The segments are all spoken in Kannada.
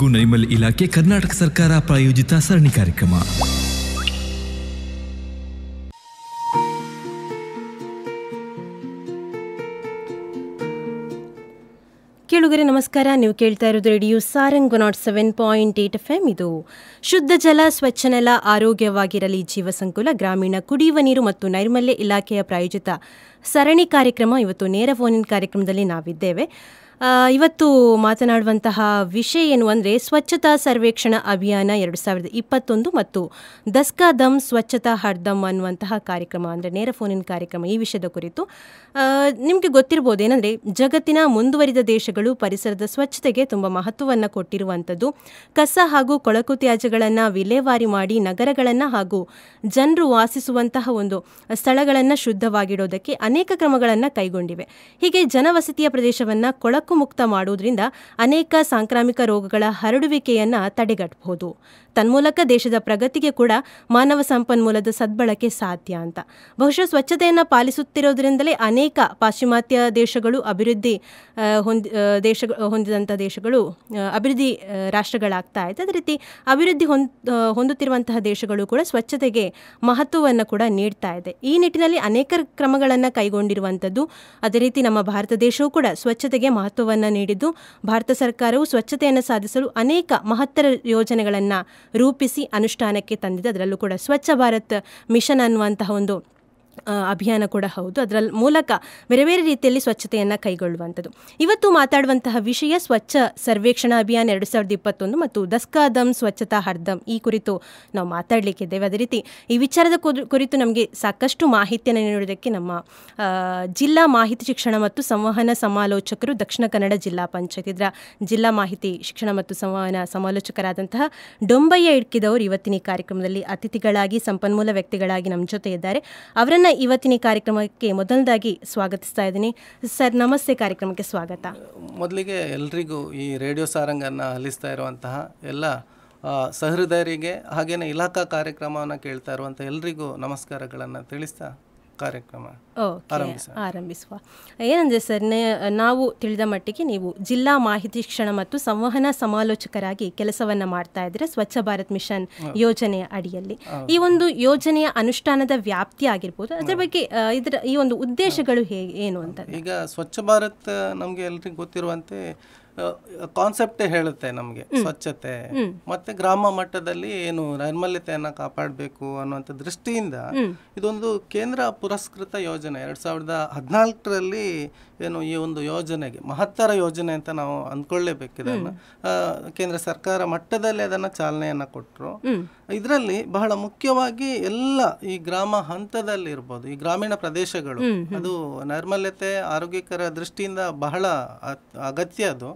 ಹಾಗೂ ನೈಮಲ್ ಇಲಾಖೆ ಕರ್ನಾಟಕ ಸರ್ಕಾರ ಪ್ರಾಯೋಜಿತ ಸರಣಿ ಕಾರ್ಯಕ್ರಮ ಕೇಳುಗರೆ ನಮಸ್ಕಾರ ನೀವು ಕೇಳ್ತಾ ಇರೋದು radio Sarang nought seven point eight F M ಇದು ಶುದ್ಧ ಜಲ ಸ್ವಚ್ಛ ನೆಲ ಆರೋಗ್ಯವಾಗಿರಲಿ ಸಂಕುಲ ಗ್ರಾಮೀಣ ಕುಡಿಯುವ ನೀರು ಮತ್ತು ನೈರ್ಮಲ್ಯ ಇಲಾಖೆಯ ಪ್ರಾಯೋಜಿತ ಸರಣಿ ಕಾರ್ಯಕ್ರಮ ಇವತ್ತು ನೇರ ಫೋನಿನ ಕಾರ್ಯಕ್ರಮದಲ್ಲಿ ನಾವಿದ್ದೇವೆ ಇವತ್ತು ಮಾತನಾಡುವಂತಹ ವಿಷಯ ಏನು ಅಂದರೆ ಸ್ವಚ್ಛತಾ ಸರ್ವೇಕ್ಷಣ ಅಭಿಯಾನ ಎರಡು ಸಾವಿರದ ಇಪ್ಪತ್ತೊಂದು ಮತ್ತು ದಸ್ಕಾ ದಮ್ ಸ್ವಚ್ಛತಾ ಹರ್ದಮ್ ಅನ್ನುವಂತಹ ಕಾರ್ಯಕ್ರಮ ಅಂದರೆ ನೇರ ಫೋನಿನ ಕಾರ್ಯಕ್ರಮ ಈ ವಿಷಯದ ಕುರಿತು ನಿಮಗೆ ಗೊತ್ತಿರ್ಬೋದು ಏನಂದರೆ ಜಗತ್ತಿನ ಮುಂದುವರಿದ ದೇಶಗಳು ಪರಿಸರದ ಸ್ವಚ್ಛತೆಗೆ ತುಂಬ ಮಹತ್ವವನ್ನು ಕೊಟ್ಟಿರುವಂಥದ್ದು ಕಸ ಹಾಗೂ ಕೊಳಕು ತ್ಯಾಜ್ಯಗಳನ್ನು ವಿಲೇವಾರಿ ಮಾಡಿ ನಗರಗಳನ್ನು ಹಾಗೂ ಜನರು ವಾಸಿಸುವಂತಹ ಒಂದು ಸ್ಥಳಗಳನ್ನು ಶುದ್ಧವಾಗಿಡೋದಕ್ಕೆ ಅನೇಕ ಕ್ರಮಗಳನ್ನು ಕೈಗೊಂಡಿವೆ ಹೀಗೆ ಜನವಸತಿಯ ಪ್ರದೇಶವನ್ನು ಕೊಳಕು ಸೋಂಕು ಮುಕ್ತ ಮಾಡುವುದರಿಂದ ಅನೇಕ ಸಾಂಕ್ರಾಮಿಕ ರೋಗಗಳ ಹರಡುವಿಕೆಯನ್ನು ತಡೆಗಟ್ಟಬಹುದು ತನ್ಮೂಲಕ ದೇಶದ ಪ್ರಗತಿಗೆ ಕೂಡ ಮಾನವ ಸಂಪನ್ಮೂಲದ ಸದ್ಬಳಕೆ ಸಾಧ್ಯ ಅಂತ ಬಹುಶಃ ಸ್ವಚ್ಛತೆಯನ್ನು ಪಾಲಿಸುತ್ತಿರೋದ್ರಿಂದಲೇ ಅನೇಕ ಪಾಶ್ಚಿಮಾತ್ಯ ದೇಶಗಳು ಅಭಿವೃದ್ಧಿ ಹೊಂದಿದಂತಹ ದೇಶಗಳು ಅಭಿವೃದ್ಧಿ ರಾಷ್ಟ್ರಗಳಾಗ್ತಾ ಇದೆ ಅದೇ ರೀತಿ ಅಭಿವೃದ್ಧಿ ಹೊಂದುತ್ತಿರುವಂತಹ ದೇಶಗಳು ಕೂಡ ಸ್ವಚ್ಛತೆಗೆ ಮಹತ್ವವನ್ನು ಕೂಡ ನೀಡ್ತಾ ಇದೆ ಈ ನಿಟ್ಟಿನಲ್ಲಿ ಅನೇಕ ಕ್ರಮಗಳನ್ನು ಕೈಗೊಂಡಿರುವಂಥದ್ದು ಅದೇ ರೀತಿ ನಮ್ಮ ಭಾರತ ದೇಶವೂ ಕೂಡ ಸ್ವಚ್ಛತೆಗೆ ಮಹತ್ವ ಮಹತ್ವವನ್ನು ನೀಡಿದ್ದು ಭಾರತ ಸರ್ಕಾರವು ಸ್ವಚ್ಛತೆಯನ್ನು ಸಾಧಿಸಲು ಅನೇಕ ಮಹತ್ತರ ಯೋಜನೆಗಳನ್ನು ರೂಪಿಸಿ ಅನುಷ್ಠಾನಕ್ಕೆ ತಂದಿದೆ ಅದರಲ್ಲೂ ಕೂಡ ಸ್ವಚ್ಛ ಭಾರತ್ ಮಿಷನ್ ಅನ್ನುವಂತಹ ಒಂದು ಅಭಿಯಾನ ಕೂಡ ಹೌದು ಅದರ ಮೂಲಕ ಬೇರೆ ಬೇರೆ ರೀತಿಯಲ್ಲಿ ಸ್ವಚ್ಛತೆಯನ್ನು ಕೈಗೊಳ್ಳುವಂಥದ್ದು ಇವತ್ತು ಮಾತಾಡುವಂತಹ ವಿಷಯ ಸ್ವಚ್ಛ ಸರ್ವೇಕ್ಷಣಾ ಅಭಿಯಾನ ಎರಡು ಸಾವಿರದ ಇಪ್ಪತ್ತೊಂದು ಮತ್ತು ದಸ್ಕಾದಮ್ ಸ್ವಚ್ಛತಾ ಹರ್ದಮ್ ಈ ಕುರಿತು ನಾವು ಮಾತಾಡಲಿಕ್ಕಿದ್ದೇವೆ ಅದೇ ರೀತಿ ಈ ವಿಚಾರದ ಕುರಿತು ನಮಗೆ ಸಾಕಷ್ಟು ಮಾಹಿತಿಯನ್ನು ನೀಡುವುದಕ್ಕೆ ನಮ್ಮ ಜಿಲ್ಲಾ ಮಾಹಿತಿ ಶಿಕ್ಷಣ ಮತ್ತು ಸಂವಹನ ಸಮಾಲೋಚಕರು ದಕ್ಷಿಣ ಕನ್ನಡ ಜಿಲ್ಲಾ ಪಂಚಾಯತ್ ಜಿಲ್ಲಾ ಮಾಹಿತಿ ಶಿಕ್ಷಣ ಮತ್ತು ಸಂವಹನ ಸಮಾಲೋಚಕರಾದಂತಹ ಡೊಂಬಯ್ಯ ಇಡ್ಕಿದವರು ಇವತ್ತಿನ ಈ ಕಾರ್ಯಕ್ರಮದಲ್ಲಿ ಅತಿಥಿಗಳಾಗಿ ಸಂಪನ್ಮೂಲ ವ್ಯಕ್ತಿಗಳಾಗಿ ನಮ್ಮ ಜೊತೆ ಇದ್ದಾರೆ ಅವರ ನನ್ನ ಇವತ್ತಿನ ಕಾರ್ಯಕ್ರಮಕ್ಕೆ ಮೊದಲದಾಗಿ ಸ್ವಾಗತಿಸ್ತಾ ಇದ್ದೀನಿ ಸರ್ ನಮಸ್ತೆ ಕಾರ್ಯಕ್ರಮಕ್ಕೆ ಸ್ವಾಗತ ಮೊದಲಿಗೆ ಎಲ್ರಿಗೂ ಈ ರೇಡಿಯೋ ಸಾರಂಗನ್ನು ಅಲಿಸ್ತಾ ಇರುವಂತಹ ಎಲ್ಲ ಸಹೃದಯರಿಗೆ ಹಾಗೆಯೇ ಇಲಾಖಾ ಕಾರ್ಯಕ್ರಮವನ್ನು ಕೇಳ್ತಾ ಇರುವಂಥ ಎಲ್ರಿಗೂ ನಮಸ್ಕಾರಗಳನ್ನು ತಿಳಿಸ್ತಾ ಕಾರ್ಯಕ್ರಮ ಆರಂಭಿಸುವ ಏನಂದ್ರೆ ಸರ್ ನಾವು ತಿಳಿದ ಮಟ್ಟಿಗೆ ನೀವು ಜಿಲ್ಲಾ ಮಾಹಿತಿ ಶಿಕ್ಷಣ ಮತ್ತು ಸಂವಹನ ಸಮಾಲೋಚಕರಾಗಿ ಕೆಲಸವನ್ನ ಮಾಡ್ತಾ ಇದ್ರೆ ಸ್ವಚ್ಛ ಭಾರತ್ ಮಿಷನ್ ಯೋಜನೆಯ ಅಡಿಯಲ್ಲಿ ಈ ಒಂದು ಯೋಜನೆಯ ಅನುಷ್ಠಾನದ ವ್ಯಾಪ್ತಿ ಆಗಿರ್ಬೋದು ಅದರ ಬಗ್ಗೆ ಇದರ ಈ ಒಂದು ಉದ್ದೇಶಗಳು ಹೇಗೆ ಏನು ಅಂತ ಈಗ ಸ್ವಚ್ಛ ಭಾರತ್ ನಮ್ಗೆ ಎಲ್ರಿಗೂ ಗೊತ್ತಿರುವಂತೆ ಕಾನ್ಸೆಪ್ಟೇ ಹೇಳುತ್ತೆ ನಮಗೆ ಸ್ವಚ್ಛತೆ ಮತ್ತೆ ಗ್ರಾಮ ಮಟ್ಟದಲ್ಲಿ ಏನು ನೈರ್ಮಲ್ಯತೆಯನ್ನ ಕಾಪಾಡಬೇಕು ಅನ್ನುವಂತ ದೃಷ್ಟಿಯಿಂದ ಇದೊಂದು ಕೇಂದ್ರ ಪುರಸ್ಕೃತ ಯೋಜನೆ ಎರಡ್ ಸಾವಿರದ ಹದಿನಾಲ್ಕರಲ್ಲಿ ಏನು ಈ ಒಂದು ಯೋಜನೆಗೆ ಮಹತ್ತರ ಯೋಜನೆ ಅಂತ ನಾವು ಅಂದ್ಕೊಳ್ಳೇಬೇಕಿದನ್ನು ಕೇಂದ್ರ ಸರ್ಕಾರ ಮಟ್ಟದಲ್ಲಿ ಅದನ್ನು ಚಾಲನೆಯನ್ನು ಕೊಟ್ಟರು ಇದರಲ್ಲಿ ಬಹಳ ಮುಖ್ಯವಾಗಿ ಎಲ್ಲ ಈ ಗ್ರಾಮ ಹಂತದಲ್ಲಿ ಇರ್ಬೋದು ಈ ಗ್ರಾಮೀಣ ಪ್ರದೇಶಗಳು ಅದು ನೈರ್ಮಲ್ಯತೆ ಆರೋಗ್ಯಕರ ದೃಷ್ಟಿಯಿಂದ ಬಹಳ ಅಗತ್ಯ ಅದು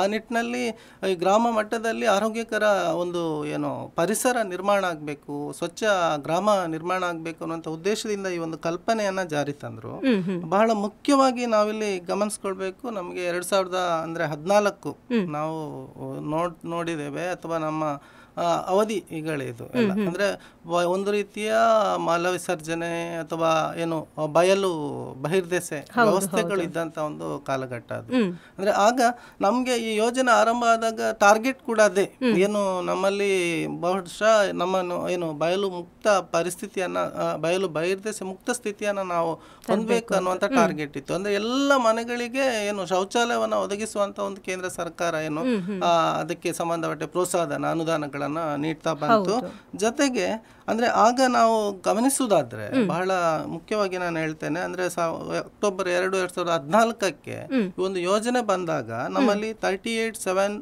ಆ ನಿಟ್ಟಿನಲ್ಲಿ ಈ ಗ್ರಾಮ ಮಟ್ಟದಲ್ಲಿ ಆರೋಗ್ಯಕರ ಒಂದು ಏನು ಪರಿಸರ ನಿರ್ಮಾಣ ಆಗಬೇಕು ಸ್ವಚ್ಛ ಗ್ರಾಮ ನಿರ್ಮಾಣ ಆಗಬೇಕು ಅನ್ನುವಂಥ ಉದ್ದೇಶದಿಂದ ಈ ಒಂದು ಕಲ್ಪನೆಯನ್ನ ಜಾರಿ ತಂದರು ಬಹಳ ಮುಖ್ಯವಾಗಿ ನಾವಿಲ್ಲಿ ಇಲ್ಲಿ ಗಮನಿಸ್ಕೊಳ್ಬೇಕು ನಮಗೆ ಎರಡು ಸಾವಿರದ ಅಂದರೆ ಹದಿನಾಲ್ಕು ನಾವು ನೋಡ್ ನೋಡಿದ್ದೇವೆ ಅಥವಾ ನಮ್ಮ ಅವಧಿಗಳಿದು ಇದು ಅಂದ್ರೆ ಒಂದು ರೀತಿಯ ವಿಸರ್ಜನೆ ಅಥವಾ ಏನು ಬಯಲು ಬಹಿರ್ದೆಸೆ ವ್ಯವಸ್ಥೆಗಳು ಇದ್ದಂತ ಒಂದು ಕಾಲಘಟ್ಟ ಅದು ಅಂದ್ರೆ ಆಗ ನಮ್ಗೆ ಈ ಯೋಜನೆ ಆರಂಭ ಆದಾಗ ಟಾರ್ಗೆಟ್ ಕೂಡ ಅದೇ ಏನು ನಮ್ಮಲ್ಲಿ ಬಹುಶಃ ನಮ್ಮನ್ನು ಏನು ಬಯಲು ಮುಕ್ತ ಪರಿಸ್ಥಿತಿಯನ್ನ ಬಯಲು ಬಹಿರ್ದೆಸೆ ಮುಕ್ತ ಸ್ಥಿತಿಯನ್ನ ನಾವು ಹೊಂದಬೇಕು ಅನ್ನುವಂತ ಟಾರ್ಗೆಟ್ ಇತ್ತು ಅಂದ್ರೆ ಎಲ್ಲ ಮನೆಗಳಿಗೆ ಏನು ಶೌಚಾಲಯವನ್ನು ಒದಗಿಸುವಂತ ಒಂದು ಕೇಂದ್ರ ಸರ್ಕಾರ ಏನು ಅದಕ್ಕೆ ಸಂಬಂಧಪಟ್ಟ ಪ್ರೋತ್ಸಾಹನ ಅನುದಾನಗಳ ನೀಡ್ತಾ ಬಂತು ಜೊತೆಗೆ ಅಂದ್ರೆ ಆಗ ನಾವು ಗಮನಿಸುವುದಾದರೆ ಬಹಳ ಮುಖ್ಯವಾಗಿ ನಾನು ಹೇಳ್ತೇನೆ ಅಂದರೆ ಅಕ್ಟೋಬರ್ ಎರಡು ಎರಡ್ ಸಾವಿರದ ಹದಿನಾಲ್ಕಕ್ಕೆ ಒಂದು ಯೋಜನೆ ಬಂದಾಗ ನಮ್ಮಲ್ಲಿ thirty eight seven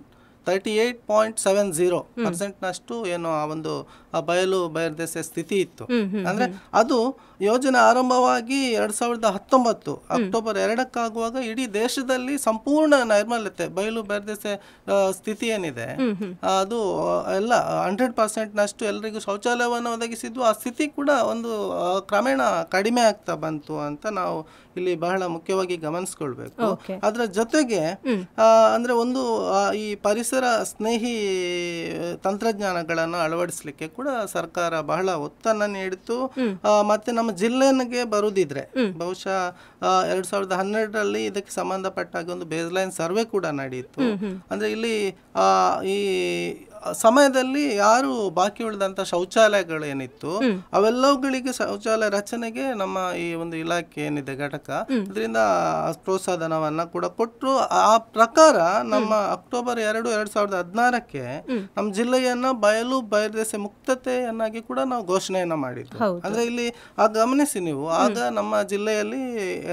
thirty eight point seven percent ಪರ್ಸೆಂಟ್ನಷ್ಟು ಏನು ಆ ಒಂದು ಆ ಬಯಲು ಬಯರ್ದೆಸೆ ಸ್ಥಿತಿ ಇತ್ತು ಅಂದ್ರೆ ಅದು ಯೋಜನೆ ಆರಂಭವಾಗಿ ಎರಡ್ ಸಾವಿರದ ಹತ್ತೊಂಬತ್ತು ಅಕ್ಟೋಬರ್ ಎರಡಕ್ಕಾಗುವಾಗ ಇಡೀ ದೇಶದಲ್ಲಿ ಸಂಪೂರ್ಣ ನೈರ್ಮಲ್ಯತೆ ಬಯಲು ಬಯರ್ದೆಸೆ ಸ್ಥಿತಿ ಏನಿದೆ ಅದು ಎಲ್ಲ ಹಂಡ್ರೆಡ್ ಪರ್ಸೆಂಟ್ ನಷ್ಟು ಎಲ್ರಿಗೂ ಶೌಚಾಲಯವನ್ನು ಒದಗಿಸಿದ್ದು ಆ ಸ್ಥಿತಿ ಕೂಡ ಒಂದು ಕ್ರಮೇಣ ಕಡಿಮೆ ಆಗ್ತಾ ಬಂತು ಅಂತ ನಾವು ಇಲ್ಲಿ ಬಹಳ ಮುಖ್ಯವಾಗಿ ಗಮನಿಸ್ಕೊಳ್ಬೇಕು ಅದರ ಜೊತೆಗೆ ಅಂದ್ರೆ ಒಂದು ಈ ಪರಿಸರ ಸ್ನೇಹಿ ತಂತ್ರಜ್ಞಾನಗಳನ್ನು ಅಳವಡಿಸಲಿಕ್ಕೆ ಕೂಡ ಕೂಡ ಸರ್ಕಾರ ಬಹಳ ಒತ್ತನ್ನು ನೀಡಿತು ಮತ್ತೆ ನಮ್ಮ ಜಿಲ್ಲೆಗೆ ಬರುದಿದ್ರೆ ಬಹುಶಃ ಎರಡ್ ಸಾವಿರದ ಹನ್ನೆರಡರಲ್ಲಿ ಇದಕ್ಕೆ ಸಂಬಂಧಪಟ್ಟಾಗ ಒಂದು ಬೇಸ್ಲೈನ್ ಸರ್ವೆ ಕೂಡ ನಡೆಯಿತು ಅಂದ್ರೆ ಇಲ್ಲಿ ಈ ಸಮಯದಲ್ಲಿ ಯಾರು ಬಾಕಿ ಉಳಿದಂತ ಏನಿತ್ತು ಅವೆಲ್ಲವುಗಳಿಗೆ ಶೌಚಾಲಯ ರಚನೆಗೆ ನಮ್ಮ ಈ ಒಂದು ಇಲಾಖೆ ಏನಿದೆ ಘಟಕ ಅದರಿಂದ ಪ್ರೋತ್ಸಾಹನವನ್ನ ಕೂಡ ಕೊಟ್ಟರು ಆ ಪ್ರಕಾರ ನಮ್ಮ ಅಕ್ಟೋಬರ್ ಎರಡು ಎರಡು ಸಾವಿರದ ಹದಿನಾರಕ್ಕೆ ನಮ್ಮ ಜಿಲ್ಲೆಯನ್ನ ಬಯಲು ಮುಕ್ತತೆ ಮುಕ್ತತೆಯನ್ನಾಗಿ ಕೂಡ ನಾವು ಘೋಷಣೆಯನ್ನ ಮಾಡಿದ್ವಿ ಅಂದ್ರೆ ಇಲ್ಲಿ ಆ ಗಮನಿಸಿ ನೀವು ಆಗ ನಮ್ಮ ಜಿಲ್ಲೆಯಲ್ಲಿ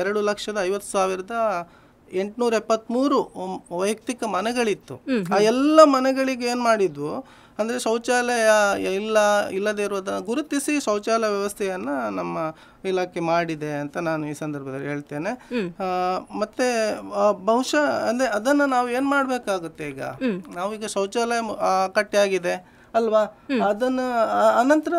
ಎರಡು ಲಕ್ಷದ ಐವತ್ತು ಸಾವಿರದ ಎಂಟುನೂರ ಎಪ್ಪತ್ಮೂರು ವೈಯಕ್ತಿಕ ಮನೆಗಳಿತ್ತು ಆ ಎಲ್ಲ ಮನೆಗಳಿಗೆ ಏನು ಮಾಡಿದ್ವು ಅಂದರೆ ಶೌಚಾಲಯ ಇಲ್ಲ ಇಲ್ಲದೇ ಇರೋದನ್ನು ಗುರುತಿಸಿ ಶೌಚಾಲಯ ವ್ಯವಸ್ಥೆಯನ್ನು ನಮ್ಮ ಇಲಾಖೆ ಮಾಡಿದೆ ಅಂತ ನಾನು ಈ ಸಂದರ್ಭದಲ್ಲಿ ಹೇಳ್ತೇನೆ ಮತ್ತೆ ಬಹುಶಃ ಅಂದರೆ ಅದನ್ನು ನಾವು ಏನು ಮಾಡಬೇಕಾಗುತ್ತೆ ಈಗ ನಾವೀಗ ಶೌಚಾಲಯ ಕಟ್ಟಿಯಾಗಿದೆ ಅಲ್ವಾ ಅದನ್ನ ಅನಂತರ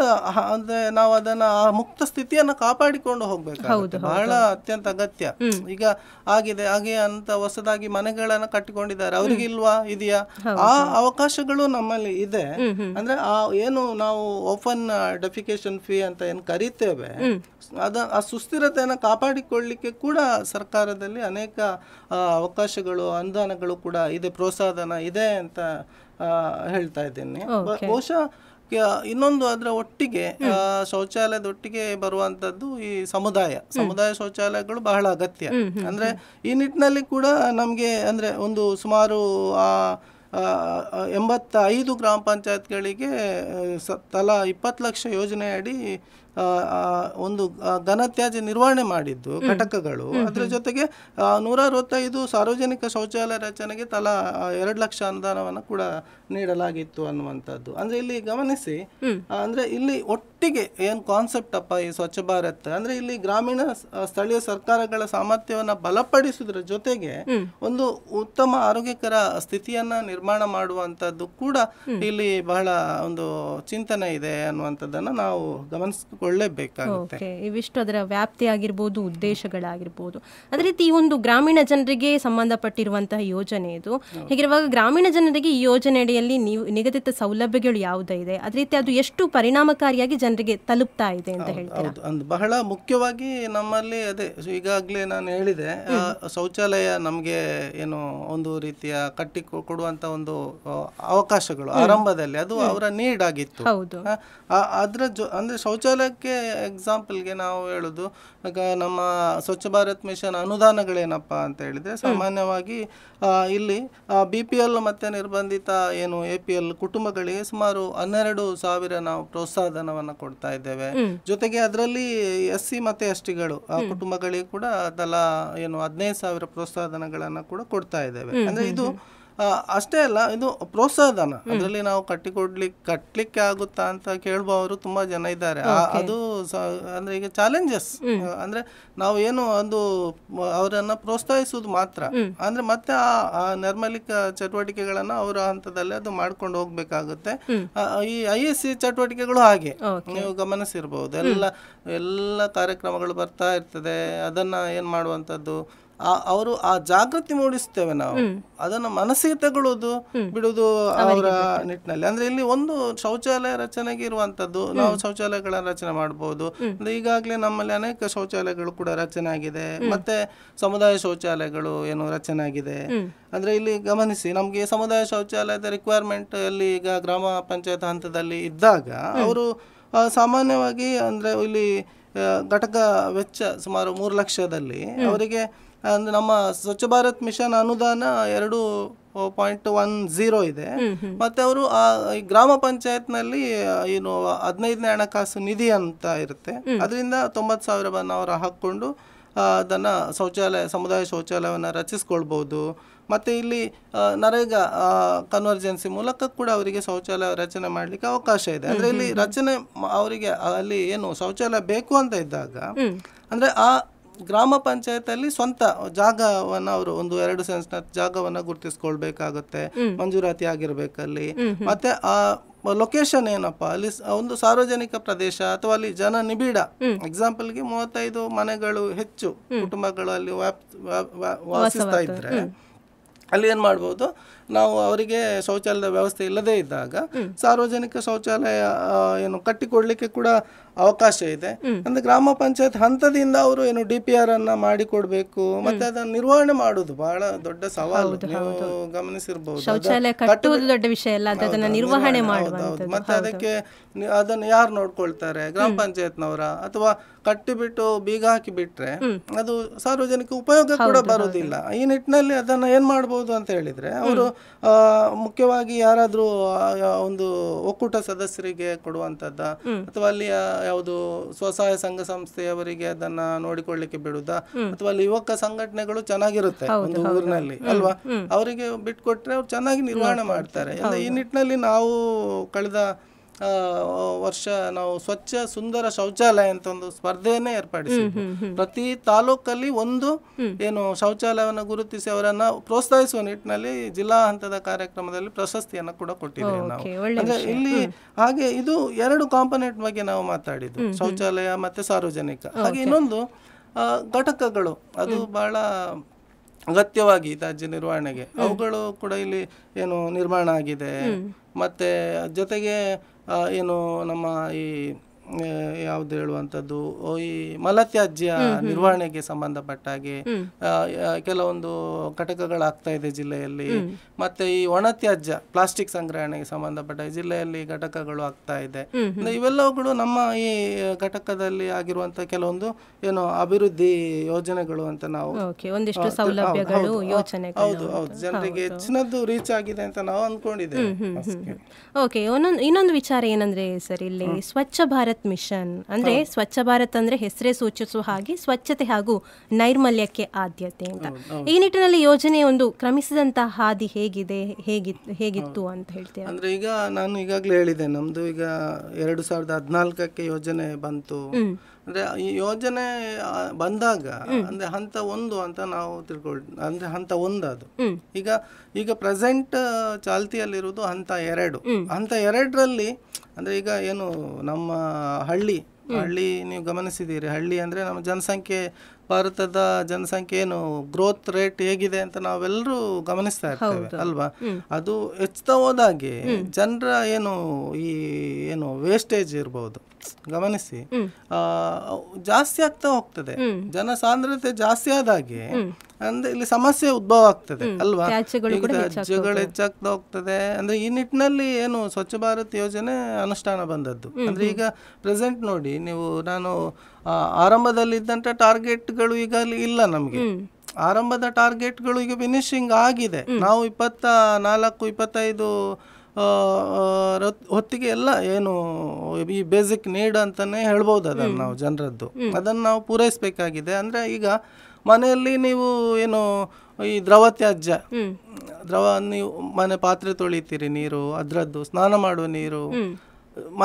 ಅಂದ್ರೆ ನಾವು ಅದನ್ನ ಆ ಮುಕ್ತ ಸ್ಥಿತಿಯನ್ನ ಕಾಪಾಡಿಕೊಂಡು ಹೋಗ್ಬೇಕು ಬಹಳ ಅತ್ಯಂತ ಅಗತ್ಯ ಈಗ ಆಗಿದೆ ಹಾಗೆ ಅಂತ ಹೊಸದಾಗಿ ಮನೆಗಳನ್ನ ಕಟ್ಟಿಕೊಂಡಿದ್ದಾರೆ ಇಲ್ವಾ ಇದೆಯಾ ಆ ಅವಕಾಶಗಳು ನಮ್ಮಲ್ಲಿ ಇದೆ ಅಂದ್ರೆ ಆ ಏನು ನಾವು ಓಪನ್ ಡೆಫಿಕೇಶನ್ ಫೀ ಅಂತ ಏನು ಕರಿತೇವೆ ಅದ ಆ ಸುಸ್ಥಿರತೆಯನ್ನು ಕಾಪಾಡಿಕೊಳ್ಳಿಕ್ಕೆ ಕೂಡ ಸರ್ಕಾರದಲ್ಲಿ ಅನೇಕ ಅವಕಾಶಗಳು ಅನುದಾನಗಳು ಕೂಡ ಇದೆ ಪ್ರೋತ್ಸಾಹನ ಇದೆ ಅಂತ ಹೇಳ್ತಾ ಇದ್ದೇನೆ ಬಹುಶಃ ಇನ್ನೊಂದು ಅದರ ಒಟ್ಟಿಗೆ ಶೌಚಾಲಯದೊಟ್ಟಿಗೆ ಬರುವಂತದ್ದು ಈ ಸಮುದಾಯ ಸಮುದಾಯ ಶೌಚಾಲಯಗಳು ಬಹಳ ಅಗತ್ಯ ಅಂದ್ರೆ ಈ ನಿಟ್ಟಿನಲ್ಲಿ ಕೂಡ ನಮ್ಗೆ ಅಂದ್ರೆ ಒಂದು ಸುಮಾರು ಆ ಎಂಬತ್ತೈದು ಗ್ರಾಮ ಪಂಚಾಯತ್ಗಳಿಗೆ ಸ ತಲಾ ಇಪ್ಪತ್ತು ಲಕ್ಷ ಯೋಜನೆಯಡಿ ಒಂದು ಘನತ್ಯಾಜ್ಯ ನಿರ್ವಹಣೆ ಮಾಡಿದ್ದು ಘಟಕಗಳು ಅದರ ಜೊತೆಗೆ ನೂರ ಅರವತ್ತೈದು ಸಾರ್ವಜನಿಕ ಶೌಚಾಲಯ ರಚನೆಗೆ ತಲಾ ಎರಡು ಲಕ್ಷ ಅನುದಾನವನ್ನು ಕೂಡ ನೀಡಲಾಗಿತ್ತು ಅನ್ನುವಂಥದ್ದು ಅಂದರೆ ಇಲ್ಲಿ ಗಮನಿಸಿ ಅಂದರೆ ಇಲ್ಲಿ ಒಟ್ಟು ಒಟ್ಟಿಗೆ ಏನು ಕಾನ್ಸೆಪ್ಟ್ ಅಪ್ಪ ಈ ಸ್ವಚ್ಛ ಭಾರತ್ ಅಂದ್ರೆ ಇಲ್ಲಿ ಗ್ರಾಮೀಣ ಸ್ಥಳೀಯ ಸರ್ಕಾರಗಳ ಸಾಮರ್ಥ್ಯವನ್ನು ಬಲಪಡಿಸುವುದರ ಜೊತೆಗೆ ಒಂದು ಉತ್ತಮ ಆರೋಗ್ಯಕರ ಸ್ಥಿತಿಯನ್ನ ನಿರ್ಮಾಣ ಮಾಡುವಂತದ್ದು ಕೂಡ ಇಲ್ಲಿ ಬಹಳ ಒಂದು ಚಿಂತನೆ ಇದೆ ಅನ್ನುವಂಥದ್ದನ್ನ ನಾವು ಗಮನಿಸಿಕೊಳ್ಳೇಬೇಕಾಗುತ್ತೆ ಇವಿಷ್ಟು ಅದರ ವ್ಯಾಪ್ತಿ ಆಗಿರ್ಬೋದು ಉದ್ದೇಶಗಳಾಗಿರ್ಬೋದು ಅದೇ ರೀತಿ ಈ ಒಂದು ಗ್ರಾಮೀಣ ಜನರಿಗೆ ಸಂಬಂಧಪಟ್ಟಿರುವಂತಹ ಯೋಜನೆ ಇದು ಹೀಗಿರುವಾಗ ಗ್ರಾಮೀಣ ಜನರಿಗೆ ಈ ಯೋಜನೆ ಅಡಿಯಲ್ಲಿ ನಿಗದಿತ ಸೌಲಭ್ಯಗಳು ಯಾವುದೇ ಇದೆ ಅದೇ ರೀತಿ ಅದು ಎಷ್ಟು ಪರಿಣಾಮಕಾರಿಯಾಗಿ ಜನ ಜನರಿಗೆ ತಲುಪ್ತಾ ಇದೆ ಅಂತ ಹೇಳ್ತೀರಾ ಅದು ಬಹಳ ಮುಖ್ಯವಾಗಿ ನಮ್ಮಲ್ಲಿ ಅದೇ ಈಗಾಗಲೇ ನಾನು ಹೇಳಿದೆ ಶೌಚಾಲಯ ನಮಗೆ ಏನು ಒಂದು ರೀತಿಯ ಕಟ್ಟಿ ಕೊಡುವಂತ ಒಂದು ಅವಕಾಶಗಳು ಆರಂಭದಲ್ಲಿ ಅದು ಅವರ ನೀಡ್ ಆಗಿತ್ತು ಅದ್ರ ಜೊ ಅಂದ್ರೆ ಶೌಚಾಲಯಕ್ಕೆ ಎಕ್ಸಾಂಪಲ್ಗೆ ನಾವು ಹೇಳುದು ಈಗ ನಮ್ಮ ಸ್ವಚ್ಛ ಭಾರತ್ ಮಿಷನ್ ಅನುದಾನಗಳೇನಪ್ಪ ಅಂತ ಹೇಳಿದ್ರೆ ಸಾಮಾನ್ಯವಾಗಿ ಇಲ್ಲಿ ಬಿ ಪಿ ಎಲ್ ಮತ್ತೆ ನಿರ್ಬಂಧಿತ ಏನು ಎ ಪಿ ಎಲ್ ಕುಟುಂಬಗಳಿಗೆ ಸುಮಾರು ಹನ್ನೆರಡು ಸಾವಿರ ನಾವು ಪ್ರೋತ್ಸಾಹನವನ್ನು ಕೊಡ್ತಾ ಇದ್ದೇವೆ ಜೊತೆಗೆ ಅದರಲ್ಲಿ ಎಸ್ ಸಿ ಮತ್ತೆ ಎಸ್ ಟಿಗಳು ಆ ಕುಟುಂಬಗಳಿಗೆ ಕೂಡ ತಲಾ ಏನು ಹದಿನೈದು ಸಾವಿರ ಪ್ರೋತ್ಸಾಹನಗಳನ್ನು ಕೂಡ ಕೊಡ್ತಾ ಇದ್ದೇವೆ ಅಂದ್ರೆ ಇದು ಅಷ್ಟೇ ಅಲ್ಲ ಇದು ಪ್ರೋತ್ಸಾಹಧನ ಅದರಲ್ಲಿ ನಾವು ಕಟ್ಟಿಕೊಡ್ಲಿ ಕಟ್ಟಲಿಕ್ಕೆ ಆಗುತ್ತಾ ಅಂತ ಕೇಳುವವರು ತುಂಬಾ ಜನ ಇದ್ದಾರೆ ಅದು ಅಂದ್ರೆ ಈಗ ಚಾಲೆಂಜಸ್ ಅಂದ್ರೆ ನಾವು ಏನು ಒಂದು ಅವರನ್ನ ಪ್ರೋತ್ಸಾಹಿಸುವುದು ಮಾತ್ರ ಅಂದ್ರೆ ಮತ್ತೆ ಆ ನೈರ್ಮಲಿಕ ಚಟುವಟಿಕೆಗಳನ್ನ ಅವರ ಹಂತದಲ್ಲಿ ಅದು ಮಾಡ್ಕೊಂಡು ಹೋಗ್ಬೇಕಾಗುತ್ತೆ ಈ ಐ ಎಸ್ ಸಿ ಚಟುವಟಿಕೆಗಳು ಹಾಗೆ ನೀವು ಗಮನಿಸಿರ್ಬಹುದು ಎಲ್ಲ ಎಲ್ಲ ಕಾರ್ಯಕ್ರಮಗಳು ಬರ್ತಾ ಇರ್ತದೆ ಅದನ್ನ ಏನ್ ಮಾಡುವಂತದ್ದು ಅವರು ಆ ಜಾಗೃತಿ ಮೂಡಿಸ್ತೇವೆ ನಾವು ಅದನ್ನು ಮನಸ್ಸಿಗೆ ತಗೊಳ್ಳೋದು ಬಿಡುವುದು ಅವರ ನಿಟ್ಟಿನಲ್ಲಿ ಅಂದ್ರೆ ಇಲ್ಲಿ ಒಂದು ಶೌಚಾಲಯ ರಚನೆಗೆ ಇರುವಂತದ್ದು ನಾವು ಶೌಚಾಲಯಗಳ ರಚನೆ ಮಾಡಬಹುದು ಅಂದ್ರೆ ಈಗಾಗಲೇ ನಮ್ಮಲ್ಲಿ ಅನೇಕ ಶೌಚಾಲಯಗಳು ಕೂಡ ರಚನೆ ಆಗಿದೆ ಮತ್ತೆ ಸಮುದಾಯ ಶೌಚಾಲಯಗಳು ಏನು ರಚನೆ ಆಗಿದೆ ಅಂದ್ರೆ ಇಲ್ಲಿ ಗಮನಿಸಿ ನಮಗೆ ಸಮುದಾಯ ಶೌಚಾಲಯದ ರಿಕ್ವೈರ್ಮೆಂಟ್ ಅಲ್ಲಿ ಈಗ ಗ್ರಾಮ ಪಂಚಾಯತ್ ಹಂತದಲ್ಲಿ ಇದ್ದಾಗ ಅವರು ಸಾಮಾನ್ಯವಾಗಿ ಅಂದ್ರೆ ಇಲ್ಲಿ ಘಟಕ ವೆಚ್ಚ ಸುಮಾರು ಮೂರು ಲಕ್ಷದಲ್ಲಿ ಅವರಿಗೆ ಅಂದ್ರೆ ನಮ್ಮ ಸ್ವಚ್ಛ ಭಾರತ್ ಮಿಷನ್ ಅನುದಾನ ಎರಡು ಪಾಯಿಂಟ್ ಒನ್ ಜೀರೋ ಇದೆ ಮತ್ತೆ ಅವರು ಆ ಗ್ರಾಮ ಪಂಚಾಯತ್ನಲ್ಲಿ ಏನು ಹದಿನೈದನೇ ಹಣಕಾಸು ನಿಧಿ ಅಂತ ಇರುತ್ತೆ ಅದರಿಂದ ತೊಂಬತ್ತು ಸಾವಿರವನ್ನು ಅವರು ಹಾಕ್ಕೊಂಡು ಅದನ್ನ ಶೌಚಾಲಯ ಸಮುದಾಯ ಶೌಚಾಲಯವನ್ನು ರಚಿಸ್ಕೊಳ್ಬೋದು ಮತ್ತೆ ಇಲ್ಲಿ ನರೇಗಾ ಕನ್ವರ್ಜೆನ್ಸಿ ಮೂಲಕ ಕೂಡ ಅವರಿಗೆ ಶೌಚಾಲಯ ರಚನೆ ಮಾಡಲಿಕ್ಕೆ ಅವಕಾಶ ಇದೆ ಅಂದ್ರೆ ಇಲ್ಲಿ ರಚನೆ ಅವರಿಗೆ ಅಲ್ಲಿ ಏನು ಶೌಚಾಲಯ ಬೇಕು ಅಂತ ಇದ್ದಾಗ ಅಂದ್ರೆ ಆ ಗ್ರಾಮ ಪಂಚಾಯತಲ್ಲಿ ಸ್ವಂತ ಜಾಗವನ್ನ ಅವರು ಒಂದು ಎರಡು ಸೆನ್ಸ್ನ ಜಾಗವನ್ನ ಗುರುತಿಸ್ಕೊಳ್ಬೇಕಾಗುತ್ತೆ ಮಂಜೂರಾತಿ ಆಗಿರ್ಬೇಕಲ್ಲಿ ಮತ್ತೆ ಆ ಲೊಕೇಶನ್ ಏನಪ್ಪಾ ಅಲ್ಲಿ ಒಂದು ಸಾರ್ವಜನಿಕ ಪ್ರದೇಶ ಅಥವಾ ಅಲ್ಲಿ ಜನ ನಿಬಿಡ ಎಕ್ಸಾಂಪಲ್ಗೆ ಮೂವತ್ತೈದು ಮನೆಗಳು ಹೆಚ್ಚು ಕುಟುಂಬಗಳು ಕುಟುಂಬಗಳಲ್ಲಿ ವಾಸಿಸ್ತಾ ಇದ್ರೆ ಅಲ್ಲಿ ಏನ್ ಮಾಡ್ಬೋದು ನಾವು ಅವರಿಗೆ ಶೌಚಾಲಯದ ವ್ಯವಸ್ಥೆ ಇಲ್ಲದೇ ಇದ್ದಾಗ ಸಾರ್ವಜನಿಕ ಶೌಚಾಲಯ ಏನು ಕಟ್ಟಿಕೊಡ್ಲಿಕ್ಕೆ ಕೂಡ ಅವಕಾಶ ಇದೆ ಅಂದ್ರೆ ಗ್ರಾಮ ಪಂಚಾಯತ್ ಹಂತದಿಂದ ಅವರು ಏನು ಡಿ ಪಿ ಆರ್ ಅನ್ನ ಮಾಡಿಕೊಡ್ಬೇಕು ಮತ್ತೆ ಅದನ್ನ ನಿರ್ವಹಣೆ ಮಾಡುದು ಬಹಳ ದೊಡ್ಡ ಸವಾಲು ಗಮನಿಸಿರಬಹುದು ದೊಡ್ಡ ವಿಷಯ ಅಲ್ಲ ಅದನ್ನ ನಿರ್ವಹಣೆ ಮಾಡುವುದು ಮತ್ತೆ ಅದಕ್ಕೆ ಅದನ್ನ ಯಾರು ನೋಡ್ಕೊಳ್ತಾರೆ ಗ್ರಾಮ ಪಂಚಾಯತ್ನವರ ಅಥವಾ ಕಟ್ಟಿಬಿಟ್ಟು ಬೀಗ ಹಾಕಿ ಬಿಟ್ರೆ ಅದು ಸಾರ್ವಜನಿಕ ಉಪಯೋಗ ಕೂಡ ಬರುವುದಿಲ್ಲ ಈ ನಿಟ್ಟಿನಲ್ಲಿ ಅದನ್ನ ಏನ್ ಮಾಡಬಹುದು ಅಂತ ಹೇಳಿದ್ರೆ ಅವರು ಮುಖ್ಯವಾಗಿ ಯಾರಾದರೂ ಒಂದು ಒಕ್ಕೂಟ ಸದಸ್ಯರಿಗೆ ಕೊಡುವಂಥದ್ದ ಅಥವಾ ಅಲ್ಲಿಯ ಯಾವುದು ಸ್ವಸಹಾಯ ಸಂಘ ಸಂಸ್ಥೆಯವರಿಗೆ ಅದನ್ನ ನೋಡಿಕೊಳ್ಳಿಕ್ಕೆ ಬಿಡುದಾ ಅಥವಾ ಅಲ್ಲಿ ಯುವಕ ಸಂಘಟನೆಗಳು ಚೆನ್ನಾಗಿರುತ್ತೆ ಒಂದು ಊರಿನಲ್ಲಿ ಅಲ್ವಾ ಅವರಿಗೆ ಬಿಟ್ಕೊಟ್ರೆ ಅವ್ರು ಚೆನ್ನಾಗಿ ನಿರ್ವಹಣೆ ಮಾಡ್ತಾರೆ ಈ ನಿಟ್ಟಿನಲ್ಲಿ ನಾವು ಕಳೆದ ವರ್ಷ ನಾವು ಸ್ವಚ್ಛ ಸುಂದರ ಶೌಚಾಲಯ ಅಂತ ಒಂದು ಸ್ಪರ್ಧೆಯನ್ನೇ ಏರ್ಪಡಿಸಿ ಪ್ರತಿ ತಾಲೂಕಲ್ಲಿ ಒಂದು ಏನು ಶೌಚಾಲಯವನ್ನು ಗುರುತಿಸಿ ಅವರನ್ನ ಪ್ರೋತ್ಸಾಹಿಸುವ ನಿಟ್ಟಿನಲ್ಲಿ ಜಿಲ್ಲಾ ಹಂತದ ಕಾರ್ಯಕ್ರಮದಲ್ಲಿ ಪ್ರಶಸ್ತಿಯನ್ನು ಕೂಡ ಕೊಟ್ಟಿದ್ದೇವೆ ನಾವು ಅಂದ್ರೆ ಇಲ್ಲಿ ಹಾಗೆ ಇದು ಎರಡು ಕಾಂಪೊನೆಂಟ್ ಬಗ್ಗೆ ನಾವು ಮಾತಾಡಿದ್ದು ಶೌಚಾಲಯ ಮತ್ತೆ ಸಾರ್ವಜನಿಕ ಹಾಗೆ ಇನ್ನೊಂದು ಘಟಕಗಳು ಅದು ಬಹಳ ಅಗತ್ಯವಾಗಿ ತ್ಯಾಜ್ಯ ನಿರ್ವಹಣೆಗೆ ಅವುಗಳು ಕೂಡ ಇಲ್ಲಿ ಏನು ನಿರ್ಮಾಣ ಆಗಿದೆ ಮತ್ತೆ ಜೊತೆಗೆ ಏನು ನಮ್ಮ ಈ ಯಾವ್ದು ಹೇಳುವಂತದ್ದು ಈ ಮಲತ್ಯಾಜ್ಯ ನಿರ್ವಹಣೆಗೆ ಸಂಬಂಧಪಟ್ಟ ಹಾಗೆ ಕೆಲವೊಂದು ಆಗ್ತಾ ಇದೆ ಜಿಲ್ಲೆಯಲ್ಲಿ ಮತ್ತೆ ಈ ಒಣತ್ಯಾಜ್ಯ ಪ್ಲಾಸ್ಟಿಕ್ ಸಂಗ್ರಹಣೆಗೆ ಸಂಬಂಧಪಟ್ಟ ಜಿಲ್ಲೆಯಲ್ಲಿ ಘಟಕಗಳು ಆಗ್ತಾ ಇದೆ ಇವೆಲ್ಲವುಗಳು ನಮ್ಮ ಈ ಘಟಕದಲ್ಲಿ ಆಗಿರುವಂತಹ ಕೆಲವೊಂದು ಏನು ಅಭಿವೃದ್ಧಿ ಯೋಜನೆಗಳು ಅಂತ ನಾವು ಸೌಲಭ್ಯಗಳು ಹೌದು ಹೌದು ಜನರಿಗೆ ಹೆಚ್ಚಿನದ್ದು ರೀಚ್ ಆಗಿದೆ ಅಂತ ನಾವು ಅನ್ಕೊಂಡಿದ್ದೇವೆ ಓಕೆ ಇನ್ನೊಂದು ವಿಚಾರ ಏನಂದ್ರೆ ಸರ್ ಇಲ್ಲಿ ಸ್ವಚ್ಛ ಭಾರತ್ ಭಾರತ್ ಮಿಷನ್ ಅಂದ್ರೆ ಸ್ವಚ್ಛ ಭಾರತ್ ಅಂದ್ರೆ ಹೆಸರೇ ಸೂಚಿಸುವ ಹಾಗೆ ಸ್ವಚ್ಛತೆ ಹಾಗೂ ನೈರ್ಮಲ್ಯಕ್ಕೆ ಆದ್ಯತೆ ಅಂತ ಈ ನಿಟ್ಟಿನಲ್ಲಿ ಯೋಜನೆ ಒಂದು ಕ್ರಮಿಸಿದಂತಹ ಹಾದಿ ಹೇಗಿದೆ ಹೇಗಿತ್ತು ಹೇಗಿತ್ತು ಅಂತ ಹೇಳ್ತೀರಾ ಅಂದ್ರೆ ಈಗ ನಾನು ಈಗಾಗಲೇ ಹೇಳಿದೆ ನಮ್ದು ಈಗ ಎರಡು ಸಾವಿರದ ಹದಿನಾಲ್ಕಕ್ಕೆ ಯೋಜನೆ ಬಂತು ಅಂದ್ರೆ ಈ ಯೋಜನೆ ಬಂದಾಗ ಅಂದ್ರೆ ಹಂತ ಒಂದು ಅಂತ ನಾವು ತಿಳ್ಕೊಳ್ ಅಂದ್ರೆ ಹಂತ ಒಂದು ಅದು ಈಗ ಈಗ ಪ್ರೆಸೆಂಟ್ ಚಾಲ್ತಿಯಲ್ಲಿರುವುದು ಹಂತ ಎರಡು ಹಂತ ಎರಡರಲ್ಲಿ ಅಂದರೆ ಈಗ ಏನು ನಮ್ಮ ಹಳ್ಳಿ ಹಳ್ಳಿ ನೀವು ಗಮನಿಸಿದ್ದೀರಿ ಹಳ್ಳಿ ಅಂದರೆ ನಮ್ಮ ಜನಸಂಖ್ಯೆ ಭಾರತದ ಜನಸಂಖ್ಯೆ ಏನು ಗ್ರೋತ್ ರೇಟ್ ಹೇಗಿದೆ ಅಂತ ನಾವೆಲ್ಲರೂ ಗಮನಿಸ್ತಾ ಇರ್ತೇವೆ ಅಲ್ವಾ ಅದು ಹೆಚ್ಚುತ್ತಾ ಹೋದಾಗೆ ಜನರ ಏನು ಈ ಏನು ವೇಸ್ಟೇಜ್ ಇರಬಹುದು ಗಮನಿಸಿ ಜಾಸ್ತಿ ಆಗ್ತಾ ಹೋಗ್ತದೆ ಜನ ಸಾಂದ್ರತೆ ಜಾಸ್ತಿ ಆದಾಗೆ ಅಂದ್ರೆ ಇಲ್ಲಿ ಸಮಸ್ಯೆ ಉದ್ಭವ ಆಗ್ತದೆ ಅಲ್ವಾ ಹೆಚ್ಚಾಗ್ತಾ ಹೋಗ್ತದೆ ಅಂದ್ರೆ ಈ ನಿಟ್ಟಿನಲ್ಲಿ ಏನು ಸ್ವಚ್ಛ ಭಾರತ್ ಯೋಜನೆ ಅನುಷ್ಠಾನ ಬಂದದ್ದು ಅಂದ್ರೆ ಈಗ ಪ್ರೆಸೆಂಟ್ ನೋಡಿ ನೀವು ನಾನು ಆರಂಭದಲ್ಲಿದ್ದಂಥ ಟಾರ್ಗೆಟ್ಗಳು ಈಗ ಇಲ್ಲ ನಮಗೆ ಆರಂಭದ ಟಾರ್ಗೆಟ್ಗಳು ಈಗ ಫಿನಿಶಿಂಗ್ ಆಗಿದೆ ನಾವು ಇಪ್ಪತ್ತ ನಾಲ್ಕು ಇಪ್ಪತ್ತೈದು ಹೊತ್ತಿಗೆ ಎಲ್ಲ ಏನು ಈ ಬೇಸಿಕ್ ನೀಡ್ ಅಂತಾನೆ ಹೇಳ್ಬೋದು ಅದನ್ನು ನಾವು ಜನರದ್ದು ಅದನ್ನು ನಾವು ಪೂರೈಸಬೇಕಾಗಿದೆ ಅಂದರೆ ಈಗ ಮನೆಯಲ್ಲಿ ನೀವು ಏನು ಈ ದ್ರವ ತ್ಯಾಜ್ಯ ದ್ರವ ನೀವು ಮನೆ ಪಾತ್ರೆ ತೊಳಿತೀರಿ ನೀರು ಅದರದ್ದು ಸ್ನಾನ ಮಾಡುವ ನೀರು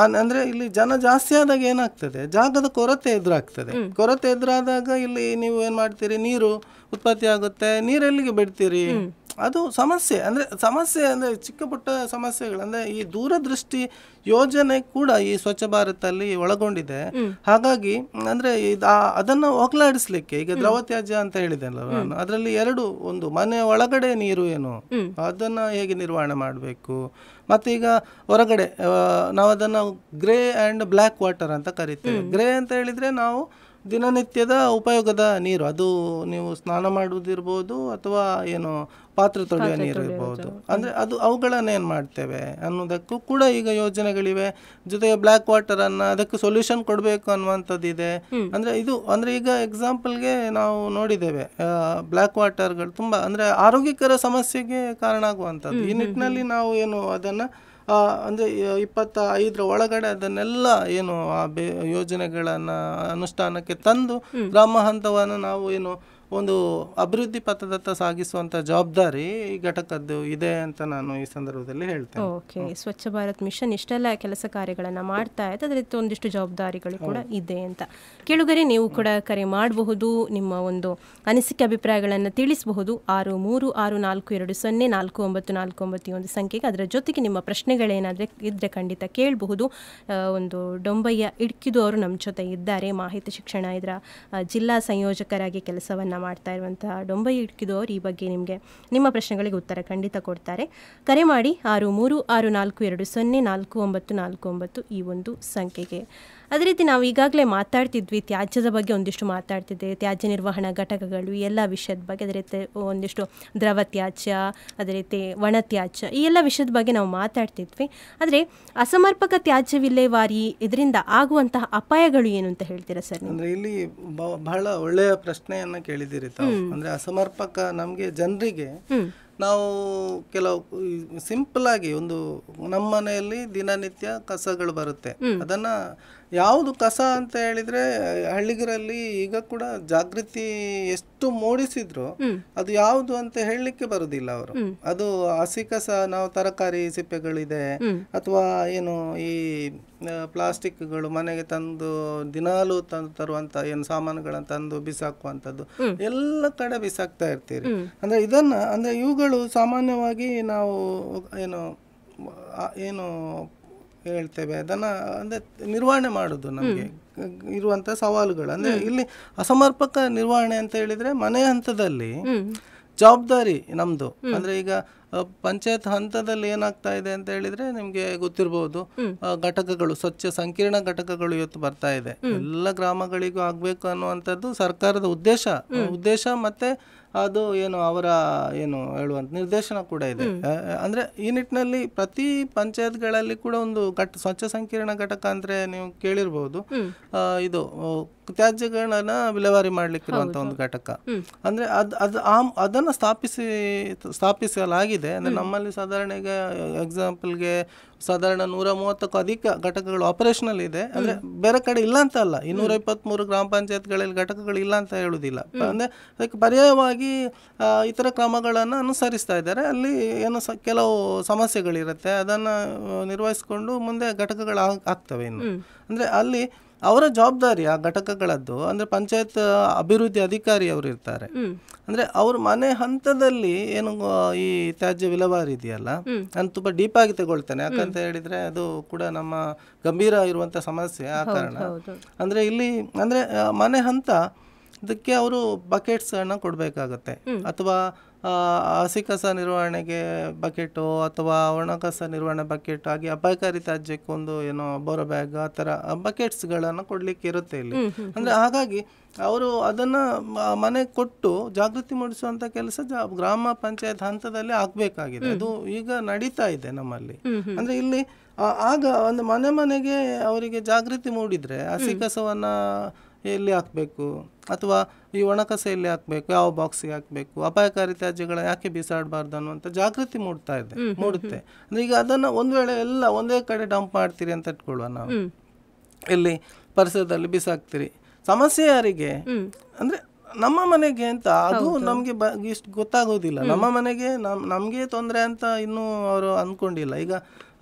ಅಂದ್ರೆ ಅಂದ್ರೆ ಇಲ್ಲಿ ಜನ ಜಾಸ್ತಿ ಆದಾಗ ಏನಾಗ್ತದೆ ಜಾಗದ ಕೊರತೆ ಎದುರಾಗ್ತದೆ ಕೊರತೆ ಎದುರಾದಾಗ ಇಲ್ಲಿ ನೀವು ಏನ್ ಮಾಡ್ತೀರಿ ನೀರು ಉತ್ಪತ್ತಿ ಆಗುತ್ತೆ ನೀರೆಲ್ಲಿಗೆ ಬಿಡ್ತೀರಿ ಅದು ಸಮಸ್ಯೆ ಅಂದ್ರೆ ಸಮಸ್ಯೆ ಅಂದ್ರೆ ಚಿಕ್ಕ ಪುಟ್ಟ ಸಮಸ್ಯೆಗಳು ಅಂದ್ರೆ ಈ ದೂರದೃಷ್ಟಿ ಯೋಜನೆ ಕೂಡ ಈ ಸ್ವಚ್ಛ ಭಾರತ ಅಲ್ಲಿ ಒಳಗೊಂಡಿದೆ ಹಾಗಾಗಿ ಅಂದ್ರೆ ಅದನ್ನ ಹೋಗ್ಲಾಡಿಸ್ಲಿಕ್ಕೆ ಈಗ ದ್ರವ ತ್ಯಾಜ್ಯ ಅಂತ ಹೇಳಿದೆ ನಾನು ಅದರಲ್ಲಿ ಎರಡು ಒಂದು ಮನೆ ಒಳಗಡೆ ನೀರು ಏನು ಅದನ್ನ ಹೇಗೆ ನಿರ್ವಹಣೆ ಮಾಡಬೇಕು ಮತ್ತು ಈಗ ಹೊರಗಡೆ ನಾವು ಅದನ್ನು ಗ್ರೇ ಆ್ಯಂಡ್ ಬ್ಲ್ಯಾಕ್ ವಾಟರ್ ಅಂತ ಕರಿತೀವಿ ಗ್ರೇ ಅಂತ ಹೇಳಿದರೆ ನಾವು ದಿನನಿತ್ಯದ ಉಪಯೋಗದ ನೀರು ಅದು ನೀವು ಸ್ನಾನ ಮಾಡುವುದಿರ್ಬೋದು ಅಥವಾ ಏನು ಪಾತ್ರೆ ತೊಳೆಯುವ ನೀರು ಇರ್ಬೋದು ಅಂದರೆ ಅದು ಅವುಗಳನ್ನು ಏನು ಮಾಡ್ತೇವೆ ಅನ್ನೋದಕ್ಕೂ ಕೂಡ ಈಗ ಯೋಜನೆಗಳಿವೆ ಜೊತೆಗೆ ಬ್ಲ್ಯಾಕ್ ವಾಟರನ್ನು ಅದಕ್ಕೆ ಸೊಲ್ಯೂಷನ್ ಕೊಡಬೇಕು ಅನ್ನುವಂಥದ್ದಿದೆ ಅಂದರೆ ಇದು ಅಂದರೆ ಈಗ ಎಕ್ಸಾಂಪಲ್ಗೆ ನಾವು ನೋಡಿದ್ದೇವೆ ಬ್ಲ್ಯಾಕ್ ವಾಟರ್ಗಳು ತುಂಬ ಅಂದರೆ ಆರೋಗ್ಯಕರ ಸಮಸ್ಯೆಗೆ ಕಾರಣ ಆಗುವಂಥದ್ದು ಈ ನಿಟ್ಟಿನಲ್ಲಿ ನಾವು ಏನು ಅದನ್ನು ಅಂದರೆ ಇಪ್ಪತ್ತ ಐದರ ಒಳಗಡೆ ಅದನ್ನೆಲ್ಲ ಏನು ಆ ಬೇ ಯೋಜನೆಗಳನ್ನು ಅನುಷ್ಠಾನಕ್ಕೆ ತಂದು ಗ್ರಾಮ ಹಂತವನ್ನು ನಾವು ಏನು ಒಂದು ಅಭಿವೃದ್ಧಿ ಪಥದತ್ತ ಸಾಗಿಸುವಂತಹ ಜವಾಬ್ದಾರಿ ಈ ಘಟಕದ್ದು ಇದೆ ಅಂತ ನಾನು ಈ ಸಂದರ್ಭದಲ್ಲಿ ಹೇಳ್ತೇನೆ ಓಕೆ ಸ್ವಚ್ಛ ಭಾರತ್ ಮಿಷನ್ ಇಷ್ಟೆಲ್ಲ ಕೆಲಸ ಕಾರ್ಯಗಳನ್ನು ಮಾಡ್ತಾ ಇದೆ ಅದರಲ್ಲಿ ಒಂದಿಷ್ಟು ಜವಾಬ್ದಾರಿಗಳು ಕೂಡ ಇದೆ ಅಂತ ಕೇಳುಗರೆ ನೀವು ಕೂಡ ಕರೆ ಮಾಡಬಹುದು ನಿಮ್ಮ ಒಂದು ಅನಿಸಿಕೆ ಅಭಿಪ್ರಾಯಗಳನ್ನು ತಿಳಿಸಬಹುದು ಆರು ಮೂರು ಆರು ನಾಲ್ಕು ಎರಡು ಸೊನ್ನೆ ನಾಲ್ಕು ಒಂಬತ್ತು ನಾಲ್ಕು ಒಂಬತ್ತು ಒಂದು ಸಂಖ್ಯೆಗೆ ಅದರ ಜೊತೆಗೆ ನಿಮ್ಮ ಪ್ರಶ್ನೆಗಳೇನಾದ್ರೆ ಇದ್ರೆ ಖಂಡಿತ ಕೇಳಬಹುದು ಒಂದು ಡೊಂಬಯ್ಯ ಇಡ್ಕಿದು ಅವರು ನಮ್ಮ ಜೊತೆ ಇದ್ದಾರೆ ಮಾಹಿತಿ ಶಿಕ್ಷಣ ಇದರ ಜಿಲ್ಲಾ ಸಂಯೋಜಕರಾಗಿ ಕೆಲಸವನ್ನ ಮಾಡ್ತಾ ಇರುವಂತಹ ಡೊಂಬೈ ಇಟ್ಕಿದವರು ಈ ಬಗ್ಗೆ ನಿಮಗೆ ನಿಮ್ಮ ಪ್ರಶ್ನೆಗಳಿಗೆ ಉತ್ತರ ಖಂಡಿತ ಕೊಡ್ತಾರೆ ಕರೆ ಮಾಡಿ ಆರು ಮೂರು ಆರು ನಾಲ್ಕು ಎರಡು ಸೊನ್ನೆ ನಾಲ್ಕು ಒಂಬತ್ತು ನಾಲ್ಕು ಒಂಬತ್ತು ಈ ಒಂದು ಸಂಖ್ಯೆಗೆ ಅದೇ ರೀತಿ ನಾವು ಈಗಾಗಲೇ ಮಾತಾಡ್ತಿದ್ವಿ ತ್ಯಾಜ್ಯದ ಬಗ್ಗೆ ಒಂದಿಷ್ಟು ಮಾತಾಡ್ತಿದ್ದೆ ತ್ಯಾಜ್ಯ ನಿರ್ವಹಣಾ ಘಟಕಗಳು ಎಲ್ಲ ವಿಷಯದ ಬಗ್ಗೆ ಅದೇ ರೀತಿ ಒಂದಿಷ್ಟು ದ್ರವ ತ್ಯಾಜ್ಯ ಅದೇ ರೀತಿ ಒಣ ತ್ಯಾಜ್ಯ ಈ ಎಲ್ಲ ವಿಷಯದ ಬಗ್ಗೆ ನಾವು ಮಾತಾಡ್ತಿದ್ವಿ ಆದರೆ ಅಸಮರ್ಪಕ ತ್ಯಾಜ್ಯ ವಿಲೇವಾರಿ ಇದರಿಂದ ಆಗುವಂತಹ ಅಪಾಯಗಳು ಏನು ಅಂತ ಹೇಳ್ತೀರಾ ಸರ್ ಅಂದರೆ ಇಲ್ಲಿ ಬಹಳ ಒಳ್ಳೆಯ ಪ್ರಶ್ನೆಯನ್ನು ಕೇಳಿದ್ದೀರಿ ಅಂದರೆ ಅಸಮರ್ಪಕ ನಮಗೆ ಜನರಿಗೆ ನಾವು ಕೆಲವು ಸಿಂಪಲ್ ಆಗಿ ಒಂದು ನಮ್ಮ ಮನೆಯಲ್ಲಿ ದಿನನಿತ್ಯ ಕಸಗಳು ಬರುತ್ತೆ ಅದನ್ನ ಯಾವುದು ಕಸ ಅಂತ ಹೇಳಿದ್ರೆ ಹಳ್ಳಿಗರಲ್ಲಿ ಈಗ ಕೂಡ ಜಾಗೃತಿ ಎಷ್ಟು ಮೂಡಿಸಿದ್ರು ಅದು ಯಾವುದು ಅಂತ ಹೇಳಲಿಕ್ಕೆ ಬರುದಿಲ್ಲ ಅವರು ಅದು ಹಸಿ ಕಸ ನಾವು ತರಕಾರಿ ಸಿಪ್ಪೆಗಳಿದೆ ಅಥವಾ ಏನು ಈ ಪ್ಲಾಸ್ಟಿಕ್ಗಳು ಮನೆಗೆ ತಂದು ದಿನಾಲು ತಂದು ತರುವಂತ ಏನು ಸಾಮಾನುಗಳನ್ನು ತಂದು ಬಿಸಾಕುವಂಥದ್ದು ಎಲ್ಲ ಕಡೆ ಬಿಸಾಕ್ತಾ ಇರ್ತೀರಿ ಅಂದ್ರೆ ಇದನ್ನ ಅಂದ್ರೆ ಇವುಗಳು ಸಾಮಾನ್ಯವಾಗಿ ನಾವು ಏನು ಏನು ಹೇಳ್ತೇವೆ ಅದನ್ನ ಅಂದ್ರೆ ನಿರ್ವಹಣೆ ಮಾಡುದು ನಮಗೆ ಇರುವಂತ ಸವಾಲುಗಳು ಅಂದ್ರೆ ಇಲ್ಲಿ ಅಸಮರ್ಪಕ ನಿರ್ವಹಣೆ ಅಂತ ಹೇಳಿದ್ರೆ ಮನೆ ಹಂತದಲ್ಲಿ ಜವಾಬ್ದಾರಿ ನಮ್ದು ಅಂದ್ರೆ ಈಗ ಪಂಚಾಯತ್ ಹಂತದಲ್ಲಿ ಏನಾಗ್ತಾ ಇದೆ ಅಂತ ಹೇಳಿದ್ರೆ ನಿಮ್ಗೆ ಗೊತ್ತಿರಬಹುದು ಘಟಕಗಳು ಸ್ವಚ್ಛ ಸಂಕೀರ್ಣ ಘಟಕಗಳು ಇವತ್ತು ಬರ್ತಾ ಇದೆ ಎಲ್ಲ ಗ್ರಾಮಗಳಿಗೂ ಆಗ್ಬೇಕು ಅನ್ನುವಂಥದ್ದು ಸರ್ಕಾರದ ಉದ್ದೇಶ ಉದ್ದೇಶ ಮತ್ತೆ ಅದು ಏನು ಅವರ ಏನು ಹೇಳುವಂತ ನಿರ್ದೇಶನ ಕೂಡ ಇದೆ ಅಂದ್ರೆ ಈ ನಿಟ್ಟಿನಲ್ಲಿ ಪ್ರತಿ ಪಂಚಾಯತ್ಗಳಲ್ಲಿ ಕೂಡ ಒಂದು ಘಟ ಸ್ವಚ್ಛ ಸಂಕೀರ್ಣ ಘಟಕ ಅಂದ್ರೆ ನೀವು ಕೇಳಿರಬಹುದು ಇದು ತ್ಯಾಜ್ಯಗಳನ್ನ ವಿಲೇವಾರಿ ಮಾಡ್ಲಿಕ್ಕಿರುವಂತಹ ಒಂದು ಘಟಕ ಅಂದ್ರೆ ಅದ್ ಅದ್ ಅದನ್ನ ಸ್ಥಾಪಿಸಿ ಸ್ಥಾಪಿಸಲಾಗಿದೆ ಅಂದ್ರೆ ನಮ್ಮಲ್ಲಿ ಸಾಧಾರಣ ಎಕ್ಸಾಂಪಲ್ಗೆ ಸಾಧಾರಣ ನೂರ ಮೂವತ್ತಕ್ಕೂ ಅಧಿಕ ಘಟಕಗಳು ಆಪರೇಷನಲ್ ಇದೆ ಅಂದ್ರೆ ಬೇರೆ ಕಡೆ ಇಲ್ಲ ಅಂತ ಅಲ್ಲ ಇನ್ನೂರ ಇಪ್ಪತ್ಮೂರು ಗ್ರಾಮ ಪಂಚಾಯತ್ಗಳಲ್ಲಿ ಘಟಕಗಳು ಇಲ್ಲ ಅಂತ ಹೇಳುದಿಲ್ಲ ಅಂದ್ರೆ ಅದಕ್ಕೆ ಪರ್ಯಾಯವಾಗಿ ಇತರ ಕ್ರಮಗಳನ್ನು ಅನುಸರಿಸ್ತಾ ಇದ್ದಾರೆ ಅಲ್ಲಿ ಏನು ಕೆಲವು ಸಮಸ್ಯೆಗಳಿರುತ್ತೆ ಅದನ್ನು ನಿರ್ವಹಿಸಿಕೊಂಡು ಮುಂದೆ ಘಟಕಗಳು ಆಗ್ತವೆ ಇನ್ನು ಅಂದ್ರೆ ಅಲ್ಲಿ ಅವರ ಜವಾಬ್ದಾರಿ ಆ ಘಟಕಗಳದ್ದು ಅಂದ್ರೆ ಪಂಚಾಯತ್ ಅಭಿವೃದ್ಧಿ ಅಧಿಕಾರಿ ಅವರು ಇರ್ತಾರೆ ಅಂದ್ರೆ ಅವ್ರ ಮನೆ ಹಂತದಲ್ಲಿ ಏನು ಈ ತ್ಯಾಜ್ಯ ವಿಲವಾರ ಇದೆಯಲ್ಲ ನಾನು ತುಂಬಾ ಡೀಪ್ ಆಗಿ ತಗೊಳ್ತೇನೆ ಯಾಕಂತ ಹೇಳಿದ್ರೆ ಅದು ಕೂಡ ನಮ್ಮ ಗಂಭೀರ ಇರುವಂತ ಸಮಸ್ಯೆ ಆ ಕಾರಣ ಅಂದ್ರೆ ಇಲ್ಲಿ ಅಂದ್ರೆ ಮನೆ ಹಂತ ಇದಕ್ಕೆ ಅವರು ಬಕೆಟ್ಸ್ ಅನ್ನ ಕೊಡ್ಬೇಕಾಗತ್ತೆ ಅಥವಾ ಹಸಿ ಕಸ ನಿರ್ವಹಣೆಗೆ ಬಕೆಟು ಅಥವಾ ಒಣ ಕಸ ನಿರ್ವಹಣೆ ಬಕೆಟ್ ಆಗಿ ಅಪಾಯಕಾರಿ ತ್ಯಾಜ್ಯಕ್ಕೊಂದು ಏನೋ ಬೋರ ಬ್ಯಾಗ್ ಆ ಥರ ಬಕೆಟ್ಸ್ಗಳನ್ನು ಕೊಡಲಿಕ್ಕೆ ಇರುತ್ತೆ ಇಲ್ಲಿ ಅಂದರೆ ಹಾಗಾಗಿ ಅವರು ಅದನ್ನು ಮನೆ ಕೊಟ್ಟು ಜಾಗೃತಿ ಮೂಡಿಸುವಂಥ ಕೆಲಸ ಗ್ರಾಮ ಪಂಚಾಯತ್ ಹಂತದಲ್ಲಿ ಆಗಬೇಕಾಗಿದೆ ಅದು ಈಗ ನಡೀತಾ ಇದೆ ನಮ್ಮಲ್ಲಿ ಅಂದರೆ ಇಲ್ಲಿ ಆಗ ಒಂದು ಮನೆ ಮನೆಗೆ ಅವರಿಗೆ ಜಾಗೃತಿ ಮೂಡಿದರೆ ಹಸಿ ಕಸವನ್ನು ಎಲ್ಲಿ ಹಾಕಬೇಕು ಅಥವಾ ಈ ಒಣಕಸ ಎಲ್ಲಿ ಹಾಕಬೇಕು ಯಾವ ಬಾಕ್ಸಿಗೆ ಹಾಕಬೇಕು ಅಪಾಯಕಾರಿ ತ್ಯಾಜ್ಯಗಳ ಯಾಕೆ ಬಿಸಾಡಬಾರ್ದು ಅನ್ನುವಂಥ ಜಾಗೃತಿ ಮೂಡ್ತಾ ಇದೆ ಮೂಡುತ್ತೆ ಅಂದ್ರೆ ಈಗ ಅದನ್ನ ಒಂದು ವೇಳೆ ಎಲ್ಲ ಒಂದೇ ಕಡೆ ಡಂಪ್ ಮಾಡ್ತೀರಿ ಅಂತ ಇಟ್ಕೊಳ್ಳುವ ನಾವು ಇಲ್ಲಿ ಪರಿಸರದಲ್ಲಿ ಬಿಸಾಕ್ತೀರಿ ಸಮಸ್ಯೆ ಯಾರಿಗೆ ಅಂದ್ರೆ ನಮ್ಮ ಮನೆಗೆ ಅಂತ ಅದು ನಮಗೆ ಇಷ್ಟು ಗೊತ್ತಾಗೋದಿಲ್ಲ ನಮ್ಮ ಮನೆಗೆ ನಮ್ ನಮಗೆ ತೊಂದರೆ ಅಂತ ಇನ್ನೂ ಅವರು ಅಂದ್ಕೊಂಡಿಲ್ಲ ಈಗ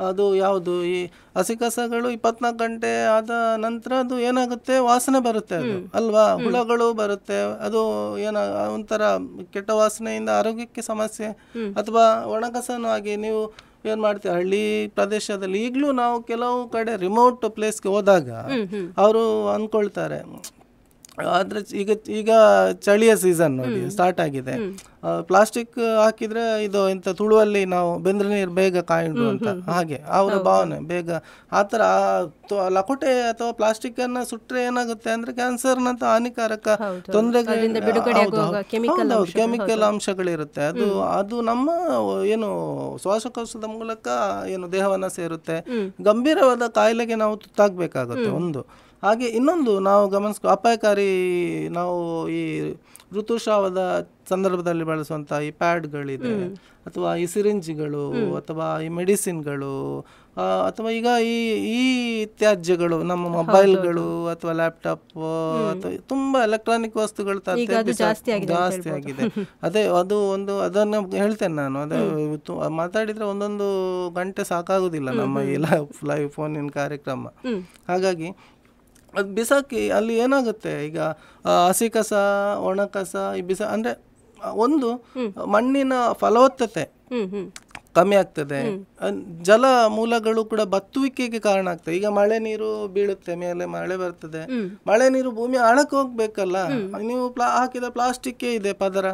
ಅದು ಯಾವುದು ಈ ಹಸಿ ಕಸಗಳು ಇಪ್ಪತ್ನಾಲ್ಕು ಗಂಟೆ ಆದ ನಂತರ ಅದು ಏನಾಗುತ್ತೆ ವಾಸನೆ ಬರುತ್ತೆ ಅದು ಅಲ್ವಾ ಹುಳಗಳು ಬರುತ್ತೆ ಅದು ಏನ ಒಂಥರ ಕೆಟ್ಟ ವಾಸನೆಯಿಂದ ಆರೋಗ್ಯಕ್ಕೆ ಸಮಸ್ಯೆ ಅಥವಾ ಒಣಕಸನೂ ಹಾಗೆ ನೀವು ಏನ್ ಮಾಡ್ತೀವಿ ಹಳ್ಳಿ ಪ್ರದೇಶದಲ್ಲಿ ಈಗಲೂ ನಾವು ಕೆಲವು ಕಡೆ ರಿಮೋಟ್ ಪ್ಲೇಸ್ಗೆ ಹೋದಾಗ ಅವರು ಅಂದ್ಕೊಳ್ತಾರೆ ಆದ್ರೆ ಈಗ ಈಗ ಚಳಿಯ ಸೀಸನ್ ನೋಡಿ ಸ್ಟಾರ್ಟ್ ಆಗಿದೆ ಪ್ಲಾಸ್ಟಿಕ್ ಹಾಕಿದ್ರೆ ಇದು ಇಂಥ ತುಳುವಲ್ಲಿ ನಾವು ಬೆಂದ್ರ ನೀರು ಬೇಗ ಕಾಯಿಂಡು ಅಂತ ಹಾಗೆ ಅವರ ಭಾವನೆ ಬೇಗ ಆ ಥರ ಲಕೋಟೆ ಅಥವಾ ಪ್ಲಾಸ್ಟಿಕ್ ಅನ್ನ ಸುಟ್ಟರೆ ಏನಾಗುತ್ತೆ ಅಂದ್ರೆ ಕ್ಯಾನ್ಸರ್ನಂತ ಹಾನಿಕಾರಕ ತೊಂದರೆಗಳು ಕೆಮಿಕಲ್ ಅಂಶಗಳಿರುತ್ತೆ ಅದು ಅದು ನಮ್ಮ ಏನು ಶ್ವಾಸಕೋಶದ ಮೂಲಕ ಏನು ದೇಹವನ್ನ ಸೇರುತ್ತೆ ಗಂಭೀರವಾದ ಕಾಯಿಲೆಗೆ ನಾವು ತುತ್ತಾಗಬೇಕಾಗುತ್ತೆ ಒಂದು ಹಾಗೆ ಇನ್ನೊಂದು ನಾವು ಗಮನಿಸ್ಕೊ ಅಪಾಯಕಾರಿ ನಾವು ಈ ಋತುಸ್ರಾವದ ಸಂದರ್ಭದಲ್ಲಿ ಬಳಸುವಂಥ ಈ ಪ್ಯಾಡ್ಗಳಿದೆ ಅಥವಾ ಈ ಸಿರಿಂಜ್ಗಳು ಅಥವಾ ಈ ಮೆಡಿಸಿನ್ಗಳು ಅಥವಾ ಈಗ ಈ ಈ ತ್ಯಾಜ್ಯಗಳು ನಮ್ಮ ಮೊಬೈಲ್ಗಳು ಅಥವಾ ಲ್ಯಾಪ್ಟಾಪ್ ಅಥವಾ ತುಂಬಾ ಎಲೆಕ್ಟ್ರಾನಿಕ್ ವಸ್ತುಗಳು ಜಾಸ್ತಿ ಆಗಿದೆ ಅದೇ ಅದು ಒಂದು ಅದನ್ನು ಹೇಳ್ತೇನೆ ನಾನು ಅದೇ ಮಾತಾಡಿದ್ರೆ ಒಂದೊಂದು ಗಂಟೆ ಸಾಕಾಗುದಿಲ್ಲ ನಮ್ಮ ಈ ಲೈವ್ ಫೋನಿನ ಕಾರ್ಯಕ್ರಮ ಹಾಗಾಗಿ ಅದು ಬಿಸಾಕಿ ಅಲ್ಲಿ ಏನಾಗುತ್ತೆ ಈಗ ಹಸಿ ಕಸ ಒಣ ಕಸ ಈ ಬಿಸ ಅಂದ್ರೆ ಒಂದು ಮಣ್ಣಿನ ಫಲವತ್ತತೆ ಕಮ್ಮಿ ಆಗ್ತದೆ ಜಲ ಮೂಲಗಳು ಕೂಡ ಬತ್ತುವಿಕೆಗೆ ಕಾರಣ ಆಗ್ತದೆ ಈಗ ಮಳೆ ನೀರು ಬೀಳುತ್ತೆ ಮೇಲೆ ಮಳೆ ಬರ್ತದೆ ಮಳೆ ನೀರು ಭೂಮಿ ಆಳಕ್ಕೆ ಹೋಗ್ಬೇಕಲ್ಲ ನೀವು ಹಾಕಿದ ಪ್ಲಾಸ್ಟಿಕ್ ಇದೆ ಪದರ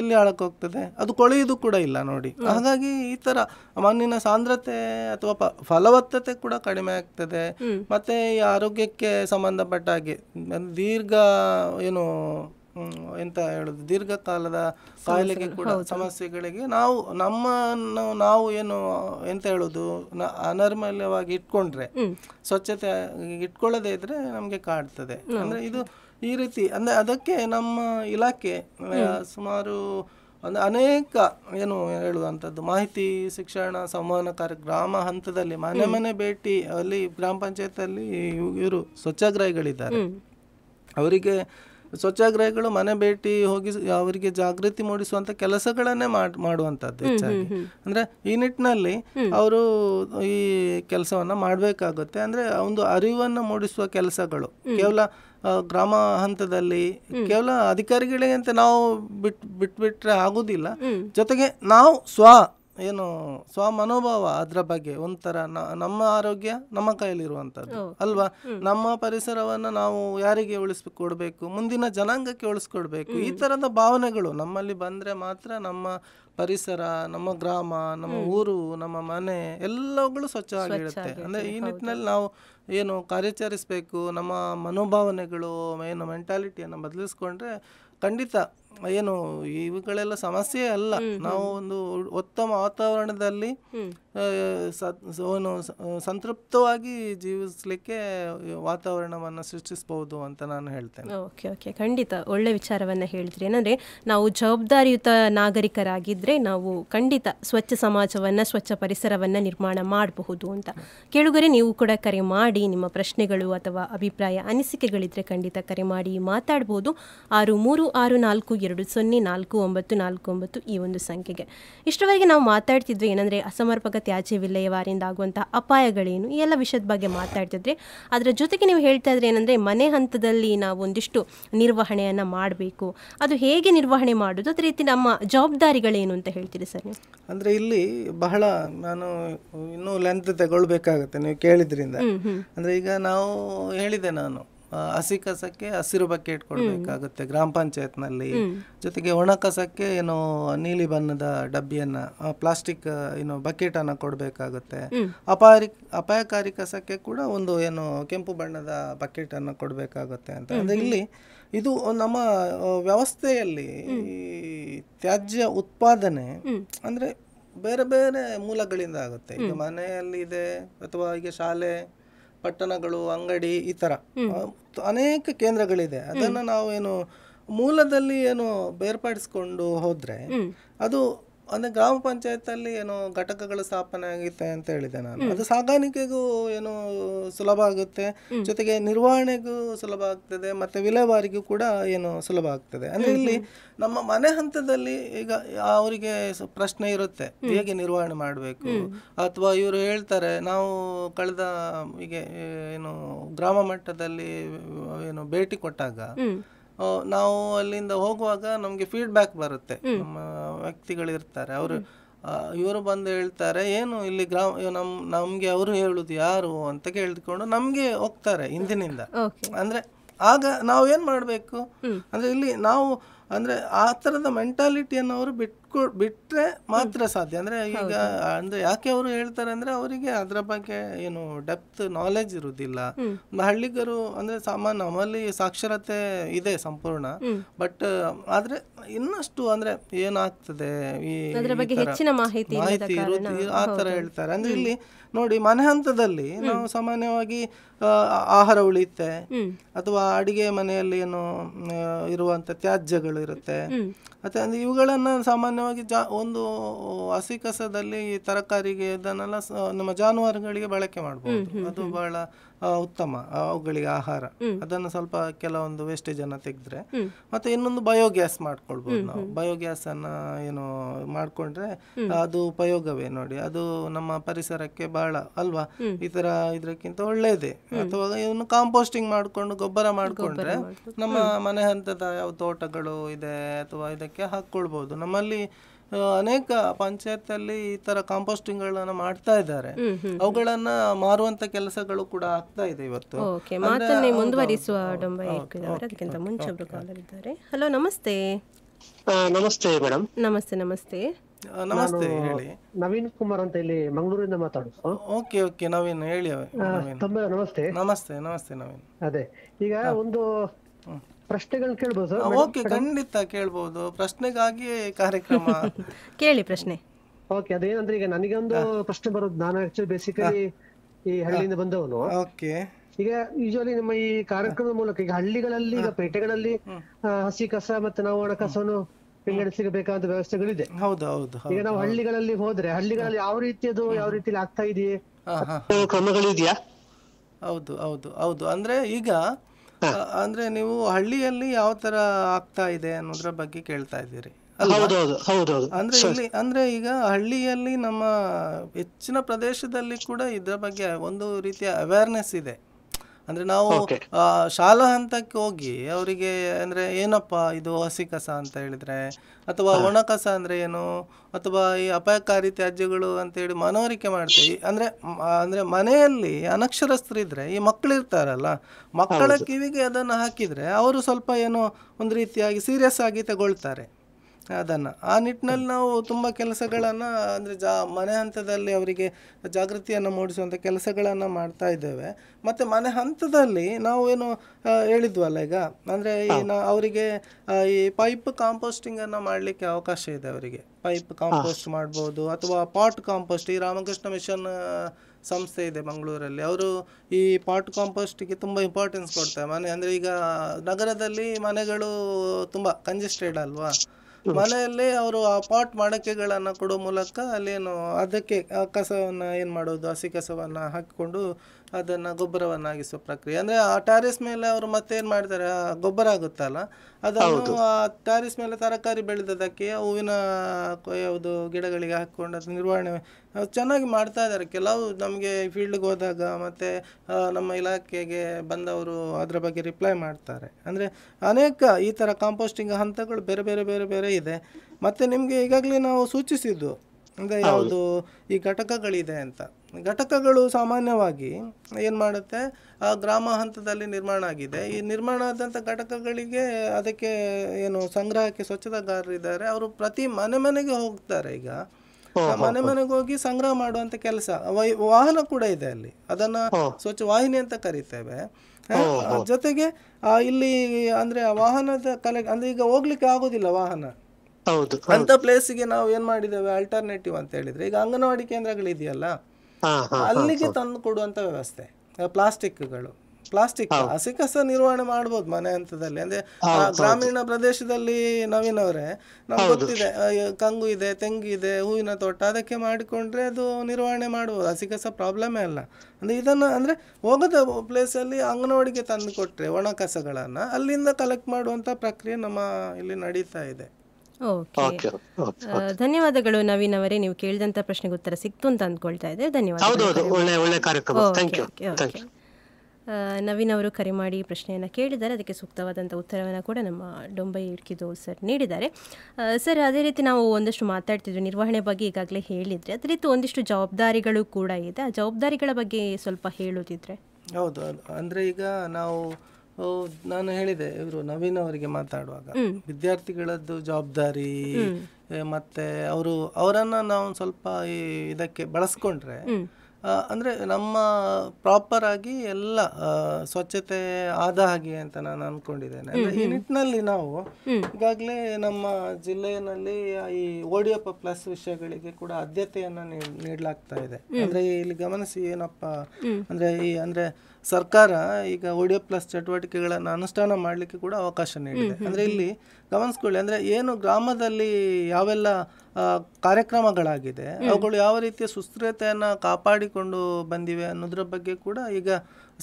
ಎಲ್ಲಿ ಹೋಗ್ತದೆ ಅದು ಕೊಳೆಯುವುದು ಕೂಡ ಇಲ್ಲ ನೋಡಿ ಹಾಗಾಗಿ ಈ ತರ ಮಣ್ಣಿನ ಸಾಂದ್ರತೆ ಅಥವಾ ಫಲವತ್ತತೆ ಕೂಡ ಕಡಿಮೆ ಆಗ್ತದೆ ಮತ್ತೆ ಈ ಆರೋಗ್ಯಕ್ಕೆ ಸಂಬಂಧಪಟ್ಟ ಹಾಗೆ ದೀರ್ಘ ಏನು ಎಂತ ಹೇಳುದು ದೀರ್ಘಕಾಲದ ಕಾಯಿಲೆಗೆ ಕೂಡ ಸಮಸ್ಯೆಗಳಿಗೆ ನಾವು ನಮ್ಮನ್ನು ನಾವು ಏನು ಎಂತ ಹೇಳುದು ಅನರ್ಮಲ್ಯವಾಗಿ ಇಟ್ಕೊಂಡ್ರೆ ಸ್ವಚ್ಛತೆ ಇಟ್ಕೊಳ್ಳದೇ ಇದ್ರೆ ನಮ್ಗೆ ಕಾಡ್ತದೆ ಅಂದ್ರೆ ಇದು ಈ ರೀತಿ ಅಂದರೆ ಅದಕ್ಕೆ ನಮ್ಮ ಇಲಾಖೆ ಸುಮಾರು ಒಂದು ಅನೇಕ ಏನು ಹೇಳುವಂಥದ್ದು ಮಾಹಿತಿ ಶಿಕ್ಷಣ ಸಂವಹನ ಕಾರ್ಯ ಗ್ರಾಮ ಹಂತದಲ್ಲಿ ಮನೆ ಮನೆ ಭೇಟಿ ಅಲ್ಲಿ ಗ್ರಾಮ ಪಂಚಾಯತಲ್ಲಿ ಇವರು ಸ್ವಚ್ಛಾಗ್ರಹಿಗಳಿದ್ದಾರೆ ಅವರಿಗೆ ಸ್ವಚ್ಛಾಗ್ರಹಿಗಳು ಮನೆ ಭೇಟಿ ಹೋಗಿ ಅವರಿಗೆ ಜಾಗೃತಿ ಮೂಡಿಸುವಂತ ಕೆಲಸಗಳನ್ನೇ ಮಾಡುವಂತದ್ದು ಹೆಚ್ಚಾಗಿ ಅಂದ್ರೆ ಈ ನಿಟ್ಟಿನಲ್ಲಿ ಅವರು ಈ ಕೆಲಸವನ್ನ ಮಾಡಬೇಕಾಗುತ್ತೆ ಅಂದ್ರೆ ಒಂದು ಅರಿವನ್ನು ಮೂಡಿಸುವ ಕೆಲಸಗಳು ಕೇವಲ ಗ್ರಾಮ ಹಂತದಲ್ಲಿ ಕೇವಲ ಅಧಿಕಾರಿಗಳಿಗೆ ಅಂತ ನಾವು ಬಿಟ್ ಬಿಟ್ಬಿಟ್ರೆ ಆಗುದಿಲ್ಲ ಜೊತೆಗೆ ನಾವು ಸ್ವ ಏನು ಸ್ವ ಮನೋಭಾವ ಅದ್ರ ಬಗ್ಗೆ ಒಂಥರ ನಮ್ಮ ಆರೋಗ್ಯ ನಮ್ಮ ಇರುವಂತದ್ದು ಅಲ್ವಾ ನಮ್ಮ ಪರಿಸರವನ್ನ ನಾವು ಯಾರಿಗೆ ಉಳಿಸ್ಕೊಡ್ಬೇಕು ಮುಂದಿನ ಜನಾಂಗಕ್ಕೆ ಉಳಿಸ್ಕೊಡ್ಬೇಕು ಈ ತರದ ಭಾವನೆಗಳು ನಮ್ಮಲ್ಲಿ ಬಂದ್ರೆ ಮಾತ್ರ ನಮ್ಮ ಪರಿಸರ ನಮ್ಮ ಗ್ರಾಮ ನಮ್ಮ ಊರು ನಮ್ಮ ಮನೆ ಎಲ್ಲವುಗಳು ಸ್ವಚ್ಛವಾಗಿರುತ್ತೆ ಅಂದ್ರೆ ಈ ನಿಟ್ಟಿನಲ್ಲಿ ನಾವು ಏನು ಕಾರ್ಯಾಚರಿಸಬೇಕು ನಮ್ಮ ಮನೋಭಾವನೆಗಳು ಏನು ಮೆಂಟಾಲಿಟಿಯನ್ನು ಬದಲಿಸ್ಕೊಂಡ್ರೆ ಖಂಡಿತ ಏನು ಇವುಗಳೆಲ್ಲ ಸಮಸ್ಯೆ ಅಲ್ಲ ನಾವು ಒಂದು ಉತ್ತಮ ವಾತಾವರಣದಲ್ಲಿ ಸಂತೃಪ್ತವಾಗಿ ಜೀವಿಸಲಿಕ್ಕೆ ವಾತಾವರಣವನ್ನು ಸೃಷ್ಟಿಸಬಹುದು ಅಂತ ನಾನು ಹೇಳ್ತೇನೆ ಓಕೆ ಓಕೆ ಖಂಡಿತ ಒಳ್ಳೆ ವಿಚಾರವನ್ನ ಹೇಳಿದ್ರಿ ಏನಂದ್ರೆ ನಾವು ಜವಾಬ್ದಾರಿಯುತ ನಾಗರಿಕರಾಗಿದ್ರೆ ಮಾಡಿದರೆ ನಾವು ಖಂಡಿತ ಸ್ವಚ್ಛ ಸಮಾಜವನ್ನು ಸ್ವಚ್ಛ ಪರಿಸರವನ್ನು ನಿರ್ಮಾಣ ಮಾಡಬಹುದು ಅಂತ ಕೇಳುಗರೆ ನೀವು ಕೂಡ ಕರೆ ಮಾಡಿ ನಿಮ್ಮ ಪ್ರಶ್ನೆಗಳು ಅಥವಾ ಅಭಿಪ್ರಾಯ ಅನಿಸಿಕೆಗಳಿದ್ದರೆ ಖಂಡಿತ ಕರೆ ಮಾಡಿ ಮಾತಾಡ್ಬೋದು ಆರು ಮೂರು ಆರು ನಾಲ್ಕು ಎರಡು ಸೊನ್ನೆ ನಾಲ್ಕು ಒಂಬತ್ತು ನಾಲ್ಕು ಒಂಬತ್ತು ಈ ಒಂದು ಸಂಖ್ಯೆಗೆ ಇಷ್ಟವರೆಗೆ ನಾವು ಮಾತಾಡ್ತಿದ್ವಿ ಏನಂದರೆ ಅಸಮರ್ಪಕ ತ್ಯಾಜ್ಯ ವಿಲೇವಾರಿಯಿಂದ ಆಗುವಂತಹ ಅಪಾಯಗಳೇನು ಈ ಎಲ್ಲ ವಿಷಯದ ಬಗ್ಗೆ ಮಾತಾಡ್ತಿದ್ರೆ ಅದರ ಜೊತೆಗೆ ನೀವು ಹೇಳ್ತಾ ಇದ್ರೆ ಏನಂದರೆ ಮನೆ ಹಂತದಲ್ಲಿ ನಾವು ಒಂದಿಷ್ಟು ನಿರ್ವಹಣೆಯನ್ನು ಮಾಡಬೇಕು ಅದು ಹೇಗೆ ನಿರ್ವಹಣೆ ಮಾಡೋದು ಅದೇ ರೀತಿ ನಮ್ಮ ಜವಾಬ್ದಾರಿಗಳೇನು ಏನು ಅಂತ ಹೇಳ್ತೀರಿ ಸರ್ ನೀವು ಇಲ್ಲಿ ಬಹಳ ನಾನು ಇನ್ನೂ ಲೆಂತ್ ತಗೊಳ್ಬೇಕಾಗತ್ತೆ ನೀವು ಕೇಳಿದ್ರಿಂದ ಅಂದ್ರೆ ಈಗ ನಾವು ಹೇಳಿದೆ ನಾನು ಹಸಿ ಕಸಕ್ಕೆ ಹಸಿರು ಬಕ್ಕೆ ಇಟ್ಕೊಳ್ಬೇಕಾಗುತ್ತೆ ಗ್ರಾಮ ಪಂಚಾಯತ್ನಲ್ಲಿ ಜೊತೆಗೆ ಒಣ ಕಸಕ್ಕೆ ಏನು ನೀಲಿ ಬಣ್ಣದ ಡಬ್ಬಿಯನ್ನ ಪ್ಲಾಸ್ಟಿಕ್ ಏನು ಬಕೆಟ್ ಅನ್ನ ಕೊಡಬೇಕಾಗುತ್ತೆ ಅಪಾಯ ಅಪಾಯಕಾರಿ ಕಸಕ್ಕೆ ಕೂಡ ಒಂದು ಏನು ಕೆಂಪು ಬಣ್ಣದ ಬಕೆಟ್ ಅನ್ನ ಕೊಡಬೇಕಾಗುತ್ತೆ ಅಂತ ಅಂದ್ರೆ ಇಲ್ಲಿ ಇದು ನಮ್ಮ ವ್ಯವಸ್ಥೆಯಲ್ಲಿ ತ್ಯಾಜ್ಯ ಉತ್ಪಾದನೆ ಅಂದ್ರೆ ಬೇರೆ ಬೇರೆ ಮೂಲಗಳಿಂದ ಆಗುತ್ತೆ ಈಗ ಮನೆಯಲ್ಲಿ ಇದೆ ಅಥವಾ ಈಗ ಶಾಲೆ ಪಟ್ಟಣಗಳು ಅಂಗಡಿ ಈ ತರ ಅನೇಕ ಕೇಂದ್ರಗಳಿದೆ ಅದನ್ನ ನಾವೇನು ಮೂಲದಲ್ಲಿ ಏನು ಬೇರ್ಪಡಿಸ್ಕೊಂಡು ಹೋದ್ರೆ ಅದು ಅಂದ್ರೆ ಗ್ರಾಮ ಪಂಚಾಯತಲ್ಲಿ ಏನು ಘಟಕಗಳು ಸ್ಥಾಪನೆ ಆಗುತ್ತೆ ಅಂತ ಹೇಳಿದೆ ನಾನು ಅದು ಸಾಗಾಣಿಕೆಗೂ ಏನು ಸುಲಭ ಆಗುತ್ತೆ ಜೊತೆಗೆ ನಿರ್ವಹಣೆಗೂ ಸುಲಭ ಆಗ್ತದೆ ಮತ್ತೆ ವಿಲೇವಾರಿಗೂ ಕೂಡ ಏನು ಸುಲಭ ಆಗ್ತದೆ ಅಂದ್ರೆ ಇಲ್ಲಿ ನಮ್ಮ ಮನೆ ಹಂತದಲ್ಲಿ ಈಗ ಅವರಿಗೆ ಪ್ರಶ್ನೆ ಇರುತ್ತೆ ಹೇಗೆ ನಿರ್ವಹಣೆ ಮಾಡಬೇಕು ಅಥವಾ ಇವರು ಹೇಳ್ತಾರೆ ನಾವು ಕಳೆದ ಈಗ ಏನು ಗ್ರಾಮ ಮಟ್ಟದಲ್ಲಿ ಏನು ಭೇಟಿ ಕೊಟ್ಟಾಗ ನಾವು ಅಲ್ಲಿಂದ ಹೋಗುವಾಗ ನಮಗೆ ಫೀಡ್ಬ್ಯಾಕ್ ಬರುತ್ತೆ ನಮ್ಮ ವ್ಯಕ್ತಿಗಳಿರ್ತಾರೆ ಅವರು ಇವರು ಬಂದು ಹೇಳ್ತಾರೆ ಏನು ಇಲ್ಲಿ ಗ್ರಾಮ ನಮ್ ನಮ್ಗೆ ಅವರು ಹೇಳುದು ಯಾರು ಅಂತ ಕೇಳಿಕೊಂಡು ನಮ್ಗೆ ಹೋಗ್ತಾರೆ ಹಿಂದಿನಿಂದ ಅಂದ್ರೆ ಆಗ ನಾವು ಏನ್ ಮಾಡ್ಬೇಕು ಅಂದ್ರೆ ಇಲ್ಲಿ ನಾವು ಅಂದ್ರೆ ಆ ಥರದ ಮೆಂಟಾಲಿಟಿಯನ್ನು ಅವರು ಬಿಟ್ಕೊ ಬಿಟ್ಟರೆ ಮಾತ್ರ ಸಾಧ್ಯ ಅಂದ್ರೆ ಈಗ ಅಂದ್ರೆ ಯಾಕೆ ಅವರು ಹೇಳ್ತಾರೆ ಅಂದ್ರೆ ಅವರಿಗೆ ಅದರ ಬಗ್ಗೆ ಏನು ಡೆಪ್ತ್ ನಾಲೆಜ್ ಇರುವುದಿಲ್ಲ ಹಳ್ಳಿಗರು ಅಂದ್ರೆ ಸಾಮಾನ್ಯ ನಮ್ಮಲ್ಲಿ ಸಾಕ್ಷರತೆ ಇದೆ ಸಂಪೂರ್ಣ ಬಟ್ ಆದ್ರೆ ಇನ್ನಷ್ಟು ಅಂದ್ರೆ ಏನಾಗ್ತದೆ ಈ ಮಾಹಿತಿ ಆ ಥರ ಹೇಳ್ತಾರೆ ಅಂದ್ರೆ ಇಲ್ಲಿ ನೋಡಿ ಮನೆ ಹಂತದಲ್ಲಿ ನಾವು ಸಾಮಾನ್ಯವಾಗಿ ಆಹಾರ ಉಳಿಯುತ್ತೆ ಅಥವಾ ಅಡಿಗೆ ಮನೆಯಲ್ಲಿ ಏನು ಇರುವಂತ ತ್ಯಾಜ್ಯಗಳು ಇರುತ್ತೆ ಅಂದ್ರೆ ಇವುಗಳನ್ನ ಸಾಮಾನ್ಯವಾಗಿ ಜಾ ಒಂದು ಹಸಿ ಕಸದಲ್ಲಿ ತರಕಾರಿಗೆ ಇದನ್ನೆಲ್ಲ ನಮ್ಮ ಜಾನುವಾರುಗಳಿಗೆ ಬಳಕೆ ಮಾಡಬಹುದು ಅದು ಬಹಳ ಉತ್ತಮ ಅವುಗಳಿಗೆ ಆಹಾರ ಅದನ್ನು ಸ್ವಲ್ಪ ಕೆಲವೊಂದು ವೇಸ್ಟೇಜ್ ಅನ್ನ ತೆಗೆದ್ರೆ ಮತ್ತೆ ಇನ್ನೊಂದು ಬಯೋಗ್ಯಾಸ್ ಮಾಡ್ಕೊಳ್ಬಹುದು ನಾವು ಬಯೋಗ್ಯಾಸ್ ಅನ್ನ ಏನು ಮಾಡ್ಕೊಂಡ್ರೆ ಅದು ಉಪಯೋಗವೇ ನೋಡಿ ಅದು ನಮ್ಮ ಪರಿಸರಕ್ಕೆ ಬಹಳ ಅಲ್ವಾ ಈ ತರ ಇದಕ್ಕಿಂತ ಒಳ್ಳೇದೇ ಅಥವಾ ಇನ್ನು ಕಾಂಪೋಸ್ಟಿಂಗ್ ಮಾಡ್ಕೊಂಡು ಗೊಬ್ಬರ ಮಾಡ್ಕೊಂಡ್ರೆ ನಮ್ಮ ಮನೆ ಹಂತದ ಯಾವ ತೋಟಗಳು ಇದೆ ಅಥವಾ ಇದಕ್ಕೆ ಹಾಕೊಳ್ಬಹುದು ನಮ್ಮಲ್ಲಿ ಅನೇಕ ಪಂಚಾಯತಲ್ಲಿ ಈ ತರ ಕಾಂಪೋಸ್ಟಿಂಗ್ಗಳನ್ನ ಮಾಡ್ತಾ ಇದ್ದಾರೆ ಅವುಗಳನ್ನ ಮಾರುವಂತ ಕೆಲಸಗಳು ಕೂಡ ಆಗ್ತಾ ಇದೆ ಇವತ್ತು ಮುಂದುವರಿಸುವ ಮುಂಚೆ ಹಲೋ ನಮಸ್ತೆ ನಮಸ್ತೆ ಮೇಡಮ್ ನಮಸ್ತೆ ನಮಸ್ತೆ ನಮಸ್ತೆ ಹೇಳಿ ನವೀನ್ ಕುಮಾರ್ ಅಂತ ಇಲ್ಲಿ ಮಂಗಳೂರಿಂದ ಮಾತಾಡೋದು ಓಕೆ ಓಕೆ ನವೀನ್ ಹೇಳಿ ತುಂಬಾ ನಮಸ್ತೆ ನಮಸ್ತೆ ನಮಸ್ತೆ ನವೀನ್ ಅದೇ ಈಗ ಒಂದು ಪ್ರಶ್ನೆಗಳು ಕೇಳ್ಬೋದು ಓಕೆ ಖಂಡಿತ ಕೇಳಬಹುದು ಪ್ರಶ್ನೆಗಾಗಿ ಕಾರ್ಯಕ್ರಮ ಕೇಳಿ ಪ್ರಶ್ನೆ ಓಕೆ ಅದೇನಂದ್ರೆ ಈಗ ನನಗೊಂದು ಪ್ರಶ್ನೆ ಬರೋದು ನಾನು ಆಕ್ಚುಲಿ ಬೇಸಿಕಲಿ ಈ ಹಳ್ಳಿಯಿಂದ ಬಂದವನು ಓಕೆ ಈಗ ಯೂಶುವಲಿ ನಮ್ಮ ಈ ಕಾರ್ಯಕ್ರಮದ ಮೂಲಕ ಈಗ ಹಳ್ಳಿಗಳಲ್ಲಿ ಈಗ ಪೇಟೆಗಳಲ್ಲಿ ಹಸಿ ಕಸ ಮತ್ತೆ ನಾವು ಒಣ ಕಸವನ್ನು ವಿಂಗಡಿಸಲಿಕ್ಕೆ ಬೇಕಾದ ವ್ಯವಸ್ಥೆಗಳಿದೆ ಹೌದು ಹೌದು ಈಗ ನಾವು ಹಳ್ಳಿಗಳಲ್ಲಿ ಹೋದ್ರೆ ಹಳ್ಳಿಗಳಲ್ಲಿ ಯಾವ ರೀತಿಯದು ಯಾವ ರೀತಿಯಲ್ಲಿ ಆಗ್ತಾ ಇದೆಯೇ ಕ್ರಮಗಳಿದೆಯಾ ಹೌದು ಹೌದು ಹೌದು ಅಂದ್ರೆ ಈಗ ಅಂದ್ರೆ ನೀವು ಹಳ್ಳಿಯಲ್ಲಿ ಯಾವ ತರ ಆಗ್ತಾ ಇದೆ ಅನ್ನೋದ್ರ ಬಗ್ಗೆ ಕೇಳ್ತಾ ಇದ್ದೀರಿ ಅಂದ್ರೆ ಇಲ್ಲಿ ಅಂದ್ರೆ ಈಗ ಹಳ್ಳಿಯಲ್ಲಿ ನಮ್ಮ ಹೆಚ್ಚಿನ ಪ್ರದೇಶದಲ್ಲಿ ಕೂಡ ಇದ್ರ ಬಗ್ಗೆ ಒಂದು ರೀತಿಯ ಅವೇರ್ನೆಸ್ ಇದೆ ಅಂದ್ರೆ ನಾವು ಶಾಲಾ ಹಂತಕ್ಕೆ ಹೋಗಿ ಅವರಿಗೆ ಅಂದ್ರೆ ಏನಪ್ಪ ಇದು ಹಸಿ ಕಸ ಅಂತ ಹೇಳಿದ್ರೆ ಅಥವಾ ಒಣ ಕಸ ಅಂದ್ರೆ ಏನು ಅಥವಾ ಈ ಅಪಾಯಕಾರಿ ತ್ಯಾಜ್ಯಗಳು ಅಂತ ಹೇಳಿ ಮನವರಿಕೆ ಮಾಡ್ತೀವಿ ಅಂದ್ರೆ ಅಂದ್ರೆ ಮನೆಯಲ್ಲಿ ಅನಕ್ಷರಸ್ಥರಿದ್ರೆ ಈ ಮಕ್ಕಳು ಇರ್ತಾರಲ್ಲ ಮಕ್ಕಳ ಕಿವಿಗೆ ಅದನ್ನು ಹಾಕಿದ್ರೆ ಅವರು ಸ್ವಲ್ಪ ಏನೋ ಒಂದು ರೀತಿಯಾಗಿ ಸೀರಿಯಸ್ ಆಗಿ ತಗೊಳ್ತಾರೆ ಅದನ್ನು ಆ ನಿಟ್ಟಿನಲ್ಲಿ ನಾವು ತುಂಬ ಕೆಲಸಗಳನ್ನು ಅಂದರೆ ಜಾ ಮನೆ ಹಂತದಲ್ಲಿ ಅವರಿಗೆ ಜಾಗೃತಿಯನ್ನು ಮೂಡಿಸುವಂಥ ಕೆಲಸಗಳನ್ನು ಮಾಡ್ತಾ ಇದ್ದೇವೆ ಮತ್ತು ಮನೆ ಹಂತದಲ್ಲಿ ನಾವು ಏನು ಹೇಳಿದ್ವಲ್ಲ ಈಗ ಅಂದರೆ ಈ ನಾ ಅವರಿಗೆ ಈ ಪೈಪ್ ಕಾಂಪೋಸ್ಟಿಂಗನ್ನು ಮಾಡಲಿಕ್ಕೆ ಅವಕಾಶ ಇದೆ ಅವರಿಗೆ ಪೈಪ್ ಕಾಂಪೋಸ್ಟ್ ಮಾಡ್ಬೋದು ಅಥವಾ ಪಾಟ್ ಕಾಂಪೋಸ್ಟ್ ಈ ರಾಮಕೃಷ್ಣ ಮಿಷನ್ ಸಂಸ್ಥೆ ಇದೆ ಮಂಗಳೂರಲ್ಲಿ ಅವರು ಈ ಪಾಟ್ ಕಾಂಪೋಸ್ಟಿಗೆ ತುಂಬ ಇಂಪಾರ್ಟೆನ್ಸ್ ಕೊಡ್ತಾರೆ ಮನೆ ಅಂದರೆ ಈಗ ನಗರದಲ್ಲಿ ಮನೆಗಳು ತುಂಬ ಕಂಜೆಸ್ಟೆಡ್ ಅಲ್ವಾ ಮನೆಯಲ್ಲಿ ಅವರು ಆ ಪಾಟ್ ಮಡಕೆಗಳನ್ನ ಕೊಡೋ ಮೂಲಕ ಅಲ್ಲೇನು ಅದಕ್ಕೆ ಆ ಕಸವನ್ನ ಏನ್ ಮಾಡೋದು ಹಸಿ ಕಸವನ್ನ ಹಾಕಿಕೊಂಡು ಅದನ್ನು ಗೊಬ್ಬರವನ್ನಾಗಿಸುವ ಪ್ರಕ್ರಿಯೆ ಅಂದರೆ ಆ ಟ್ಯಾರಿಸ್ ಮೇಲೆ ಅವರು ಮತ್ತೆ ಏನು ಮಾಡ್ತಾರೆ ಗೊಬ್ಬರ ಆಗುತ್ತಲ್ಲ ಅದನ್ನು ಆ ಟ್ಯಾರಿಸ್ ಮೇಲೆ ತರಕಾರಿ ಬೆಳೆದದಕ್ಕೆ ಹೂವಿನ ಯಾವುದು ಗಿಡಗಳಿಗೆ ಹಾಕ್ಕೊಂಡು ಅದು ನಿರ್ವಹಣೆ ಚೆನ್ನಾಗಿ ಮಾಡ್ತಾ ಇದ್ದಾರೆ ಕೆಲವು ನಮಗೆ ಫೀಲ್ಡ್ಗೆ ಹೋದಾಗ ಮತ್ತು ನಮ್ಮ ಇಲಾಖೆಗೆ ಬಂದವರು ಅದರ ಬಗ್ಗೆ ರಿಪ್ಲೈ ಮಾಡ್ತಾರೆ ಅಂದರೆ ಅನೇಕ ಈ ಥರ ಕಾಂಪೋಸ್ಟಿಂಗ್ ಹಂತಗಳು ಬೇರೆ ಬೇರೆ ಬೇರೆ ಬೇರೆ ಇದೆ ಮತ್ತು ನಿಮಗೆ ಈಗಾಗಲೇ ನಾವು ಸೂಚಿಸಿದ್ದು ಅಂದರೆ ಯಾವುದು ಈ ಘಟಕಗಳಿದೆ ಅಂತ ಘಟಕಗಳು ಸಾಮಾನ್ಯವಾಗಿ ಏನು ಮಾಡುತ್ತೆ ಆ ಗ್ರಾಮ ಹಂತದಲ್ಲಿ ನಿರ್ಮಾಣ ಆಗಿದೆ ಈ ನಿರ್ಮಾಣ ಆದಂತ ಘಟಕಗಳಿಗೆ ಅದಕ್ಕೆ ಏನು ಸಂಗ್ರಹಕ್ಕೆ ಸ್ವಚ್ಛತಾಗಾರರಿದ್ದಾರೆ ಅವರು ಪ್ರತಿ ಮನೆ ಮನೆಗೆ ಹೋಗ್ತಾರೆ ಈಗ ಮನೆ ಮನೆಗೆ ಹೋಗಿ ಸಂಗ್ರಹ ಮಾಡುವಂತ ಕೆಲಸ ವಾಹನ ಕೂಡ ಇದೆ ಅಲ್ಲಿ ಅದನ್ನ ಸ್ವಚ್ಛ ವಾಹಿನಿ ಅಂತ ಕರಿತೇವೆ ಜೊತೆಗೆ ಇಲ್ಲಿ ಅಂದ್ರೆ ವಾಹನದ ಕಲೆ ಅಂದ್ರೆ ಈಗ ಹೋಗ್ಲಿಕ್ಕೆ ಆಗುದಿಲ್ಲ ವಾಹನ ಹೌದು ಅಂತ ಗೆ ನಾವು ಏನ್ ಮಾಡಿದೇವೆ ಆಲ್ಟರ್ನೇಟಿವ್ ಅಂತ ಹೇಳಿದ್ರೆ ಈಗ ಅಂಗನವಾಡಿ ಕೇಂದ್ರಗಳಿದೆಯಲ್ಲ ಅಲ್ಲಿಗೆ ತಂದು ಕೊಡುವಂತ ವ್ಯವಸ್ಥೆ ಪ್ಲಾಸ್ಟಿಕ್ಗಳು ಪ್ಲಾಸ್ಟಿಕ್ ಹಸಿ ಕಸ ನಿರ್ವಹಣೆ ಮಾಡ್ಬೋದು ಮನೆ ಹಂತದಲ್ಲಿ ಅಂದ್ರೆ ಗ್ರಾಮೀಣ ಪ್ರದೇಶದಲ್ಲಿ ನವೀನವ್ರೆ ಅವರೇ ನಮ್ಗೆ ಗೊತ್ತಿದೆ ಕಂಗು ಇದೆ ತೆಂಗು ಇದೆ ಹೂವಿನ ತೋಟ ಅದಕ್ಕೆ ಮಾಡಿಕೊಂಡ್ರೆ ಅದು ನಿರ್ವಹಣೆ ಮಾಡ್ಬೋದು ಕಸ ಪ್ರಾಬ್ಲಮ್ ಅಲ್ಲ ಅಂದ್ರೆ ಇದನ್ನ ಅಂದ್ರೆ ಹೋಗದ ಅಲ್ಲಿ ಅಂಗನವಾಡಿಗೆ ತಂದು ಕೊಟ್ರೆ ಒಣ ಕಸಗಳನ್ನ ಅಲ್ಲಿಂದ ಕಲೆಕ್ಟ್ ಮಾಡುವಂತ ಪ್ರಕ್ರಿಯೆ ನಮ್ಮ ಇಲ್ಲಿ ನಡೀತಾ ಇದೆ ಓಕೆ uh, ಧನ್ಯವಾದಗಳು ನವೀನ್ ಅವರೇ ನೀವು ಕೇಳಿದಂತ ಪ್ರಶ್ನೆಗೆ ಉತ್ತರ ಸಿಕ್ತು ಅಂತ ಅಂದ್ಕೊಳ್ತಾ ಇದೆ ಧನ್ಯವಾದ uh, ನವೀನ್ ಅವರು ಕರೆ ಮಾಡಿ ಪ್ರಶ್ನೆಯನ್ನ ಕೇಳಿದ್ದಾರೆ ಅದಕ್ಕೆ ಸೂಕ್ತವಾದಂಥ ಉತ್ತರವನ್ನ ಕೂಡ ನಮ್ಮ ಡೊಂಬೈ ಇಡ್ಕಿದೋಳ್ ಸರ್ ನೀಡಿದ್ದಾರೆ uh, ಸರ್ ಅದೇ ರೀತಿ ನಾವು ಒಂದಷ್ಟು ಮಾತಾಡ್ತಿದ್ವಿ ನಿರ್ವಹಣೆ ಬಗ್ಗೆ ಈಗಾಗಲೇ ಹೇಳಿದ್ರೆ ಅದೇ ರೀತಿ ಒಂದಿಷ್ಟು ಜವಾಬ್ದಾರಿಗಳು ಕೂಡ ಇದೆ ಆ ಜವಾಬ್ದಾರಿಗಳ ಬಗ್ಗೆ ಸ್ವಲ್ಪ ಹೇಳುತ್ತಿದ್ರೆ ಹೌದು ಅಂದರೆ ಈಗ ನಾವು ನಾನು ಹೇಳಿದೆ ಇವರು ನವೀನ್ ಅವರಿಗೆ ಮಾತಾಡುವಾಗ ವಿದ್ಯಾರ್ಥಿಗಳದ್ದು ಜವಾಬ್ದಾರಿ ಮತ್ತೆ ಅವರು ಅವರನ್ನ ನಾವು ಸ್ವಲ್ಪ ಇದಕ್ಕೆ ಬಳಸ್ಕೊಂಡ್ರೆ ಅಂದ್ರೆ ನಮ್ಮ ಪ್ರಾಪರ್ ಆಗಿ ಎಲ್ಲ ಸ್ವಚ್ಛತೆ ಆದ ಹಾಗೆ ಅಂತ ನಾನು ಅನ್ಕೊಂಡಿದ್ದೇನೆ ಈ ನಿಟ್ಟಿನಲ್ಲಿ ನಾವು ಈಗಾಗಲೇ ನಮ್ಮ ಜಿಲ್ಲೆಯಲ್ಲಿ ಈ ಓಡಿಯಪ್ಪ ಪ್ಲಸ್ ವಿಷಯಗಳಿಗೆ ಕೂಡ ಆದ್ಯತೆಯನ್ನ ನೀಡಲಾಗ್ತಾ ಇದೆ ಅಂದ್ರೆ ಇಲ್ಲಿ ಗಮನಿಸಿ ಏನಪ್ಪ ಅಂದ್ರೆ ಈ ಅಂದ್ರೆ ಸರ್ಕಾರ ಈಗ ಒಡಿಯೋ ಪ್ಲಸ್ ಚಟುವಟಿಕೆಗಳನ್ನು ಅನುಷ್ಠಾನ ಮಾಡಲಿಕ್ಕೆ ಕೂಡ ಅವಕಾಶ ನೀಡಿದೆ ಅಂದರೆ ಇಲ್ಲಿ ಗಮನಿಸ್ಕೊಳ್ಳಿ ಅಂದರೆ ಏನು ಗ್ರಾಮದಲ್ಲಿ ಯಾವೆಲ್ಲ ಕಾರ್ಯಕ್ರಮಗಳಾಗಿದೆ ಅವುಗಳು ಯಾವ ರೀತಿಯ ಸುಸ್ಥಿರತೆಯನ್ನು ಕಾಪಾಡಿಕೊಂಡು ಬಂದಿವೆ ಅನ್ನೋದ್ರ ಬಗ್ಗೆ ಕೂಡ ಈಗ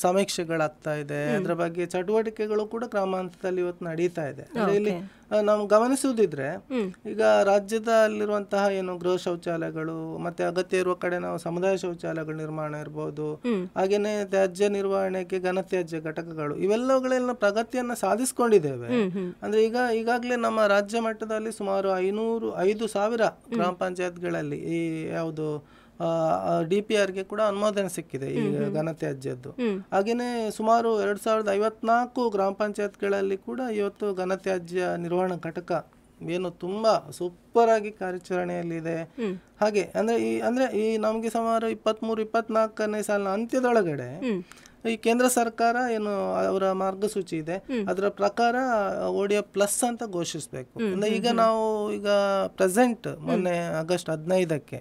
ಸಮೀಕ್ಷೆಗಳಾಗ್ತಾ ಇದೆ ಅದರ ಬಗ್ಗೆ ಚಟುವಟಿಕೆಗಳು ಕೂಡ ಗ್ರಾಮಾಂತರದಲ್ಲಿ ಇವತ್ತು ನಡೀತಾ ಇದೆ ಇಲ್ಲಿ ನಾವು ಗಮನಿಸುವುದಿದ್ರೆ ಈಗ ರಾಜ್ಯದಲ್ಲಿರುವಂತಹ ಏನು ಗೃಹ ಶೌಚಾಲಯಗಳು ಮತ್ತೆ ಅಗತ್ಯ ಇರುವ ಕಡೆ ನಾವು ಸಮುದಾಯ ಶೌಚಾಲಯಗಳ ನಿರ್ಮಾಣ ಇರಬಹುದು ಹಾಗೇನೆ ತ್ಯಾಜ್ಯ ನಿರ್ವಹಣೆಗೆ ಘನತ್ಯಾಜ್ಯ ಘಟಕಗಳು ಇವೆಲ್ಲವುಗಳೆಲ್ಲ ಪ್ರಗತಿಯನ್ನ ಸಾಧಿಸಿಕೊಂಡಿದ್ದೇವೆ ಅಂದ್ರೆ ಈಗ ಈಗಾಗಲೇ ನಮ್ಮ ರಾಜ್ಯ ಮಟ್ಟದಲ್ಲಿ ಸುಮಾರು ಐನೂರು ಐದು ಸಾವಿರ ಗ್ರಾಮ ಪಂಚಾಯತ್ಗಳಲ್ಲಿ ಈ ಯಾವುದು ಡಿ ಪಿ ಆರ್ಗೆ ಕೂಡ ಅನುಮೋದನೆ ಸಿಕ್ಕಿದೆ ಈ ಘನತ್ಯಾಜ್ಯದ್ದು ಹಾಗೇನೆ ಸುಮಾರು ಎರಡು ಸಾವಿರದ ಐವತ್ನಾಲ್ಕು ಗ್ರಾಮ ಪಂಚಾಯತ್ಗಳಲ್ಲಿ ಕೂಡ ಇವತ್ತು ಘನತ್ಯಾಜ್ಯ ನಿರ್ವಹಣಾ ಘಟಕ ಏನು ತುಂಬಾ ಸೂಪರ್ ಆಗಿ ಕಾರ್ಯಾಚರಣೆಯಲ್ಲಿದೆ ಹಾಗೆ ಅಂದ್ರೆ ಈ ಅಂದ್ರೆ ಈ ನಮಗೆ ಸುಮಾರು ಇಪ್ಪತ್ಮೂರು ಇಪ್ಪತ್ನಾಲ್ಕನೇ ಸಾಲಿನ ಅಂತ್ಯದೊಳಗಡೆ ಈ ಕೇಂದ್ರ ಸರ್ಕಾರ ಏನು ಅವರ ಮಾರ್ಗಸೂಚಿ ಇದೆ ಅದರ ಪ್ರಕಾರ ಒಡಿಯ ಪ್ಲಸ್ ಅಂತ ಘೋಷಿಸಬೇಕು ಈಗ ನಾವು ಈಗ ಪ್ರೆಸೆಂಟ್ ಮೊನ್ನೆ ಆಗಸ್ಟ್ ಹದಿನೈದಕ್ಕೆ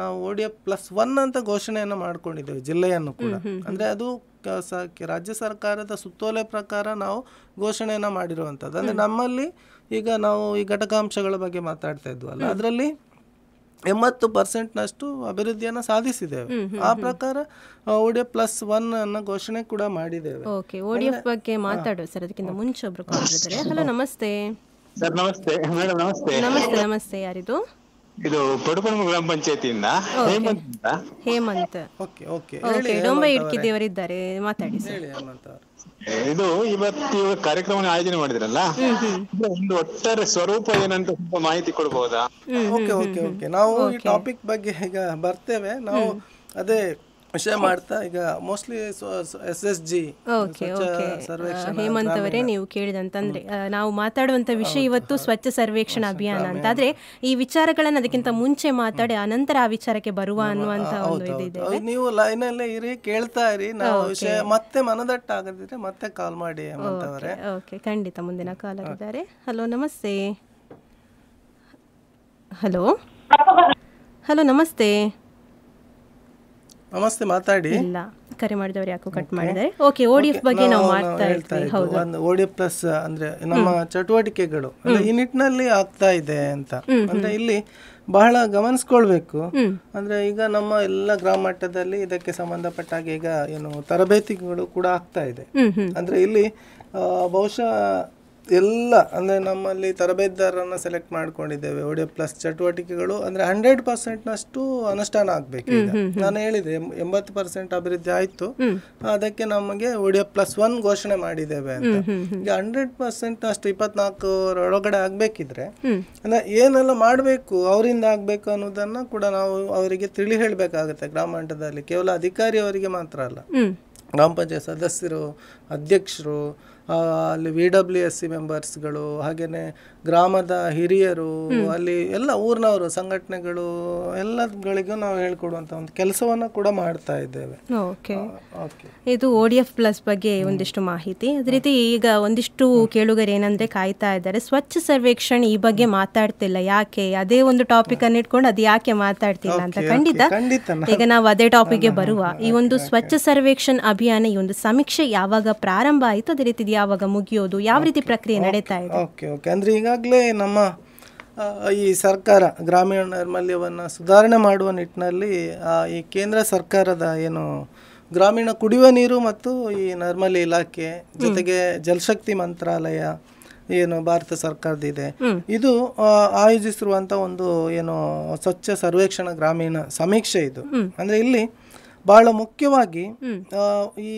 ನಾವು O D F plus one ಅಂತ ಘೋಷಣೆಯನ್ನು ಮಾಡಿಕೊಂಡಿದ್ದೇವೆ ಜಿಲ್ಲೆಯನ್ನು ಕೂಡ ಅಂದರೆ ಅದು ರಾಜ್ಯ ಸರ್ಕಾರದ ಸುತ್ತೋಲೆ ಪ್ರಕಾರ ನಾವು ಘೋಷಣೆಯನ್ನು ಮಾಡಿರುವಂಥದ್ದು ಅಂದರೆ ನಮ್ಮಲ್ಲಿ ಈಗ ನಾವು ಈ ಘಟಕಾಂಶಗಳ ಬಗ್ಗೆ ಮಾತಾಡ್ತಾ ಇದ್ವಲ್ಲ ಅದರಲ್ಲಿ ಎಂಬತ್ತು ಪರ್ಸೆಂಟ್ನಷ್ಟು ಅಭಿವೃದ್ಧಿಯನ್ನು ಸಾಧಿಸಿದ್ದೇವೆ ಆ ಪ್ರಕಾರ ಓಡಿ ಪ್ಲಸ್ ಒನ್ ಅನ್ನ ಘೋಷಣೆ ಕೂಡ ಮಾಡಿದ್ದೇವೆ ಓಕೆ ಓಡಿಎಫ್ ಬಗ್ಗೆ ಮಾತಾಡುವ ಸರ್ ಅದಕ್ಕಿಂತ ಮುಂಚೆ ಒಬ್ಬರು ಹಲೋ ನಮಸ್ತೆ ಸರ್ ನಮಸ್ತೆ ಮೇಡಮ್ ನಮಸ್ತೆ ನಮಸ್ತೆ ನಮಸ್ತೆ ಯಾರಿದು ಇದು ಪಡುಪಣಮ ಗ್ರಾಮ ಪಂಚಾಯತಿಯಿಂದ ಹೇಮಂತ್ ಅಂತ ಹೇಮಂತ್ ಓಕೆ ಓಕೆ ಹೇಳಿ ಡೊಂಬ ಇಡ್ಕಿ ದೇವರಿದ್ದಾರೆ ಮಾತಾಡಿ ಹೇಳಿ ಹೇಮಂತ್ ಇದು ಇವತ್ತು ಕಾರ್ಯಕ್ರಮ ಆಯೋಜನೆ ಮಾಡಿದ್ರಲ್ಲ ಒಂದು ಒಟ್ಟಾರೆ ಸ್ವರೂಪ ಏನಂತ ಸ್ವಲ್ಪ ಮಾಹಿತಿ ಕೊಡಬಹುದಾ ಓಕೆ ಓಕೆ ಓಕೆ ನಾವು ಈ ಟಾಪಿಕ್ ಬಗ್ಗೆ ಈಗ ಬರ್ತೇವೆ ನಾವು ಅದೇ ವಿಷಯ ಮಾಡ್ತಾ ಈಗ mostly S S G Hemant ಅವರೇ ನೀವು ಕೇಳಿದಂತಂದ್ರೆ ನಾವು ಮಾತಾಡುವಂತ ವಿಷಯ ಇವತ್ತು ಸ್ವಚ್ಛ ಸರ್ವೇಕ್ಷಣ ಅಭಿಯಾನ ಅಂತ ಆದ್ರೆ ಈ ವಿಚಾರಗಳನ್ನ ಅದಕ್ಕಿಂತ ಮುಂಚೆ ಮಾತಾಡಿ ಅನಂತರ ಆ ವಿಚಾರಕ್ಕೆ ಬರುವ ಅನ್ನುವಂತ ನೀವು ಲೈನ್ ಅಲ್ಲೇ ಇರಿ ಕೇಳ್ತಾ ಇರಿ ನಾವು ವಿಷಯ ಮತ್ತೆ ಮನದಟ್ಟ ಆಗದಿದ್ರೆ ಮತ್ತೆ ಕಾಲ್ ಮಾಡಿ ಓಕೆ ಖಂಡಿತ ಮುಂದಿನ ಕಾಲ್ ಆಗಿದ್ದಾರೆ ಹಲೋ ನಮಸ್ತೆ ಹಲೋ ಹಲೋ ನಮಸ್ತೆ ನಮಸ್ತೆ ಮಾತಾಡಿ ಇಲ್ಲ ಕರೆ ಮಾಡಿದವರು ಯಾಕೋ ಕಟ್ ಮಾಡಿದ್ದಾರೆ ಓಕೆ ಓಡಿಎಫ್ ಬಗ್ಗೆ ನಾವು ಮಾಡ್ತಾ ಇರ್ತೀವಿ ಹೌದು ಒಂದು ಓಡಿಎಫ್ ಪ್ಲಸ್ ಅಂದ್ರೆ ನಮ್ಮ ಚಟುವಟಿಕೆಗಳು ಈ ನಿಟ್ಟಿನಲ್ಲಿ ಆಗ್ತಾ ಇದೆ ಅಂತ ಅಂದ್ರೆ ಇಲ್ಲಿ ಬಹಳ ಗಮನಿಸ್ಕೊಳ್ಬೇಕು ಅಂದ್ರೆ ಈಗ ನಮ್ಮ ಎಲ್ಲ ಗ್ರಾಮ ಮಟ್ಟದಲ್ಲಿ ಇದಕ್ಕೆ ಸಂಬಂಧಪಟ್ಟಾಗ ಈಗ ಏನು ತರಬೇತಿಗಳು ಕೂಡ ಆಗ್ತಾ ಇದೆ ಅಂದ್ರೆ ಇಲ್ಲಿ ಬಹುಶಃ ಎಲ್ಲ ಅಂದರೆ ನಮ್ಮಲ್ಲಿ ತರಬೇತಿದಾರರನ್ನು ಸೆಲೆಕ್ಟ್ ಮಾಡ್ಕೊಂಡಿದ್ದೇವೆ ಒಡೆ ಪ್ಲಸ್ ಚಟುವಟಿಕೆಗಳು ಅಂದರೆ ಹಂಡ್ರೆಡ್ ಪರ್ಸೆಂಟ್ನಷ್ಟು ಅನುಷ್ಠಾನ ಆಗಬೇಕು ನಾನು ಹೇಳಿದೆ ಎಂಬತ್ತು ಪರ್ಸೆಂಟ್ ಅಭಿವೃದ್ಧಿ ಆಯಿತು ಅದಕ್ಕೆ ನಮಗೆ ಒಡೆ ಪ್ಲಸ್ ಒನ್ ಘೋಷಣೆ ಮಾಡಿದ್ದೇವೆ ಅಂತ ಈಗ ಹಂಡ್ರೆಡ್ ಪರ್ಸೆಂಟ್ನಷ್ಟು ಒಳಗಡೆ ಆಗಬೇಕಿದ್ರೆ ಅಂದರೆ ಏನೆಲ್ಲ ಮಾಡಬೇಕು ಅವರಿಂದ ಆಗಬೇಕು ಅನ್ನೋದನ್ನು ಕೂಡ ನಾವು ಅವರಿಗೆ ತಿಳಿ ಹೇಳಬೇಕಾಗುತ್ತೆ ಗ್ರಾಮ ಕೇವಲ ಅಧಿಕಾರಿ ಅವರಿಗೆ ಮಾತ್ರ ಅಲ್ಲ ಗ್ರಾಮ ಪಂಚಾಯತ್ ಸದಸ್ಯರು ಅಧ್ಯಕ್ಷರು ಅಲ್ಲಿ ವಿ ಡಬ್ಲ್ಯೂ ಎಸ್ ಸಿ ಮೆಂಬರ್ಸ್ಗಳು ಹಾಗೆಯೇ ಗ್ರಾಮದ ಹಿರಿಯರು ಅಲ್ಲಿ ಎಲ್ಲ ಊರಿನವರು ಸಂಘಟನೆಗಳು ಎಲ್ಲಗಳಿಗೂ ನಾವು ಹೇಳ್ಕೊಡುವಂಥ ಒಂದು ಕೆಲಸವನ್ನು ಕೂಡ ಮಾಡ್ತಾ ಇದ್ದೇವೆ ಓಕೆ ಇದು ಒ ಡಿ ಎಫ್ ಪ್ಲಸ್ ಬಗ್ಗೆ ಒಂದಿಷ್ಟು ಮಾಹಿತಿ ಅದೇ ರೀತಿ ಈಗ ಒಂದಿಷ್ಟು ಕೇಳುಗರು ಏನಂದ್ರೆ ಕಾಯ್ತಾ ಇದ್ದಾರೆ ಸ್ವಚ್ಛ ಸರ್ವೇಕ್ಷಣೆ ಈ ಬಗ್ಗೆ ಮಾತಾಡ್ತಿಲ್ಲ ಯಾಕೆ ಅದೇ ಒಂದು ಟಾಪಿಕ್ ಅನ್ನು ಇಟ್ಕೊಂಡು ಅದು ಯಾಕೆ ಮಾತಾಡ್ತಿಲ್ಲ ಅಂತ ಖಂಡಿತ ಈಗ ನಾವು ಅದೇ ಟಾಪಿಕ್ಗೆ ಬರುವ ಈ ಒಂದು ಸ್ವಚ್ಛ ಸರ್ವೇಕ್ಷಣ್ ಅಭಿಯಾನ ಈ ಒಂದು ಸಮೀಕ್ಷೆ ಯಾವಾಗ ಪ್ರಾರಂಭ ಆಯಿತು ಅದೇ ರೀತಿ ಯಾವಾಗ ಮುಗಿಯೋದು ಯಾವ ರೀತಿ ಪ್ರಕ್ರಿಯೆ ನಡೀತಾ ಇದೆ ಓಕೆ ಓಕೆ ಅಂದರೆ ಈಗಾಗಲೇ ನಮ್ಮ ಈ ಸರ್ಕಾರ ಗ್ರಾಮೀಣ ನೈರ್ಮಲ್ಯವನ್ನು ಸುಧಾರಣೆ ಮಾಡುವ ನಿಟ್ಟಿನಲ್ಲಿ ಈ ಕೇಂದ್ರ ಸರ್ಕಾರದ ಏನು ಗ್ರಾಮೀಣ ಕುಡಿಯುವ ನೀರು ಮತ್ತು ಈ ನೈರ್ಮಲ್ಯ ಇಲಾಖೆ ಜೊತೆಗೆ ಜಲಶಕ್ತಿ ಮಂತ್ರಾಲಯ ಏನು ಭಾರತ ಸರ್ಕಾರದ ಇದೆ ಇದು ಆಯೋಜಿಸಿರುವಂಥ ಒಂದು ಏನು ಸ್ವಚ್ಛ ಸರ್ವೇಕ್ಷಣ ಗ್ರಾಮೀಣ ಸಮೀಕ್ಷೆ ಇದು ಅಂದರೆ ಇಲ್ಲಿ ಬಹಳ ಮುಖ್ಯವಾಗಿ ಈ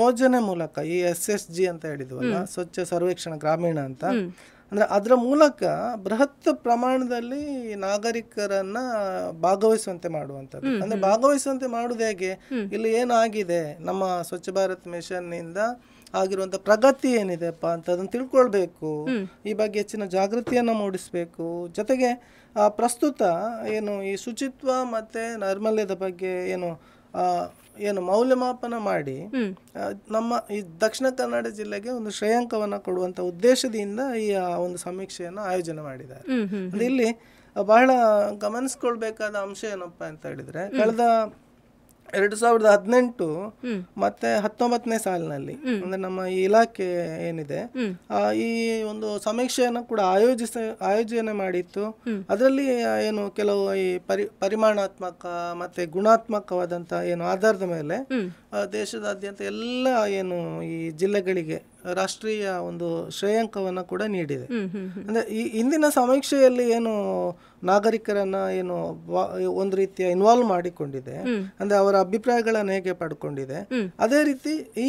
ಯೋಜನೆ ಮೂಲಕ ಈ ಎಸ್ ಎಸ್ ಜಿ ಅಂತ ಹೇಳಿದ್ವಲ್ಲ ಸ್ವಚ್ಛ ಸರ್ವೇಕ್ಷಣ ಗ್ರಾಮೀಣ ಅಂತ ಅಂದ್ರೆ ಅದರ ಮೂಲಕ ಬೃಹತ್ ಪ್ರಮಾಣದಲ್ಲಿ ನಾಗರಿಕರನ್ನ ಭಾಗವಹಿಸುವಂತೆ ಮಾಡುವಂಥದ್ದು ಅಂದ್ರೆ ಭಾಗವಹಿಸುವಂತೆ ಮಾಡುವುದು ಹೇಗೆ ಇಲ್ಲಿ ಏನಾಗಿದೆ ನಮ್ಮ ಸ್ವಚ್ಛ ಭಾರತ್ ಮಿಷನ್ ನಿಂದ ಆಗಿರುವಂತ ಪ್ರಗತಿ ಏನಿದೆಪ್ಪ ಅಂತ ಅದನ್ನ ತಿಳ್ಕೊಳ್ಬೇಕು ಈ ಬಗ್ಗೆ ಹೆಚ್ಚಿನ ಜಾಗೃತಿಯನ್ನ ಮೂಡಿಸ್ಬೇಕು ಜೊತೆಗೆ ಪ್ರಸ್ತುತ ಏನು ಈ ಶುಚಿತ್ವ ಮತ್ತೆ ನೈರ್ಮಲ್ಯದ ಬಗ್ಗೆ ಏನು ಏನು ಮೌಲ್ಯಮಾಪನ ಮಾಡಿ ನಮ್ಮ ಈ ದಕ್ಷಿಣ ಕನ್ನಡ ಜಿಲ್ಲೆಗೆ ಒಂದು ಶ್ರೇಯಾಂಕವನ್ನು ಕೊಡುವಂತ ಉದ್ದೇಶದಿಂದ ಈ ಒಂದು ಸಮೀಕ್ಷೆಯನ್ನು ಆಯೋಜನೆ ಮಾಡಿದ್ದಾರೆ ಇಲ್ಲಿ ಬಹಳ ಗಮನಿಸ್ಕೊಳ್ಬೇಕಾದ ಅಂಶ ಏನಪ್ಪಾ ಅಂತ ಹೇಳಿದ್ರೆ ಕಳೆದ ಎರಡು ಸಾವಿರದ ಹದಿನೆಂಟು ಮತ್ತೆ ಹತ್ತೊಂಬತ್ತನೇ ಸಾಲಿನಲ್ಲಿ ಅಂದ್ರೆ ನಮ್ಮ ಈ ಇಲಾಖೆ ಏನಿದೆ ಈ ಒಂದು ಸಮೀಕ್ಷೆಯನ್ನು ಕೂಡ ಆಯೋಜಿಸ ಆಯೋಜನೆ ಮಾಡಿತ್ತು ಅದರಲ್ಲಿ ಏನು ಕೆಲವು ಈ ಪರಿ ಪರಿಮಾಣಾತ್ಮಕ ಮತ್ತೆ ಗುಣಾತ್ಮಕವಾದಂತ ಏನು ಆಧಾರದ ಮೇಲೆ ದೇಶದಾದ್ಯಂತ ಎಲ್ಲ ಏನು ಈ ಜಿಲ್ಲೆಗಳಿಗೆ ರಾಷ್ಟ್ರೀಯ ಒಂದು ಶ್ರೇಯಾಂಕವನ್ನು ಕೂಡ ನೀಡಿದೆ ಅಂದ್ರೆ ಈ ಇಂದಿನ ಸಮೀಕ್ಷೆಯಲ್ಲಿ ಏನು ನಾಗರಿಕರನ್ನ ಏನು ಒಂದು ರೀತಿಯ ಇನ್ವಾಲ್ವ್ ಮಾಡಿಕೊಂಡಿದೆ ಅಂದ್ರೆ ಅವರ ಅಭಿಪ್ರಾಯಗಳನ್ನು ಹೇಗೆ ಪಡ್ಕೊಂಡಿದೆ ಅದೇ ರೀತಿ ಈ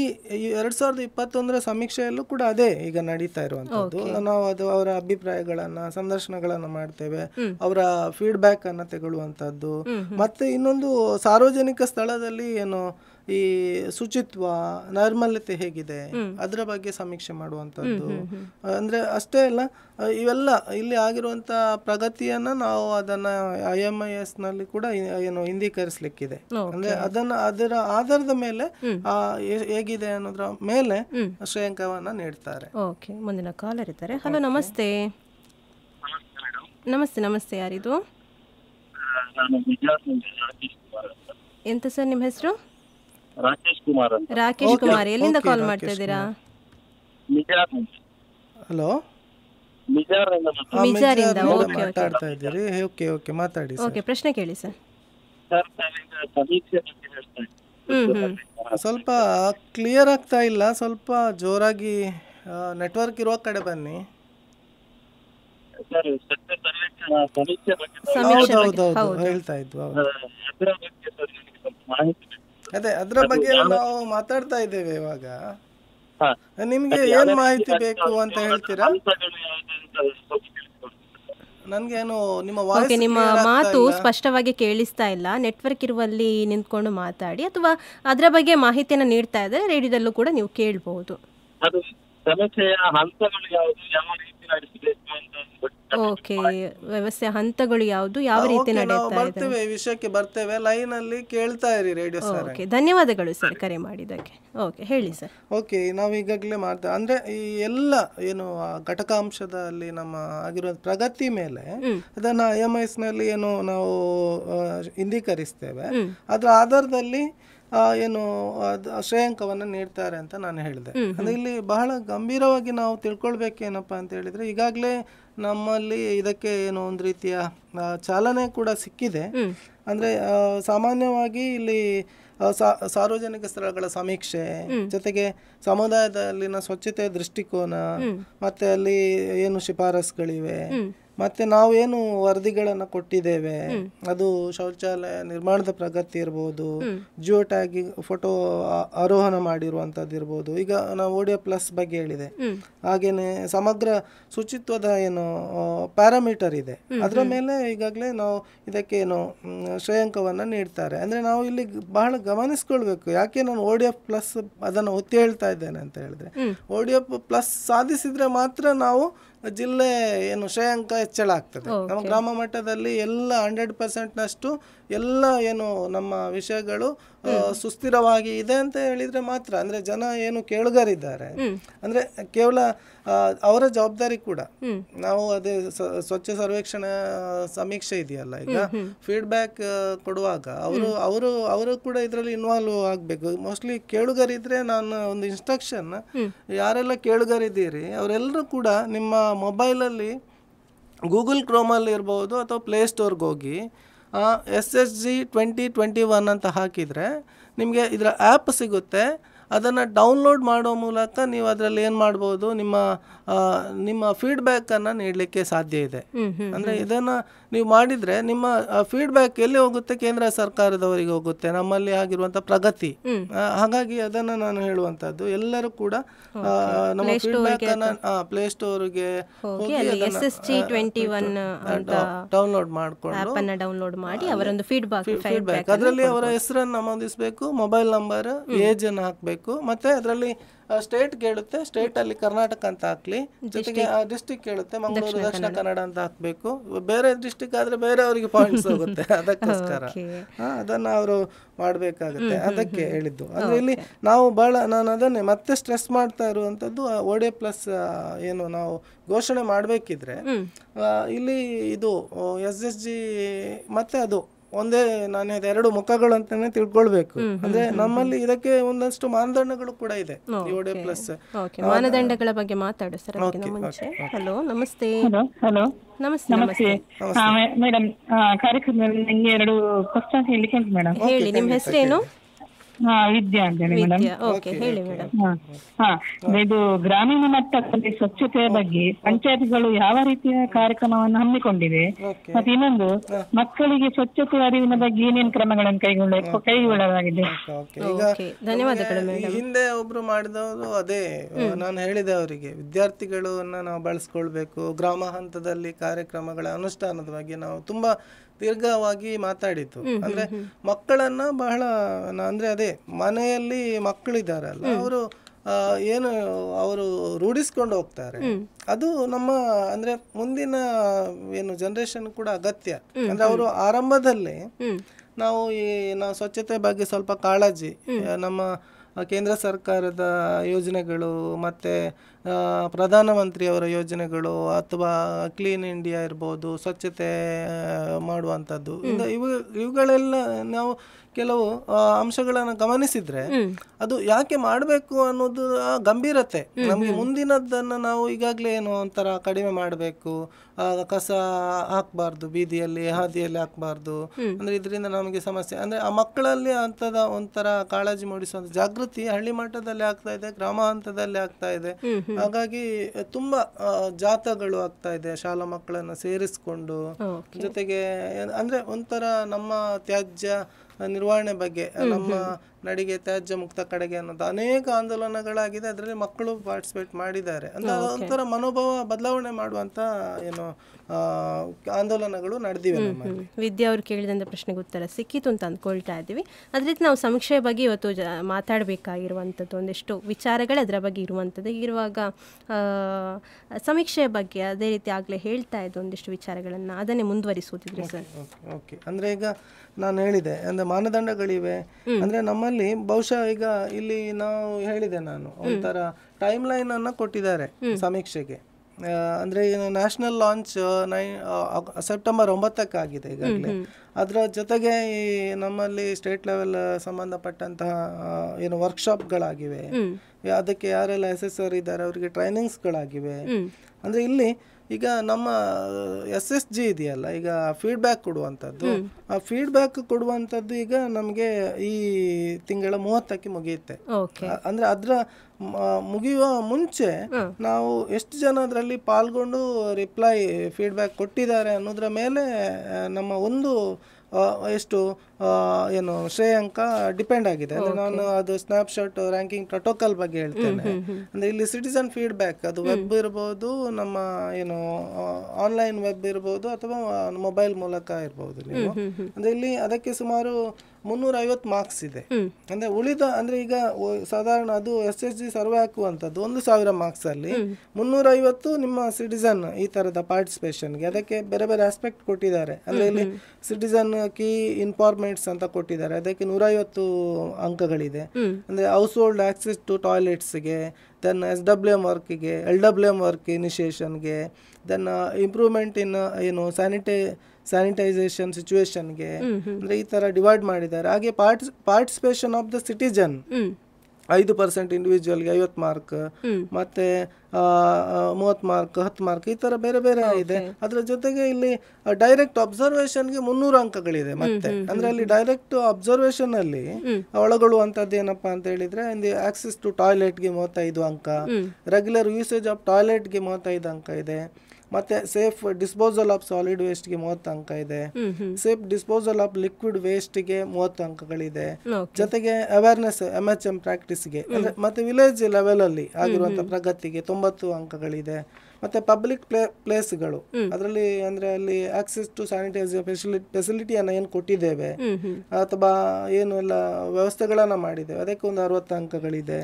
ಎರಡ್ ಸಾವಿರದ ಇಪ್ಪತ್ತೊಂದರ ಸಮೀಕ್ಷೆಯಲ್ಲೂ ಕೂಡ ಅದೇ ಈಗ ನಡೀತಾ ಇರುವಂತದ್ದು ನಾವು ಅದು ಅವರ ಅಭಿಪ್ರಾಯಗಳನ್ನ ಸಂದರ್ಶನಗಳನ್ನ ಮಾಡ್ತೇವೆ ಅವರ ಫೀಡ್ಬ್ಯಾಕ್ ಅನ್ನ ತಗೊಳ್ಳುವಂತದ್ದು ಮತ್ತೆ ಇನ್ನೊಂದು ಸಾರ್ವಜನಿಕ ಸ್ಥಳದಲ್ಲಿ ಏನು ಈ ಶುಚಿತ್ವ ನೈರ್ಮಲ್ಯತೆ ಹೇಗಿದೆ ಅದರ ಬಗ್ಗೆ ಸಮೀಕ್ಷೆ ಮಾಡುವಂಥದ್ದು ಅಂದ್ರೆ ಅಷ್ಟೇ ಅಲ್ಲ ಇವೆಲ್ಲ ಇಲ್ಲಿ ಆಗಿರುವಂತ ಪ್ರಗತಿಯನ್ನ ನಾವು ಅದನ್ನ ಐ ಎಂ ಐ ಎಸ್ ನಲ್ಲಿ ಕೂಡ ಏನು ಹಿಂದೀಕರಿಸ್ಲಿಕ್ಕಿದೆ ಅಂದ್ರೆ ಅದನ್ನ ಅದರ ಆಧಾರದ ಮೇಲೆ ಹೇಗಿದೆ ಅನ್ನೋದ್ರ ಮೇಲೆ ಶ್ರೇಯಾಂಕವನ್ನ ನೀಡ್ತಾರೆ ಓಕೆ ಮುಂದಿನ ಕಾಲರ್ ಇದ್ದಾರೆ ಹಲೋ ನಮಸ್ತೆ ನಮಸ್ತೆ ನಮಸ್ತೆ ಯಾರಿದು ಎಂತ ಸರ್ ನಿಮ್ಮ ಹೆಸರು ರಾಕೇಶ್ ಕುಮಾರ್ ಅಂತ ರಾಕೇಶ್ ಕುಮಾರ್ ಎಲ್ಲಿಂದ ಕಾಲ್ ಮಾಡ್ತಾ ಇದ್ದೀರಾ ಮಿಜಾರ್ ಹಲೋ ಮಿಜಾರ್ ಮಿಜಾರ್ ಇಂದ ಓಕೆ ಮಾತಾಡ್ತಾ ಇದ್ದೀರಿ ಓಕೆ ಓಕೆ ಮಾತಾಡಿ ಸರ್ ಓಕೆ ಪ್ರಶ್ನೆ ಕೇಳಿ ಸರ್ ಸರ್ ಸಮೀಕ್ಷೆ ಬಗ್ಗೆ ಹೇಳ್ತಾ ಸ್ವಲ್ಪ ಕ್ಲಿಯರ್ ಆಗ್ತಾ ಇಲ್ಲ ಸ್ವಲ್ಪ ಜೋರಾಗಿ ನೆಟ್ವರ್ಕ್ ಇರೋ ಕಡೆ ಬನ್ನಿ ಸಮೀಕ್ಷೆ ಹೌದು ಹೌದು ಹೇಳ್ತಾ ಸರ್ ಇದ್ವಾ ಮಾಹಿತಿ ಅದೇ ಅದ್ರ ಬಗ್ಗೆ ನಾವು ಮಾತಾಡ್ತಾ ಇದ್ದೇವೆ ಇವಾಗ ನಿಮ್ಗೆ ಏನ್ ಮಾಹಿತಿ ಬೇಕು ಅಂತ ಹೇಳ್ತೀರಾ ನನ್ಗೇನು ನಿಮ್ಮ ಓಕೆ ನಿಮ್ಮ ಮಾತು ಸ್ಪಷ್ಟವಾಗಿ ಕೇಳಿಸ್ತಾ ಇಲ್ಲ ನೆಟ್ವರ್ಕ್ ಇರುವಲ್ಲಿ ನಿಂತ್ಕೊಂಡು ಮಾತಾಡಿ ಅಥವಾ ಅದರ ಬಗ್ಗೆ ಮಾಹಿತಿಯನ್ನ ನೀಡ್ತಾ ಇದ್ದಾರೆ ರೇಡಿಯೋದಲ್ಲೂ ಕೂಡ ನೀವು ಕೇಳಬಹುದು ಅದು ಸಮಸ್ಯೆಯ ಹಂತಗಳು ಯಾವುದು ಯಾವ ಓಕೆ ವ್ಯವಸ್ಥೆ ಹಂತಗಳು ಯಾವುದು ಯಾವ ರೀತಿ ಬರ್ತೇವೆ ವಿಷಯಕ್ಕೆ ಬರ್ತೇವೆ ಲೈನ್ ಅಲ್ಲಿ ಕೇಳ್ತಾ ಇರಿ ರೇಡಿಯೋ ಸರ್ ಓಕೆ ಧನ್ಯವಾದಗಳು ಸರ್ ಕರೆ ಮಾಡಿದಕ್ಕೆ ಓಕೆ ಹೇಳಿ ಸರ್ ಓಕೆ ನಾವು ಈಗಾಗಲೇ ಮಾಡ್ತೇವೆ ಅಂದ್ರೆ ಈ ಎಲ್ಲ ಏನು ಘಟಕಾಂಶದಲ್ಲಿ ನಮ್ಮ ಆಗಿರೋ ಪ್ರಗತಿ ಮೇಲೆ ಅದನ್ನ ಐ ಎಸ್ ನಲ್ಲಿ ಏನು ನಾವು ಇಂದೀಕರಿಸ್ತೇವೆ ಅದರ ಆಧಾರದಲ್ಲಿ ಏನು ಶ್ರೇಯಾಂಕವನ್ನು ನೀಡ್ತಾರೆ ಅಂತ ನಾನು ಹೇಳಿದೆ ಅಂದರೆ ಇಲ್ಲಿ ಬಹಳ ಗಂಭೀರವಾಗಿ ನಾವು ತಿಳ್ಕೊಳ್ಬೇಕೇನಪ್ಪ ಅಂತ ಹೇಳಿದರೆ ಈಗಾಗಲೇ ನಮ್ಮಲ್ಲಿ ಇದಕ್ಕೆ ಏನೋ ಒಂದು ರೀತಿಯ ಚಾಲನೆ ಕೂಡ ಸಿಕ್ಕಿದೆ ಅಂದರೆ ಸಾಮಾನ್ಯವಾಗಿ ಇಲ್ಲಿ ಸಾರ್ವಜನಿಕ ಸ್ಥಳಗಳ ಸಮೀಕ್ಷೆ ಜೊತೆಗೆ ಸಮುದಾಯದಲ್ಲಿನ ಸ್ವಚ್ಛತೆ ದೃಷ್ಟಿಕೋನ ಮತ್ತೆ ಅಲ್ಲಿ ಏನು ಶಿಫಾರಸ್ಗಳಿವೆ ಮತ್ತೆ ನಾವೇನು ವರದಿಗಳನ್ನು ಕೊಟ್ಟಿದ್ದೇವೆ ಅದು ಶೌಚಾಲಯ ನಿರ್ಮಾಣದ ಪ್ರಗತಿ ಇರ್ಬೋದು ಜಿಯೋ ಟ್ಯಾಗಿಂಗ್ ಫೋಟೋ ಆರೋಹಣ ಮಾಡಿರುವಂತದ್ದು ಇರ್ಬೋದು ಈಗ ನಾವು ಓಡಿಯ ಪ್ಲಸ್ ಬಗ್ಗೆ ಹೇಳಿದೆ ಹಾಗೇನೆ ಸಮಗ್ರ ಶುಚಿತ್ವದ ಏನು ಪ್ಯಾರಾಮೀಟರ್ ಇದೆ ಅದರ ಮೇಲೆ ಈಗಾಗಲೇ ನಾವು ಇದಕ್ಕೆ ಏನು ಶ್ರೇಯಾಂಕವನ್ನು ನೀಡ್ತಾರೆ ಅಂದ್ರೆ ನಾವು ಇಲ್ಲಿ ಬಹಳ ಗಮನಿಸ್ಕೊಳ್ಬೇಕು ಯಾಕೆ ನಾನು ಓಡಿಯ ಪ್ಲಸ್ ಅದನ್ನು ಒತ್ತಿ ಹೇಳ್ತಾ ಇದ್ದೇನೆ ಅಂತ ಹೇಳಿದ್ರೆ ಓಡಿಯ ಪ್ಲಸ್ ಸಾಧಿಸಿದ್ರೆ ಮಾತ್ರ ನಾವು ಜಿಲ್ಲೆ ಏನು ಶ್ರೇಯಾಂಕ ಹೆಚ್ಚಳ ಆಗ್ತದೆ ನಮ್ಮ ಗ್ರಾಮ ಮಟ್ಟದಲ್ಲಿ ಎಲ್ಲ ಹಂಡ್ರೆಡ್ ಪರ್ಸೆಂಟ್ನಷ್ಟು ಎಲ್ಲ ಏನು ನಮ್ಮ ವಿಷಯಗಳು ಸುಸ್ಥಿರವಾಗಿ ಇದೆ ಅಂತ ಹೇಳಿದ್ರೆ ಮಾತ್ರ ಅಂದ್ರೆ ಜನ ಏನು ಕೇಳುಗರಿದ್ದಾರೆ ಅಂದ್ರೆ ಕೇವಲ ಅವರ ಜವಾಬ್ದಾರಿ ಕೂಡ ನಾವು ಅದೇ ಸ್ವಚ್ಛ ಸರ್ವೇಕ್ಷಣ ಸಮೀಕ್ಷೆ ಇದೆಯಲ್ಲ ಈಗ ಫೀಡ್ಬ್ಯಾಕ್ ಕೊಡುವಾಗ ಅವರು ಅವರು ಅವರು ಕೂಡ ಇದರಲ್ಲಿ ಇನ್ವಾಲ್ವ್ ಆಗಬೇಕು ಮೋಸ್ಟ್ಲಿ ಕೇಳುಗರಿದ್ರೆ ನಾನು ಒಂದು ಇನ್ಸ್ಟ್ರಕ್ಷನ್ ಯಾರೆಲ್ಲ ಕೇಳುಗರಿದ್ದೀರಿ ಅವರೆಲ್ಲರೂ ಕೂಡ ನಿಮ್ಮ ಮೊಬೈಲಲ್ಲಿ ಗೂಗಲ್ ಕ್ರೋಮಲ್ಲಿ ಇರ್ಬೋದು ಅಥವಾ ಪ್ಲೇ ಸ್ಟೋರ್ಗೆ ಹೋಗಿ S S G twenty twenty one ಅಂತ ಹಾಕಿದರೆ ನಿಮಗೆ ಇದರ ಆ್ಯಪ್ ಸಿಗುತ್ತೆ ಅದನ್ನು ಡೌನ್ಲೋಡ್ ಮಾಡೋ ಮೂಲಕ ನೀವು ಅದರಲ್ಲಿ ಏನು ಮಾಡ್ಬೋದು ನಿಮ್ಮ ನಿಮ್ಮ ಫೀಡ್ಬ್ಯಾಕನ್ನು ನೀಡಲಿಕ್ಕೆ ಸಾಧ್ಯ ಇದೆ ಅಂದರೆ ಇದನ್ನು ನೀವು ಮಾಡಿದರೆ ನಿಮ್ಮ ಫೀಡ್ಬ್ಯಾಕ್ ಎಲ್ಲಿ ಹೋಗುತ್ತೆ ಕೇಂದ್ರ ಸರ್ಕಾರದವರಿಗೆ ಹೋಗುತ್ತೆ ನಮ್ಮಲ್ಲಿ ಆಗಿರುವಂಥ ಪ್ರಗತಿ ಹಾಗಾಗಿ ಅದನ್ನು ನಾನು ಹೇಳುವಂಥದ್ದು ಎಲ್ಲರೂ ಕೂಡ ನಮ್ಮ ಫೀಡ್ಬ್ಯಾಕನ್ನು ಪ್ಲೇಸ್ಟೋರ್ಗೆ ಡೌನ್ಲೋಡ್ ಮಾಡಿಕೊಂಡು ಡೌನ್ಲೋಡ್ ಮಾಡಿ ಅವರೊಂದು ಫೀಡ್ಬ್ಯಾಕ್ ಫೀಡ್ಬ್ಯಾಕ್ ಅದರಲ್ಲಿ ಅವರ ಹೆಸರನ್ನು ನಮೂದಿಸಬೇಕು ಮೊಬೈಲ್ ನಂಬರ್ ಏಜನ್ನು ಹಾಕಬೇಕು ಮತ್ತೆ ಅದರಲ್ಲಿ ಸ್ಟೇಟ್ ಕೇಳುತ್ತೆ ಸ್ಟೇಟ್ ಅಲ್ಲಿ ಕರ್ನಾಟಕ ಅಂತ ಹಾಕ್ಲಿ ಜೊತೆಗೆ ಡಿಸ್ಟಿಕ್ ಕೇಳುತ್ತೆ ಮಂಗಳೂರು ದಕ್ಷಿಣ ಕನ್ನಡ ಅಂತ ಹಾಕ್ಬೇಕು ಬೇರೆ ಡಿಸ್ಟಿಕ್ ಆದ್ರೆ ಬೇರೆ ಅವರಿಗೆ ಪಾಯಿಂಟ್ಸ್ ಹೋಗುತ್ತೆ ಅದಕ್ಕೋಸ್ಕರ ಅದನ್ನ ಅವರು ಮಾಡಬೇಕಾಗುತ್ತೆ ಅದಕ್ಕೆ ಹೇಳಿದ್ದು ಅಂದ್ರೆ ಇಲ್ಲಿ ನಾವು ಬಹಳ ನಾನು ಅದನ್ನೇ ಮತ್ತೆ ಸ್ಟ್ರೆಸ್ ಮಾಡ್ತಾ ಇರುವಂತದ್ದು ಒಡೆ ಪ್ಲಸ್ ಏನು ನಾವು ಘೋಷಣೆ ಮಾಡಬೇಕಿದ್ರೆ ಇಲ್ಲಿ ಇದು ಎಸ್ ಎಸ್ ಜಿ ಮತ್ತೆ ಅದು ಒಂದೇ ನಾನು ಎರಡು ಮುಖಗಳು ಅಂತಾನೆ ತಿಳ್ಕೊಳ್ಬೇಕು ಅಂದ್ರೆ ನಮ್ಮಲ್ಲಿ ಇದಕ್ಕೆ ಒಂದಷ್ಟು ಮಾನದಂಡಗಳು ಕೂಡ ಇದೆ ಪ್ಲಸ್ ಮಾನದಂಡಗಳ ಬಗ್ಗೆ ಮಾತಾಡು ಸರ್ ಹಲೋ ನಮಸ್ತೆ ಹಲೋ ನಮಸ್ತೆ ನಮಸ್ತೆ ಮೇಡಮ್ ಕಾರ್ಯಕ್ರಮದಲ್ಲಿ ಎರಡು ಕ್ವಶನ್ ಹೇಳಿ ಮೇಡಮ್ ಹೇಳಿ ನಿಮ್ಮ ಹೆಸರೇನು ಹಾ ವಿದ್ಯಾ ಅಂತೇಳಿ ಮೇಡಮ್ ಹಾ ಹೇಳಿ ಇದು ಗ್ರಾಮೀಣ ಮಟ್ಟದಲ್ಲಿ ಸ್ವಚ್ಛತೆಯ ಬಗ್ಗೆ ಪಂಚಾಯತ್ಗಳು ಯಾವ ರೀತಿಯ ಕಾರ್ಯಕ್ರಮವನ್ನು ಹಮ್ಮಿಕೊಂಡಿವೆ ಮತ್ತೆ ಇನ್ನೊಂದು ಮಕ್ಕಳಿಗೆ ಸ್ವಚ್ಛತೆ ಅರಿವಿನ ಬಗ್ಗೆ ಏನೇನು ಕ್ರಮಗಳನ್ನು ಕೈಗೊಳ್ಳ ಕೈಗೊಳ್ಳಲಾಗಿದೆ ಹಿಂದೆ ಒಬ್ರು ಮಾಡಿದವರು ಅದೇ ನಾನು ಹೇಳಿದೆ ಅವರಿಗೆ ವಿದ್ಯಾರ್ಥಿಗಳನ್ನ ನಾವು ಬಳಸ್ಕೊಳ್ಬೇಕು ಗ್ರಾಮ ಹಂತದಲ್ಲಿ ಕಾರ್ಯಕ್ರಮಗಳ ಅನುಷ್ಠಾನದ ಬಗ್ಗೆ ನಾವು ತುಂಬಾ ದೀರ್ಘವಾಗಿ ಮಾತಾಡಿತು ಅಂದ್ರೆ ಮಕ್ಕಳನ್ನ ಬಹಳ ಅಂದ್ರೆ ಅದೇ ಮನೆಯಲ್ಲಿ ಮಕ್ಕಳಿದಾರಲ್ಲ ಅವರು ಏನು ಅವರು ರೂಢಿಸ್ಕೊಂಡು ಹೋಗ್ತಾರೆ ಅದು ನಮ್ಮ ಅಂದ್ರೆ ಮುಂದಿನ ಏನು ಜನರೇಷನ್ ಕೂಡ ಅಗತ್ಯ ಅಂದ್ರೆ ಅವರು ಆರಂಭದಲ್ಲಿ ನಾವು ಈ ನಾವು ಸ್ವಚ್ಛತೆ ಬಗ್ಗೆ ಸ್ವಲ್ಪ ಕಾಳಜಿ ನಮ್ಮ ಕೇಂದ್ರ ಸರ್ಕಾರದ ಯೋಜನೆಗಳು ಮತ್ತು ಪ್ರಧಾನಮಂತ್ರಿಯವರ ಯೋಜನೆಗಳು ಅಥವಾ ಕ್ಲೀನ್ ಇಂಡಿಯಾ ಇರ್ಬೋದು ಸ್ವಚ್ಛತೆ ಮಾಡುವಂಥದ್ದು ಇವು ಇವುಗಳೆಲ್ಲ ನಾವು ಕೆಲವು ಅಂಶಗಳನ್ನು ಗಮನಿಸಿದ್ರೆ ಅದು ಯಾಕೆ ಮಾಡಬೇಕು ಅನ್ನೋದು ಗಂಭೀರತೆ ನಮಗೆ ಮುಂದಿನದನ್ನು ನಾವು ಈಗಾಗಲೇ ಏನು ಒಂಥರ ಕಡಿಮೆ ಮಾಡಬೇಕು ಕಸ ಹಾಕಬಾರ್ದು ಬೀದಿಯಲ್ಲಿ ಹಾದಿಯಲ್ಲಿ ಹಾಕಬಾರ್ದು ಅಂದ್ರೆ ಇದರಿಂದ ನಮಗೆ ಸಮಸ್ಯೆ ಅಂದ್ರೆ ಆ ಮಕ್ಕಳಲ್ಲಿ ಅಂತದ ಒಂಥರ ಕಾಳಜಿ ಮೂಡಿಸುವಂತ ಜಾಗೃತಿ ಹಳ್ಳಿ ಮಟ್ಟದಲ್ಲಿ ಆಗ್ತಾ ಇದೆ ಗ್ರಾಮ ಹಂತದಲ್ಲಿ ಆಗ್ತಾ ಇದೆ ಹಾಗಾಗಿ ತುಂಬಾ ಜಾಥಾಗಳು ಆಗ್ತಾ ಇದೆ ಶಾಲಾ ಮಕ್ಕಳನ್ನ ಸೇರಿಸಿಕೊಂಡು ಜೊತೆಗೆ ಅಂದ್ರೆ ಒಂಥರ ನಮ್ಮ ತ್ಯಾಜ್ಯ ನಿರ್ವಹಣೆ ಬಗ್ಗೆ ನಮ್ಮ ನಡಿಗೆ ತ್ಯಾಜ್ಯ ಮುಕ್ತ ಕಡೆಗೆ ಅನ್ನೋದು ಅನೇಕ ಆಂದೋಲನಗಳಾಗಿದೆ ಅದರಲ್ಲಿ ಮಕ್ಕಳು ಪಾರ್ಟಿಸಿಪೇಟ್ ಮಾಡಿದ್ದಾರೆ ಅಂತ ಒಂಥರ ಮನೋಭಾವ ಬದಲಾವಣೆ ಮಾಡುವಂತ ಏನು ಆಂದೋಲನಗಳು ನಡೆದಿವೆ ವಿದ್ಯೆ ಅವರು ಕೇಳಿದಂಥ ಪ್ರಶ್ನೆಗೆ ಉತ್ತರ ಸಿಕ್ಕಿತು ಅಂತ ಅಂದ್ಕೊಳ್ತಾ ಇದ್ದೀವಿ ರೀತಿ ನಾವು ಸಮೀಕ್ಷೆಯ ಬಗ್ಗೆ ಇವತ್ತು ಜ ಮಾತಾಡಬೇಕಾಗಿರುವಂಥದ್ದು ಒಂದಿಷ್ಟು ವಿಚಾರಗಳು ಅದರ ಬಗ್ಗೆ ಇರುವಂಥದ್ದು ಇರುವಾಗ ಸಮೀಕ್ಷೆಯ ಬಗ್ಗೆ ಅದೇ ರೀತಿ ಆಗಲೇ ಹೇಳ್ತಾ ಇದ್ದು ಒಂದಿಷ್ಟು ವಿಚಾರಗಳನ್ನು ಅದನ್ನೇ ಮುಂದುವರಿಸುವುದಿದ್ರೆ ಸರ್ ಓಕೆ ಅಂದರೆ ಈಗ ನಾನು ಹೇಳಿದೆ ಅಂದರೆ ಮಾನದಂಡಗಳಿವೆ ಅಂದರೆ ನಮ್ಮಲ್ಲಿ ಬಹುಶಃ ಈಗ ಇಲ್ಲಿ ನಾವು ಹೇಳಿದೆ ನಾನು ಒಂಥರ ಟೈಮ್ ಲೈನ್ ಅನ್ನ ಕೊಟ್ಟಿದ್ದಾರೆ ಸಮೀಕ್ಷೆಗೆ ಅಂದರೆ ಏನು ನ್ಯಾಷನಲ್ ಲಾಂಚ್ ನೈ ಸೆಪ್ಟೆಂಬರ್ ಒಂಬತ್ತಕ್ಕಾಗಿದೆ ಈಗಾಗಲೇ ಅದರ ಜೊತೆಗೆ ಈ ನಮ್ಮಲ್ಲಿ ಸ್ಟೇಟ್ ಲೆವೆಲ್ ಸಂಬಂಧಪಟ್ಟಂತಹ ಏನು ವರ್ಕ್ಶಾಪ್ಗಳಾಗಿವೆ ಅದಕ್ಕೆ ಯಾರೆಲ್ಲ ಎಸ್ ಎಸ್ ಇದ್ದಾರೆ ಅವರಿಗೆ ಟ್ರೈನಿಂಗ್ಸ್ಗಳಾಗಿವೆ ಅಂದರೆ ಇಲ್ಲಿ ಈಗ ನಮ್ಮ ಎಸ್ ಎಸ್ ಜಿ ಇದೆಯಲ್ಲ ಈಗ ಫೀಡ್ಬ್ಯಾಕ್ ಕೊಡುವಂಥದ್ದು ಆ ಫೀಡ್ಬ್ಯಾಕ್ ಕೊಡುವಂಥದ್ದು ಈಗ ನಮಗೆ ಈ ತಿಂಗಳ ಮೂವತ್ತಕ್ಕೆ ಮುಗಿಯುತ್ತೆ ಅಂದ್ರೆ ಅದರ ಮುಗಿಯುವ ಮುಂಚೆ ನಾವು ಎಷ್ಟು ಜನ ಅದರಲ್ಲಿ ಪಾಲ್ಗೊಂಡು ರಿಪ್ಲೈ ಫೀಡ್ಬ್ಯಾಕ್ ಕೊಟ್ಟಿದ್ದಾರೆ ಅನ್ನೋದ್ರ ಮೇಲೆ ನಮ್ಮ ಒಂದು ಎಷ್ಟು ಏನು ಶ್ರೇಯಾಂಕ ಡಿಪೆಂಡ್ ಆಗಿದೆ ಅಂದ್ರೆ ನಾನು ಅದು ಸ್ನ್ಯಾಪ್ಶಾಟ್ ರ್ಯಾಂಕಿಂಗ್ ಪ್ರೋಟೋಕಾಲ್ ಬಗ್ಗೆ ಹೇಳ್ತೇನೆ ಅಂದ್ರೆ ಇಲ್ಲಿ ಸಿಟಿಸನ್ ಫೀಡ್ಬ್ಯಾಕ್ ಅದು ವೆಬ್ ಇರ್ಬೋದು ನಮ್ಮ ಏನು ಆನ್ಲೈನ್ ವೆಬ್ ಇರ್ಬೋದು ಅಥವಾ ಮೊಬೈಲ್ ಮೂಲಕ ಇರ್ಬೋದು ನೀವು ಅಂದ್ರೆ ಇಲ್ಲಿ ಅದಕ್ಕೆ ಸುಮಾರು ಮುನ್ನೂರ ಐವತ್ತು ಮಾರ್ಕ್ಸ್ ಇದೆ ಅಂದ್ರೆ ಉಳಿದ ಅಂದ್ರೆ ಈಗ ಸಾಧಾರಣ ಅದು ಎಸ್ ಎಸ್ ಜಿ ಸರ್ವೆ ಹಾಕುವಂಥದ್ದು ಒಂದು ಸಾವಿರ ಮಾರ್ಕ್ಸ್ ಅಲ್ಲಿ ಮುನ್ನೂರ ಐವತ್ತು ನಿಮ್ಮ ಸಿಟಿಸನ್ ಈ ತರದ ಪಾರ್ಟಿಸಿಪೇಷನ್ಗೆ ಅದಕ್ಕೆ ಬೇರೆ ಬೇರೆ ಆಸ್ಪೆಕ್ಟ್ ಕೊಟ್ಟಿದ್ದಾರೆ ಅಂದ್ರೆ ಇಲ್ಲಿ ಸಿಟಿಸನ್ ಕೀ ಇನ್ಫಾರ್ಮೆಂಟ್ಸ್ ಅಂತ ಕೊಟ್ಟಿದ್ದಾರೆ ಅದಕ್ಕೆ ನೂರೈವತ್ತು ಅಂಕಗಳಿದೆ ಅಂದ್ರೆ ಹೌಸ್ ಹೋಲ್ಡ್ ಆಕ್ಸೆಸ್ ಟು ಟಾಯ್ಲೆಟ್ಸ್ಗೆ ದೆನ್ ಎಸ್ ಡಬ್ಲ್ಯೂ ವರ್ಕ್ ಗೆ ಎಲ್ ಡಬ್ಲ್ಯೂ ಎಂ ವರ್ಕ್ ಇನಿಷಿಯೇಷನ್ಗೆ ದೆನ್ ಇಂಪ್ರೂವ್ಮೆಂಟ್ ಇನ್ ಏನು ಸ್ಯಾನಿಟೇ ಸ್ಯಾನಿಟೈಸೇಷನ್ ಸಿಚುವೇಶನ್ಗೆ ಅಂದ್ರೆ ಈ ತರ ಡಿವೈಡ್ ಮಾಡಿದ್ದಾರೆ ಹಾಗೆ ಪಾರ್ಟಿಸಿಪೇಷನ್ ಆಫ್ ದ ಸಿಟಿಜನ್ ಐದು ಪರ್ಸೆಂಟ್ ಇಂಡಿವಿಜುವಲ್ಗೆ ಐವತ್ ಮಾರ್ಕ್ ಮತ್ತೆ ಮೂವತ್ ಮಾರ್ಕ್ ಹತ್ತು ಮಾರ್ಕ್ ಈ ತರ ಬೇರೆ ಬೇರೆ ಇದೆ ಅದರ ಜೊತೆಗೆ ಇಲ್ಲಿ ಡೈರೆಕ್ಟ್ ಅಬ್ಸರ್ವೇಷನ್ಗೆ ಮುನ್ನೂರು ಅಂಕಗಳಿದೆ ಮತ್ತೆ ಅಂದ್ರೆ ಅಲ್ಲಿ ಡೈರೆಕ್ಟ್ ಅಬ್ಸರ್ವೇಷನ್ ಅಲ್ಲಿ ಒಳಗೊಳ್ಳುವಂತದ್ದು ಏನಪ್ಪಾ ಅಂತ ಹೇಳಿದ್ರೆ ಆಕ್ಸೆಸ್ ಟು ಟಾಯ್ಲೆಟ್ಗೆ ಮೂವತ್ತೈದು ಅಂಕ ರೆಗ್ಯುಲರ್ ಯೂಸೇಜ್ ಆಫ್ ಟಾಯ್ಲೆಟ್ಗೆ ಮೂವತ್ತೈದು ಅಂಕ ಇದೆ ಮತ್ತೆ ಸೇಫ್ ಡಿಸ್ಪೋಸಲ್ ಆಫ್ ಸಾಲಿಡ್ ವೇಸ್ಟ್ಗೆ ಮೂವತ್ತು ಅಂಕ ಇದೆ ಸೇಫ್ ಡಿಸ್ಪೋಸಲ್ ಆಫ್ ಲಿಕ್ವಿಡ್ ವೇಸ್ಟ್ಗೆ ಮೂವತ್ತು ಅಂಕಗಳಿದೆ ಜೊತೆಗೆ ಅವೇರ್ನೆಸ್ ಎಮ್ ಎಚ್ ಎಂ ಪ್ರಾಕ್ಟೀಸ್ಗೆ ಗೆ ಮತ್ತೆ ವಿಲೇಜ್ ಲೆವೆಲ್ ಅಲ್ಲಿ ಆಗಿರುವಂತಹ ಪ್ರಗತಿಗೆ ತೊಂಬತ್ತು ಅಂಕಗಳಿದೆ ಮತ್ತೆ ಪಬ್ಲಿಕ್ ಪ್ಲೇ ಪ್ಲೇಸ್ಗಳು ಅದರಲ್ಲಿ ಅಂದ್ರೆ ಅಲ್ಲಿ ಆಕ್ಸೆಸ್ ಟು ಸ್ಯಾನಿಟೈಸರ್ ಫೆಸಿಲಿಟಿ ಫೆಸಿಲಿಟಿಯನ್ನ ಏನು ಕೊಟ್ಟಿದ್ದೇವೆ ಅಥವಾ ಏನು ಎಲ್ಲ ವ್ಯವಸ್ಥೆಗಳನ್ನ ಮಾಡಿದ್ದೇವೆ ಅದಕ್ಕೆ ಒಂದು ಅರವತ್ತು ಅಂಕಗಳಿದೆ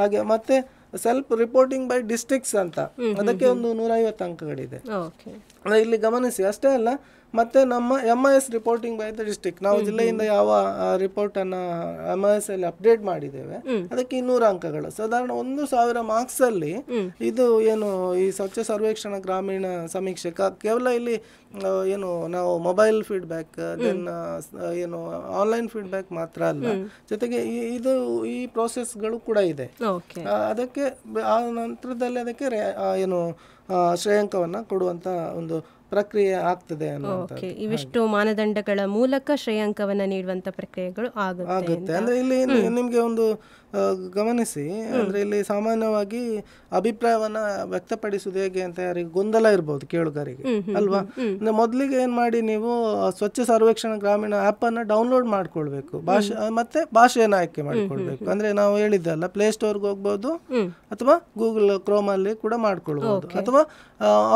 ಹಾಗೆ ಮತ್ತೆ ಸೆಲ್ಫ್ ರಿಪೋರ್ಟಿಂಗ್ ಬೈ ಡಿಸ್ಟ್ರಿಕ್ಟ್ಸ್ ಅಂತ ಅದಕ್ಕೆ ಒಂದು ನೂರೈವತ್ತು ಅಂಕಗಳಿದೆ ಇಲ್ಲಿ ಗಮನಿಸಿ ಅಷ್ಟೇ ಅಲ್ಲ ಮತ್ತೆ ನಮ್ಮ M I S reporting by the district ನಾವು ಜಿಲ್ಲೆಯಿಂದ ಯಾವ ರಿಪೋರ್ಟನ್ನು ಎಮ್ ಐ ಎಸ್ ಅಲ್ಲಿ ಅಪ್ಡೇಟ್ ಮಾಡಿದ್ದೇವೆ ಅದಕ್ಕೆ ಇನ್ನೂರ ಅಂಕಗಳು ಸಾಧಾರಣ ಒಂದು ಸಾವಿರ ಮಾರ್ಕ್ಸಲ್ಲಿ ಇದು ಏನು ಈ ಸ್ವಚ್ಛ ಸರ್ವೇಕ್ಷಣ ಗ್ರಾಮೀಣ ಸಮೀಕ್ಷೆ ಕೇವಲ ಇಲ್ಲಿ ಏನು ನಾವು ಮೊಬೈಲ್ ಫೀಡ್ಬ್ಯಾಕ್ ದೆನ್ ಏನು ಆನ್ಲೈನ್ ಫೀಡ್ಬ್ಯಾಕ್ ಮಾತ್ರ ಅಲ್ಲ ಜೊತೆಗೆ ಇದು ಈ ಪ್ರೋಸೆಸ್ಗಳು ಕೂಡ ಇದೆ ಅದಕ್ಕೆ ಆ ನಂತರದಲ್ಲಿ ಅದಕ್ಕೆ ಏನು ಶ್ರೇಯಾಂಕವನ್ನು ಕೊಡುವಂಥ ಒಂದು ಪ್ರಕ್ರಿಯೆ ಆಗ್ತದೆ ಓಕೆ ಇವಿಷ್ಟು ಮಾನದಂಡಗಳ ಮೂಲಕ ಶ್ರೇಯಾಂಕವನ್ನ ನೀಡುವಂತ ಪ್ರಕ್ರಿಯೆಗಳು ಆಗುತ್ತೆ ಅಂದ್ರೆ ಇಲ್ಲಿ ನಿಮ್ಗೆ ಒಂದು ಗಮನಿಸಿ ಅಂದ್ರೆ ಇಲ್ಲಿ ಸಾಮಾನ್ಯವಾಗಿ ಅಭಿಪ್ರಾಯವನ್ನು ವ್ಯಕ್ತಪಡಿಸುವುದು ಹೇಗೆ ಅಂತ ಯಾರಿಗೆ ಗೊಂದಲ ಇರ್ಬೋದು ಕೇಳುಗರಿಗೆ ಅಲ್ವಾ ಅಂದರೆ ಮೊದಲಿಗೆ ಏನು ಮಾಡಿ ನೀವು ಸ್ವಚ್ಛ ಸರ್ವೇಕ್ಷಣ ಗ್ರಾಮೀಣ ಆಪ್ ಆ್ಯಪನ್ನು ಡೌನ್ಲೋಡ್ ಮಾಡ್ಕೊಳ್ಬೇಕು ಭಾಷೆ ಮತ್ತೆ ಭಾಷೆಯನ್ನು ಆಯ್ಕೆ ಮಾಡ್ಕೊಳ್ಬೇಕು ಅಂದ್ರೆ ನಾವು ಸ್ಟೋರ್ ಸ್ಟೋರ್ಗೆ ಹೋಗ್ಬೋದು ಅಥವಾ ಗೂಗಲ್ ಕ್ರೋಮಲ್ಲಿ ಕೂಡ ಮಾಡ್ಕೊಳ್ಬಹುದು ಅಥವಾ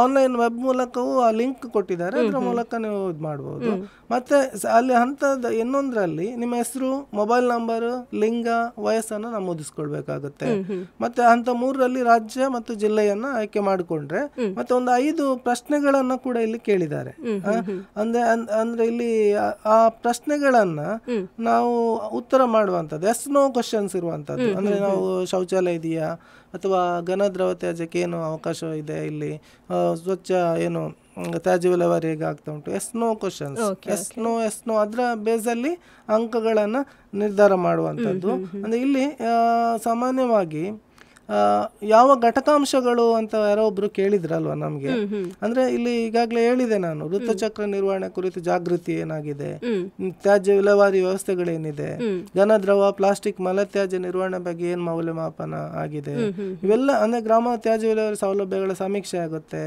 ಆನ್ಲೈನ್ ವೆಬ್ ಮೂಲಕವೂ ಆ ಲಿಂಕ್ ಕೊಟ್ಟಿದ್ದಾರೆ ಅದರ ಮೂಲಕ ನೀವು ಇದು ಮಾಡ್ಬೋದು ಮತ್ತೆ ಅಲ್ಲಿ ಹಂತದ ಇನ್ನೊಂದ್ರಲ್ಲಿ ನಿಮ್ಮ ಹೆಸರು ಮೊಬೈಲ್ ನಂಬರ್ ಲಿಂಗ ವಯಸ್ಸನ್ನು ವಿಷಯವನ್ನು ಮತ್ತೆ ಅಂತ ಮೂರರಲ್ಲಿ ರಾಜ್ಯ ಮತ್ತು ಜಿಲ್ಲೆಯನ್ನ ಆಯ್ಕೆ ಮಾಡಿಕೊಂಡ್ರೆ ಮತ್ತೆ ಒಂದು ಐದು ಪ್ರಶ್ನೆಗಳನ್ನ ಕೂಡ ಇಲ್ಲಿ ಕೇಳಿದ್ದಾರೆ ಅಂದ್ರೆ ಅಂದ್ರೆ ಇಲ್ಲಿ ಆ ಪ್ರಶ್ನೆಗಳನ್ನ ನಾವು ಉತ್ತರ ಮಾಡುವಂತದ್ದು ಎಸ್ ನೋ ಕ್ವಶನ್ಸ್ ಇರುವಂತದ್ದು ಅಂದ್ರೆ ನಾವು ಶೌಚಾಲಯ ಇದೆಯಾ ಅಥವಾ ಘನ ದ್ರವ ತ್ಯಾಜ್ಯಕ್ಕೆ ಏನು ಅವಕಾಶ ಇದೆ ಇಲ್ಲಿ ಸ್ವಚ್ಛ ಏನು ತ್ಯಾಜ್ಯ ವಿಲೇವಾರಿ ಹೇಗೆ ಆಗ್ತಾ ಉಂಟು yes no questions yes no yes no ಅದರ ಬೇಸಲ್ಲಿ ಅಂಕಗಳನ್ನು ನಿರ್ಧಾರ ಮಾಡುವಂಥದ್ದು ಅಂದರೆ ಇಲ್ಲಿ ಸಾಮಾನ್ಯವಾಗಿ ಯಾವ ಘಟಕಾಂಶಗಳು ಅಂತ ಯಾರೋ ಒಬ್ರು ಕೇಳಿದ್ರಲ್ವಾ ನಮಗೆ ಅಂದ್ರೆ ಇಲ್ಲಿ ಈಗಾಗಲೇ ಹೇಳಿದೆ ನಾನು ಋತುಚಕ್ರ ನಿರ್ವಹಣೆ ಕುರಿತು ಜಾಗೃತಿ ಏನಾಗಿದೆ ತ್ಯಾಜ್ಯ ವಿಲೇವಾರಿ ವ್ಯವಸ್ಥೆಗಳೇನಿದೆ ದ್ರವ ಪ್ಲಾಸ್ಟಿಕ್ ಮಲತ್ಯಾಜ್ಯ ನಿರ್ವಹಣೆ ಬಗ್ಗೆ ಏನು ಮೌಲ್ಯಮಾಪನ ಆಗಿದೆ ಇವೆಲ್ಲ ಅಂದ್ರೆ ಗ್ರಾಮ ತ್ಯಾಜ್ಯ ವಿಲೇವಾರಿ ಸೌಲಭ್ಯಗಳ ಸಮೀಕ್ಷೆ ಆಗುತ್ತೆ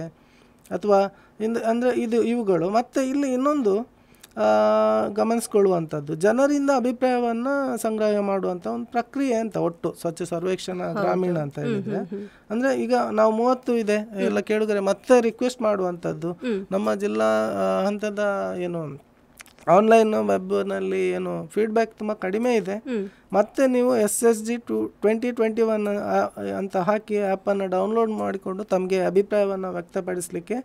ಅಥವಾ ಇಂದು ಅಂದರೆ ಇದು ಇವುಗಳು ಮತ್ತು ಇಲ್ಲಿ ಇನ್ನೊಂದು ಗಮನಿಸ್ಕೊಳ್ಳುವಂಥದ್ದು ಜನರಿಂದ ಅಭಿಪ್ರಾಯವನ್ನು ಸಂಗ್ರಹ ಮಾಡುವಂಥ ಒಂದು ಪ್ರಕ್ರಿಯೆ ಅಂತ ಒಟ್ಟು ಸ್ವಚ್ಛ ಸರ್ವೇಕ್ಷಣ ಗ್ರಾಮೀಣ ಅಂತ ಹೇಳಿದ್ರೆ ಅಂದರೆ ಈಗ ನಾವು ಮೂವತ್ತು ಇದೆ ಎಲ್ಲ ಕೇಳಿದ್ರೆ ಮತ್ತೆ ರಿಕ್ವೆಸ್ಟ್ ಮಾಡುವಂಥದ್ದು ನಮ್ಮ ಜಿಲ್ಲಾ ಹಂತದ ಏನು ಆನ್ಲೈನ್ ವೆಬ್ನಲ್ಲಿ ಏನು ಫೀಡ್ಬ್ಯಾಕ್ ತುಂಬ ಕಡಿಮೆ ಇದೆ ಮತ್ತೆ ನೀವು S S G two twenty twenty one ಅಂತ ಹಾಕಿ ಆ್ಯಪನ್ನು ಡೌನ್ಲೋಡ್ ಮಾಡಿಕೊಂಡು ತಮಗೆ ಅಭಿಪ್ರಾಯವನ್ನು ವ್ಯಕ್ತಪಡಿಸಲಿಕ್ಕೆ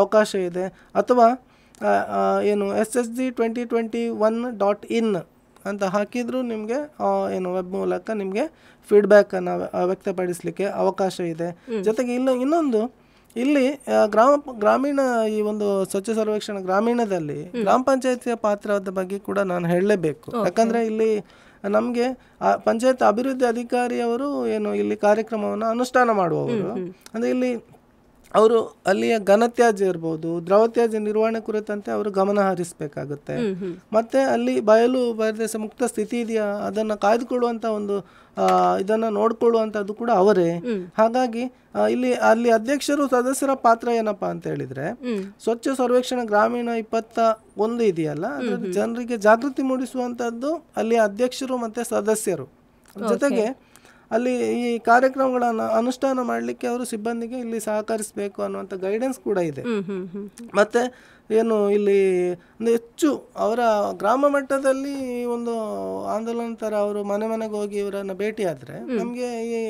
ಅವಕಾಶ ಇದೆ ಅಥವಾ ಏನು S S G twenty twenty one dot in ಅಂತ ಹಾಕಿದರೂ ನಿಮಗೆ ಏನು ವೆಬ್ ಮೂಲಕ ನಿಮಗೆ ಫೀಡ್ಬ್ಯಾಕನ್ನು ವ್ಯಕ್ತಪಡಿಸಲಿಕ್ಕೆ ಅವಕಾಶ ಇದೆ ಜೊತೆಗೆ ಇಲ್ಲ ಇನ್ನೊಂದು ಇಲ್ಲಿ ಗ್ರಾಮ ಗ್ರಾಮೀಣ ಈ ಒಂದು ಸ್ವಚ್ಛ ಸರ್ವೇಕ್ಷಣ ಗ್ರಾಮೀಣದಲ್ಲಿ ಗ್ರಾಮ ಪಂಚಾಯತಿಯ ಪಾತ್ರದ ಬಗ್ಗೆ ಕೂಡ ನಾನು ಹೇಳಲೇಬೇಕು ಯಾಕಂದ್ರೆ ಇಲ್ಲಿ ನಮಗೆ ಪಂಚಾಯತ್ ಅಭಿವೃದ್ಧಿ ಅಧಿಕಾರಿಯವರು ಏನು ಇಲ್ಲಿ ಕಾರ್ಯಕ್ರಮವನ್ನು ಅನುಷ್ಠಾನ ಮಾಡುವವರು ಅಂದ್ರೆ ಇಲ್ಲಿ ಅವರು ಅಲ್ಲಿಯ ಘನತ್ಯಾಜ್ಯ ಇರ್ಬೋದು ದ್ರವತ್ಯಾಜ್ಯ ನಿರ್ವಹಣೆ ಕುರಿತಂತೆ ಅವರು ಗಮನ ಹರಿಸಬೇಕಾಗುತ್ತೆ ಮತ್ತೆ ಅಲ್ಲಿ ಬಯಲು ಬಯಲು ಮುಕ್ತ ಸ್ಥಿತಿ ಇದೆಯಾ ಅದನ್ನು ಕಾಯ್ದುಕೊಳ್ಳುವಂಥ ಒಂದು ಇದನ್ನು ನೋಡ್ಕೊಳ್ಳುವಂಥದ್ದು ಕೂಡ ಅವರೇ ಹಾಗಾಗಿ ಇಲ್ಲಿ ಅಲ್ಲಿ ಅಧ್ಯಕ್ಷರು ಸದಸ್ಯರ ಪಾತ್ರ ಏನಪ್ಪಾ ಅಂತ ಹೇಳಿದ್ರೆ ಸ್ವಚ್ಛ ಸರ್ವೇಕ್ಷಣ ಗ್ರಾಮೀಣ ಇಪ್ಪತ್ತ ಒಂದು ಇದೆಯಲ್ಲ ಜನರಿಗೆ ಜಾಗೃತಿ ಮೂಡಿಸುವಂತದ್ದು ಅಲ್ಲಿ ಅಧ್ಯಕ್ಷರು ಮತ್ತೆ ಸದಸ್ಯರು ಜೊತೆಗೆ ಅಲ್ಲಿ ಈ ಕಾರ್ಯಕ್ರಮಗಳನ್ನು ಅನುಷ್ಠಾನ ಮಾಡಲಿಕ್ಕೆ ಅವರು ಸಿಬ್ಬಂದಿಗೆ ಇಲ್ಲಿ ಸಹಕರಿಸಬೇಕು ಅನ್ನುವಂಥ ಗೈಡೆನ್ಸ್ ಕೂಡ ಇದೆ ಮತ್ತು ಏನು ಇಲ್ಲಿ ಒಂದು ಹೆಚ್ಚು ಅವರ ಗ್ರಾಮ ಮಟ್ಟದಲ್ಲಿ ಒಂದು ಆಂದೋಲನ ಥರ ಅವರು ಮನೆ ಮನೆಗೆ ಹೋಗಿ ಇವರನ್ನು ಭೇಟಿಯಾದರೆ ನಮಗೆ ಈ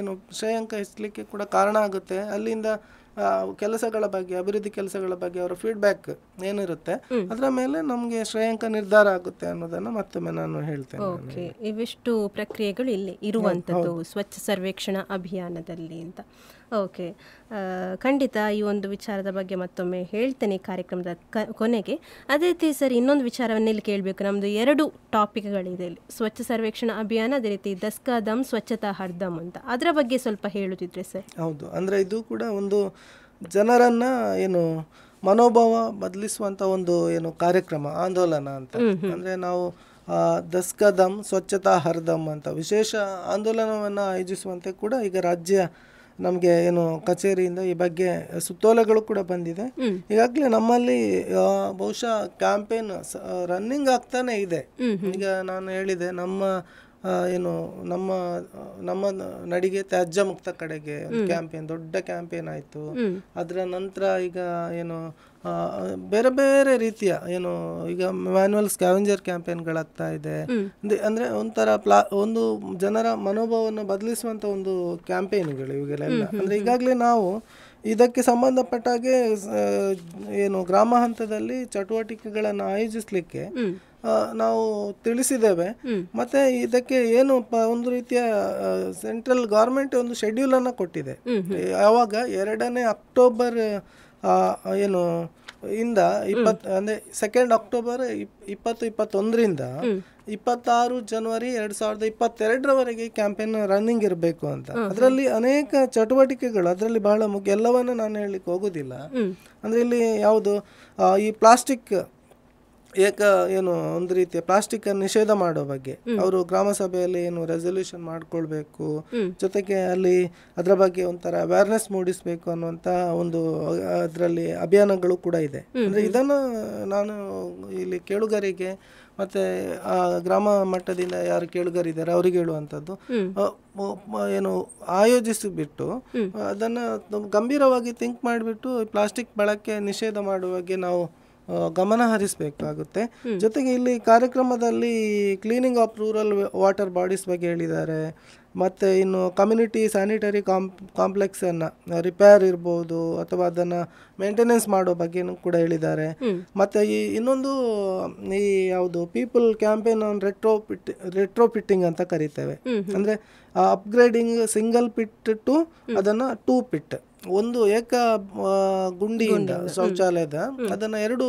ಏನು ಶ್ರೇಯಾಂಕ ಹೆಚ್ಚಲಿಕ್ಕೆ ಕೂಡ ಕಾರಣ ಆಗುತ್ತೆ ಅಲ್ಲಿಂದ ಕೆಲಸಗಳ ಬಗ್ಗೆ ಅಭಿವೃದ್ಧಿ ಕೆಲಸಗಳ ಬಗ್ಗೆ ಅವರ ಫೀಡ್ಬ್ಯಾಕ್ ಏನಿರುತ್ತೆ ಅದರ ಮೇಲೆ ನಮಗೆ ಶ್ರೇಯಾಂಕ ನಿರ್ಧಾರ ಆಗುತ್ತೆ ಅನ್ನೋದನ್ನ ಮತ್ತೊಮ್ಮೆ ನಾನು ಹೇಳ್ತೇನೆ ಇವಿಷ್ಟು ಪ್ರಕ್ರಿಯೆಗಳು ಇಲ್ಲಿ ಇರುವಂತದ್ದು ಸ್ವಚ್ಛ ಸರ್ವೇಕ್ಷಣಾ ಅಭಿಯಾನದಲ್ಲಿ ಅಂತ ಓಕೆ ಖಂಡಿತ ಈ ಒಂದು ವಿಚಾರದ ಬಗ್ಗೆ ಮತ್ತೊಮ್ಮೆ ಹೇಳ್ತೇನೆ ಕಾರ್ಯಕ್ರಮದ ಕೊನೆಗೆ ಅದೇ ರೀತಿ ಸರ್ ಇನ್ನೊಂದು ವಿಚಾರವನ್ನು ಇಲ್ಲಿ ಕೇಳಬೇಕು ನಮ್ಮದು ಎರಡು ಟಾಪಿಕ್ಗಳಿದೆ ಇಲ್ಲಿ ಸ್ವಚ್ಛ ಸರ್ವೇಕ್ಷಣಾ ಅಭಿಯಾನ ಅದೇ ರೀತಿ ದಸ್ಕಾ ದಮ್ ಸ್ವಚ್ಛತಾ ಹರ್ದಮ್ ಅಂತ ಅದರ ಬಗ್ಗೆ ಸ್ವಲ್ಪ ಹೇಳುತ್ತಿದ್ರೆ ಸರ್ ಹೌದು ಅಂದರೆ ಇದು ಕೂಡ ಒಂದು ಜನರನ್ನ ಏನು ಮನೋಭಾವ ಬದಲಿಸುವಂತ ಒಂದು ಏನು ಕಾರ್ಯಕ್ರಮ ಆಂದೋಲನ ಅಂತ ಅಂದ್ರೆ ನಾವು ದಸ್ಕದಂ ಸ್ವಚ್ಛತಾ ಹರ್ದಮ್ ಅಂತ ವಿಶೇಷ ಆಂದೋಲನವನ್ನು ಆಯೋಜಿಸುವಂತೆ ಕೂಡ ಈಗ ರಾಜ್ಯ ನಮಗೆ ಏನು ಕಚೇರಿಯಿಂದ ಈ ಬಗ್ಗೆ ಸುತ್ತೋಲೆಗಳು ಕೂಡ ಬಂದಿದೆ ಈಗಾಗಲೇ ನಮ್ಮಲ್ಲಿ ಬಹುಶಃ ಕ್ಯಾಂಪೇನ್ ರನ್ನಿಂಗ್ ಆಗ್ತಾನೆ ಇದೆ ಈಗ ನಾನು ಹೇಳಿದೆ ನಮ್ಮ ಏನು ನಮ್ಮ ನಮ್ಮ ನಡಿಗೆ ತ್ಯಾಜ್ಯ ಮುಕ್ತ ಕಡೆಗೆ ಕ್ಯಾಂಪೇನ್ ದೊಡ್ಡ ಕ್ಯಾಂಪೇನ್ ಆಯಿತು ಅದರ ನಂತರ ಈಗ ಏನು ಬೇರೆ ಬೇರೆ ರೀತಿಯ ಏನು ಈಗ ಮ್ಯಾನ್ಯಲ್ ಸ್ಕ್ಯಾವೆಂಜರ್ ಕ್ಯಾಂಪೇನ್ಗಳಾಗ್ತಾ ಇದೆ ಅಂದ್ರೆ ಒಂಥರ ಪ್ಲಾ ಒಂದು ಜನರ ಮನೋಭಾವವನ್ನು ಬದಲಿಸುವಂಥ ಒಂದು ಕ್ಯಾಂಪೇನ್ಗಳು ಇವುಗಳೆಲ್ಲ ಅಂದರೆ ಈಗಾಗಲೇ ನಾವು ಇದಕ್ಕೆ ಸಂಬಂಧಪಟ್ಟಾಗೆ ಏನು ಗ್ರಾಮ ಹಂತದಲ್ಲಿ ಚಟುವಟಿಕೆಗಳನ್ನು ಆಯೋಜಿಸಲಿಕ್ಕೆ ನಾವು ತಿಳಿಸಿದ್ದೇವೆ ಮತ್ತೆ ಇದಕ್ಕೆ ಏನು ಒಂದು ರೀತಿಯ ಸೆಂಟ್ರಲ್ ಗೌರ್ಮೆಂಟ್ ಒಂದು ಶೆಡ್ಯೂಲ್ ಅನ್ನ ಕೊಟ್ಟಿದೆ ಯಾವಾಗ ಎರಡನೇ ಅಕ್ಟೋಬರ್ ಏನು ಇಂದ ಇಪ್ಪತ್ ಅಂದ್ರೆ ಸೆಕೆಂಡ್ ಅಕ್ಟೋಬರ್ ಇಪ್ಪತ್ತು ಇಪ್ಪತ್ತೊಂದರಿಂದ ಇಪ್ಪತ್ತಾರು ಜನವರಿ ಎರಡ್ ಸಾವಿರದ ಇಪ್ಪತ್ತೆರಡರವರೆಗೆ ಕ್ಯಾಂಪೇನ್ ರನ್ನಿಂಗ್ ಇರಬೇಕು ಅಂತ ಅದರಲ್ಲಿ ಅನೇಕ ಚಟುವಟಿಕೆಗಳು ಅದರಲ್ಲಿ ಬಹಳ ಮುಖ್ಯ ಎಲ್ಲವನ್ನ ನಾನು ಹೇಳಲಿಕ್ಕೆ ಹೋಗೋದಿಲ್ಲ ಅಂದ್ರೆ ಇಲ್ಲಿ ಯಾವುದು ಈ ಪ್ಲಾಸ್ಟಿಕ್ ಏಕ ಏನು ಒಂದು ರೀತಿಯ ಪ್ಲಾಸ್ಟಿಕ್ ನಿಷೇಧ ಮಾಡೋ ಬಗ್ಗೆ ಅವರು ಗ್ರಾಮ ಸಭೆಯಲ್ಲಿ ಏನು ರೆಸೊಲ್ಯೂಷನ್ ಮಾಡ್ಕೊಳ್ಬೇಕು ಜೊತೆಗೆ ಅಲ್ಲಿ ಅದರ ಬಗ್ಗೆ ಒಂಥರ ಅವೇರ್ನೆಸ್ ಮೂಡಿಸಬೇಕು ಅನ್ನುವಂತ ಒಂದು ಅದರಲ್ಲಿ ಅಭಿಯಾನಗಳು ಕೂಡ ಇದೆ ಅಂದರೆ ಇದನ್ನು ನಾನು ಇಲ್ಲಿ ಕೇಳುಗರಿಗೆ ಮತ್ತೆ ಆ ಗ್ರಾಮ ಮಟ್ಟದಿಂದ ಯಾರು ಕೇಳುಗರಿದ್ದಾರೆ ಅವರಿಗೆ ಹೇಳುವಂಥದ್ದು ಏನು ಆಯೋಜಿಸಿಬಿಟ್ಟು ಅದನ್ನು ಗಂಭೀರವಾಗಿ ಥಿಂಕ್ ಮಾಡಿಬಿಟ್ಟು ಪ್ಲಾಸ್ಟಿಕ್ ಬಳಕೆ ನಿಷೇಧ ಮಾಡುವ ಬಗ್ಗೆ ನಾವು ಗಮನ ಹರಿಸಬೇಕಾಗುತ್ತೆ ಜೊತೆಗೆ ಇಲ್ಲಿ ಕಾರ್ಯಕ್ರಮದಲ್ಲಿ cleaning of rural water bodies ಬಗ್ಗೆ ಹೇಳಿದ್ದಾರೆ ಮತ್ತು ಇನ್ನು ಕಮ್ಯುನಿಟಿ ಸ್ಯಾನಿಟರಿ ಕಾಂಪ್ ಕಾಂಪ್ಲೆಕ್ಸನ್ನು ರಿಪೇರ್ ಇರ್ಬೋದು ಅಥವಾ ಅದನ್ನು ಮೇಂಟೆನೆನ್ಸ್ ಮಾಡೋ ಬಗ್ಗೆನೂ ಕೂಡ ಹೇಳಿದ್ದಾರೆ ಮತ್ತು ಈ ಇನ್ನೊಂದು ಈ ಯಾವುದು people campaign on retro retrofitting ಅಂತ ಕರಿತೇವೆ ಅಂದರೆ ಅಪ್ಗ್ರೇಡಿಂಗ್ ಸಿಂಗಲ್ ಪಿಟ್ ಟು ಅದನ್ನು ಟೂ ಪಿಟ್ ಒಂದು ಏಕ ಗುಂಡಿಯಿಂದ ಶೌಚಾಲಯದ ಅದನ್ನ ಎರಡು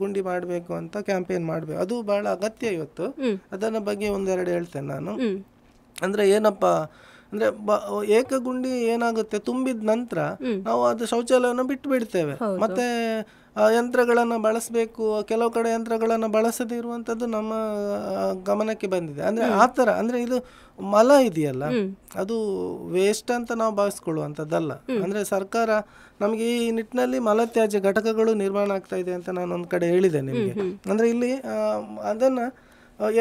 ಗುಂಡಿ ಮಾಡಬೇಕು ಅಂತ ಕ್ಯಾಂಪೇನ್ ಮಾಡಬೇಕು ಅದು ಬಹಳ ಅಗತ್ಯ ಇವತ್ತು ಅದನ್ನ ಬಗ್ಗೆ ಒಂದೆರಡು ಹೇಳ್ತೇನೆ ನಾನು ಅಂದ್ರೆ ಏನಪ್ಪಾ ಅಂದ್ರೆ ಏಕ ಗುಂಡಿ ಏನಾಗುತ್ತೆ ತುಂಬಿದ ನಂತರ ನಾವು ಅದು ಶೌಚಾಲಯವನ್ನು ಬಿಟ್ಟು ಬಿಡ್ತೇವೆ ಮತ್ತೆ ಯಂತ್ರಗಳನ್ನು ಬಳಸಬೇಕು ಕೆಲವು ಕಡೆ ಯಂತ್ರಗಳನ್ನು ಬಳಸದೇ ಇರುವಂಥದ್ದು ನಮ್ಮ ಗಮನಕ್ಕೆ ಬಂದಿದೆ ಅಂದರೆ ಆ ಥರ ಅಂದರೆ ಇದು ಮಲ ಇದೆಯಲ್ಲ ಅದು ವೇಸ್ಟ್ ಅಂತ ನಾವು ಭಾವಿಸ್ಕೊಳ್ಳುವಂಥದ್ದಲ್ಲ ಅಂದರೆ ಸರ್ಕಾರ ನಮಗೆ ಈ ನಿಟ್ಟಿನಲ್ಲಿ ಮಲತ್ಯಾಜ್ಯ ಘಟಕಗಳು ನಿರ್ಮಾಣ ಆಗ್ತಾ ಇದೆ ಅಂತ ನಾನು ಒಂದು ಕಡೆ ಹೇಳಿದೆ ನಿಮಗೆ ಅಂದರೆ ಇಲ್ಲಿ ಅದನ್ನು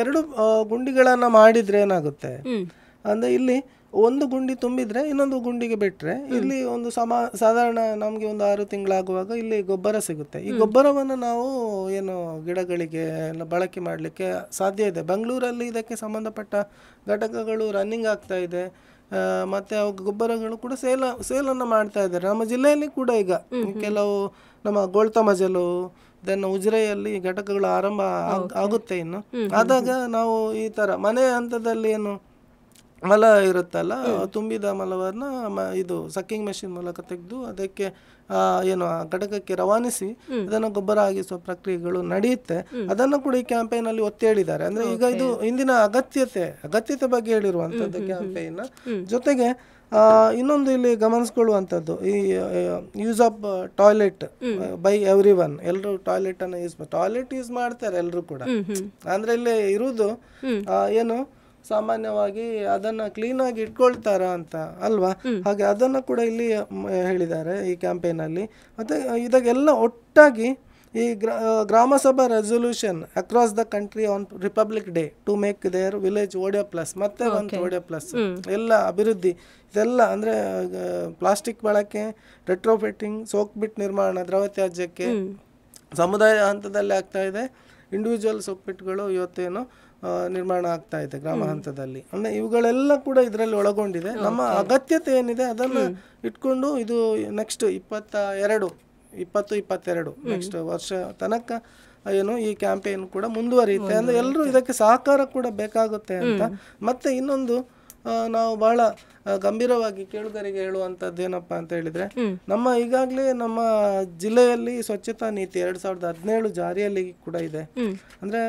ಎರಡು ಗುಂಡಿಗಳನ್ನು ಮಾಡಿದರೆ ಏನಾಗುತ್ತೆ ಅಂದರೆ ಇಲ್ಲಿ ಒಂದು ಗುಂಡಿ ತುಂಬಿದ್ರೆ ಇನ್ನೊಂದು ಗುಂಡಿಗೆ ಬಿಟ್ಟರೆ ಇಲ್ಲಿ ಒಂದು ಸಮ ಸಾಧಾರಣ ನಮಗೆ ಒಂದು ಆರು ತಿಂಗಳಾಗುವಾಗ ಇಲ್ಲಿ ಗೊಬ್ಬರ ಸಿಗುತ್ತೆ ಈ ಗೊಬ್ಬರವನ್ನು ನಾವು ಏನು ಗಿಡಗಳಿಗೆ ಎಲ್ಲ ಬಳಕೆ ಮಾಡಲಿಕ್ಕೆ ಸಾಧ್ಯ ಇದೆ ಬೆಂಗಳೂರಲ್ಲಿ ಇದಕ್ಕೆ ಸಂಬಂಧಪಟ್ಟ ಘಟಕಗಳು ರನ್ನಿಂಗ್ ಆಗ್ತಾ ಇದೆ ಮತ್ತೆ ಅವು ಗೊಬ್ಬರಗಳು ಕೂಡ ಸೇಲ್ ಸೇಲನ್ನು ಮಾಡ್ತಾ ಇದ್ದಾರೆ ನಮ್ಮ ಜಿಲ್ಲೆಯಲ್ಲಿ ಕೂಡ ಈಗ ಕೆಲವು ನಮ್ಮ ಗೋಳ್ತಮಜಲು ದೆನ್ ಉಜಿರೆಯಲ್ಲಿ ಘಟಕಗಳು ಆರಂಭ ಆಗುತ್ತೆ ಇನ್ನು ಆದಾಗ ನಾವು ಈ ತರ ಮನೆ ಹಂತದಲ್ಲಿ ಏನು ಮಲ ಇರುತ್ತಲ್ಲ ತುಂಬಿದ ಮಲವನ್ನ ಇದು ಸಕ್ಕಿಂಗ್ ಮೆಷಿನ್ ಮೂಲಕ ತೆಗೆದು ಅದಕ್ಕೆ ಏನು ಆ ಘಟಕಕ್ಕೆ ರವಾನಿಸಿ ಅದನ್ನು ಗೊಬ್ಬರ ಆಗಿಸುವ ಪ್ರಕ್ರಿಯೆಗಳು ನಡೆಯುತ್ತೆ ಅದನ್ನು ಕೂಡ ಈ ಕ್ಯಾಂಪೇನ್ ಅಲ್ಲಿ ಒತ್ತಿ ಹೇಳಿದ್ದಾರೆ ಅಂದ್ರೆ ಈಗ ಇದು ಇಂದಿನ ಅಗತ್ಯತೆ ಅಗತ್ಯತೆ ಬಗ್ಗೆ ಹೇಳಿರುವಂತದ್ದು ಕ್ಯಾಂಪೇನ್ ಜೊತೆಗೆ ಇನ್ನೊಂದು ಇಲ್ಲಿ ಗಮನಿಸ್ಕೊಳ್ಳುವಂಥದ್ದು ಈ use of toilet by everyone ಎಲ್ಲರೂ ಟಾಯ್ಲೆಟ್ ಅನ್ನು ಯೂಸ್ ಟಾಯ್ಲೆಟ್ ಯೂಸ್ ಮಾಡ್ತಾರೆ ಎಲ್ಲರೂ ಕೂಡ ಅಂದ್ರೆ ಇಲ್ಲಿ ಇರುವುದು ಏನು ಸಾಮಾನ್ಯವಾಗಿ ಅದನ್ನ ಕ್ಲೀನ್ ಆಗಿ ಇಟ್ಕೊಳ್ತಾರ ಅಂತ ಅಲ್ವಾ ಹಾಗೆ ಅದನ್ನು ಕೂಡ ಇಲ್ಲಿ ಹೇಳಿದ್ದಾರೆ ಈ ಕ್ಯಾಂಪೇನಲ್ಲಿ ಮತ್ತೆ ಇದಾಗೆಲ್ಲ ಒಟ್ಟಾಗಿ ಈ ಗ್ರಾಮ ಸಭಾ resolution across the country on Republic Day to make their village ODF plus ಮತ್ತೆ ಒಂದು ಓಡಿಯೋ ಪ್ಲಸ್ ಎಲ್ಲ ಅಭಿವೃದ್ಧಿ ಇದೆಲ್ಲ ಅಂದ್ರೆ ಪ್ಲಾಸ್ಟಿಕ್ ಬಳಕೆ ರೆಟ್ರೋಫಿಟ್ಟಿಂಗ್ ಸೋಕ್ ಬಿಟ್ ನಿರ್ಮಾಣ ದ್ರವ ಸಮುದಾಯ ಹಂತದಲ್ಲಿ ಆಗ್ತಾ ಇದೆ ಇಂಡಿವಿಜುವಲ್ ಬಿಟ್ಗಳು ಇವತ್ತೇನು ನಿರ್ಮಾಣ ಆಗ್ತಾ ಇದೆ ಗ್ರಾಮ ಹಂತದಲ್ಲಿ ಅಂದ್ರೆ ಇವುಗಳೆಲ್ಲ ಕೂಡ ಇದರಲ್ಲಿ ಒಳಗೊಂಡಿದೆ ನಮ್ಮ ಅಗತ್ಯತೆ ಏನಿದೆ ಅದನ್ನು ಇಟ್ಕೊಂಡು ಇದು ನೆಕ್ಸ್ಟ್ ಇಪ್ಪತ್ತ ಎರಡು ಇಪ್ಪತ್ತು ಇಪ್ಪತ್ತೆರಡು ನೆಕ್ಸ್ಟ್ ವರ್ಷ ತನಕ ಏನು ಈ ಕ್ಯಾಂಪೇನ್ ಕೂಡ ಮುಂದುವರಿಯುತ್ತೆ ಅಂದ್ರೆ ಎಲ್ಲರೂ ಇದಕ್ಕೆ ಸಹಕಾರ ಕೂಡ ಬೇಕಾಗುತ್ತೆ ಅಂತ ಮತ್ತೆ ಇನ್ನೊಂದು ನಾವು ಬಹಳ ಗಂಭೀರವಾಗಿ ಕೇಳುಗರಿಗೆ ಹೇಳುವಂಥದ್ದು ಏನಪ್ಪ ಅಂತ ಹೇಳಿದ್ರೆ ನಮ್ಮ ಈಗಾಗಲೇ ನಮ್ಮ ಜಿಲ್ಲೆಯಲ್ಲಿ ಸ್ವಚ್ಛತಾ ನೀತಿ ಎರಡ್ ಸಾವಿರದ ಹದಿನೇಳು ಜಾರಿಯಲ್ಲಿ ಕೂಡ ಇದೆ ಅಂದ್ರೆ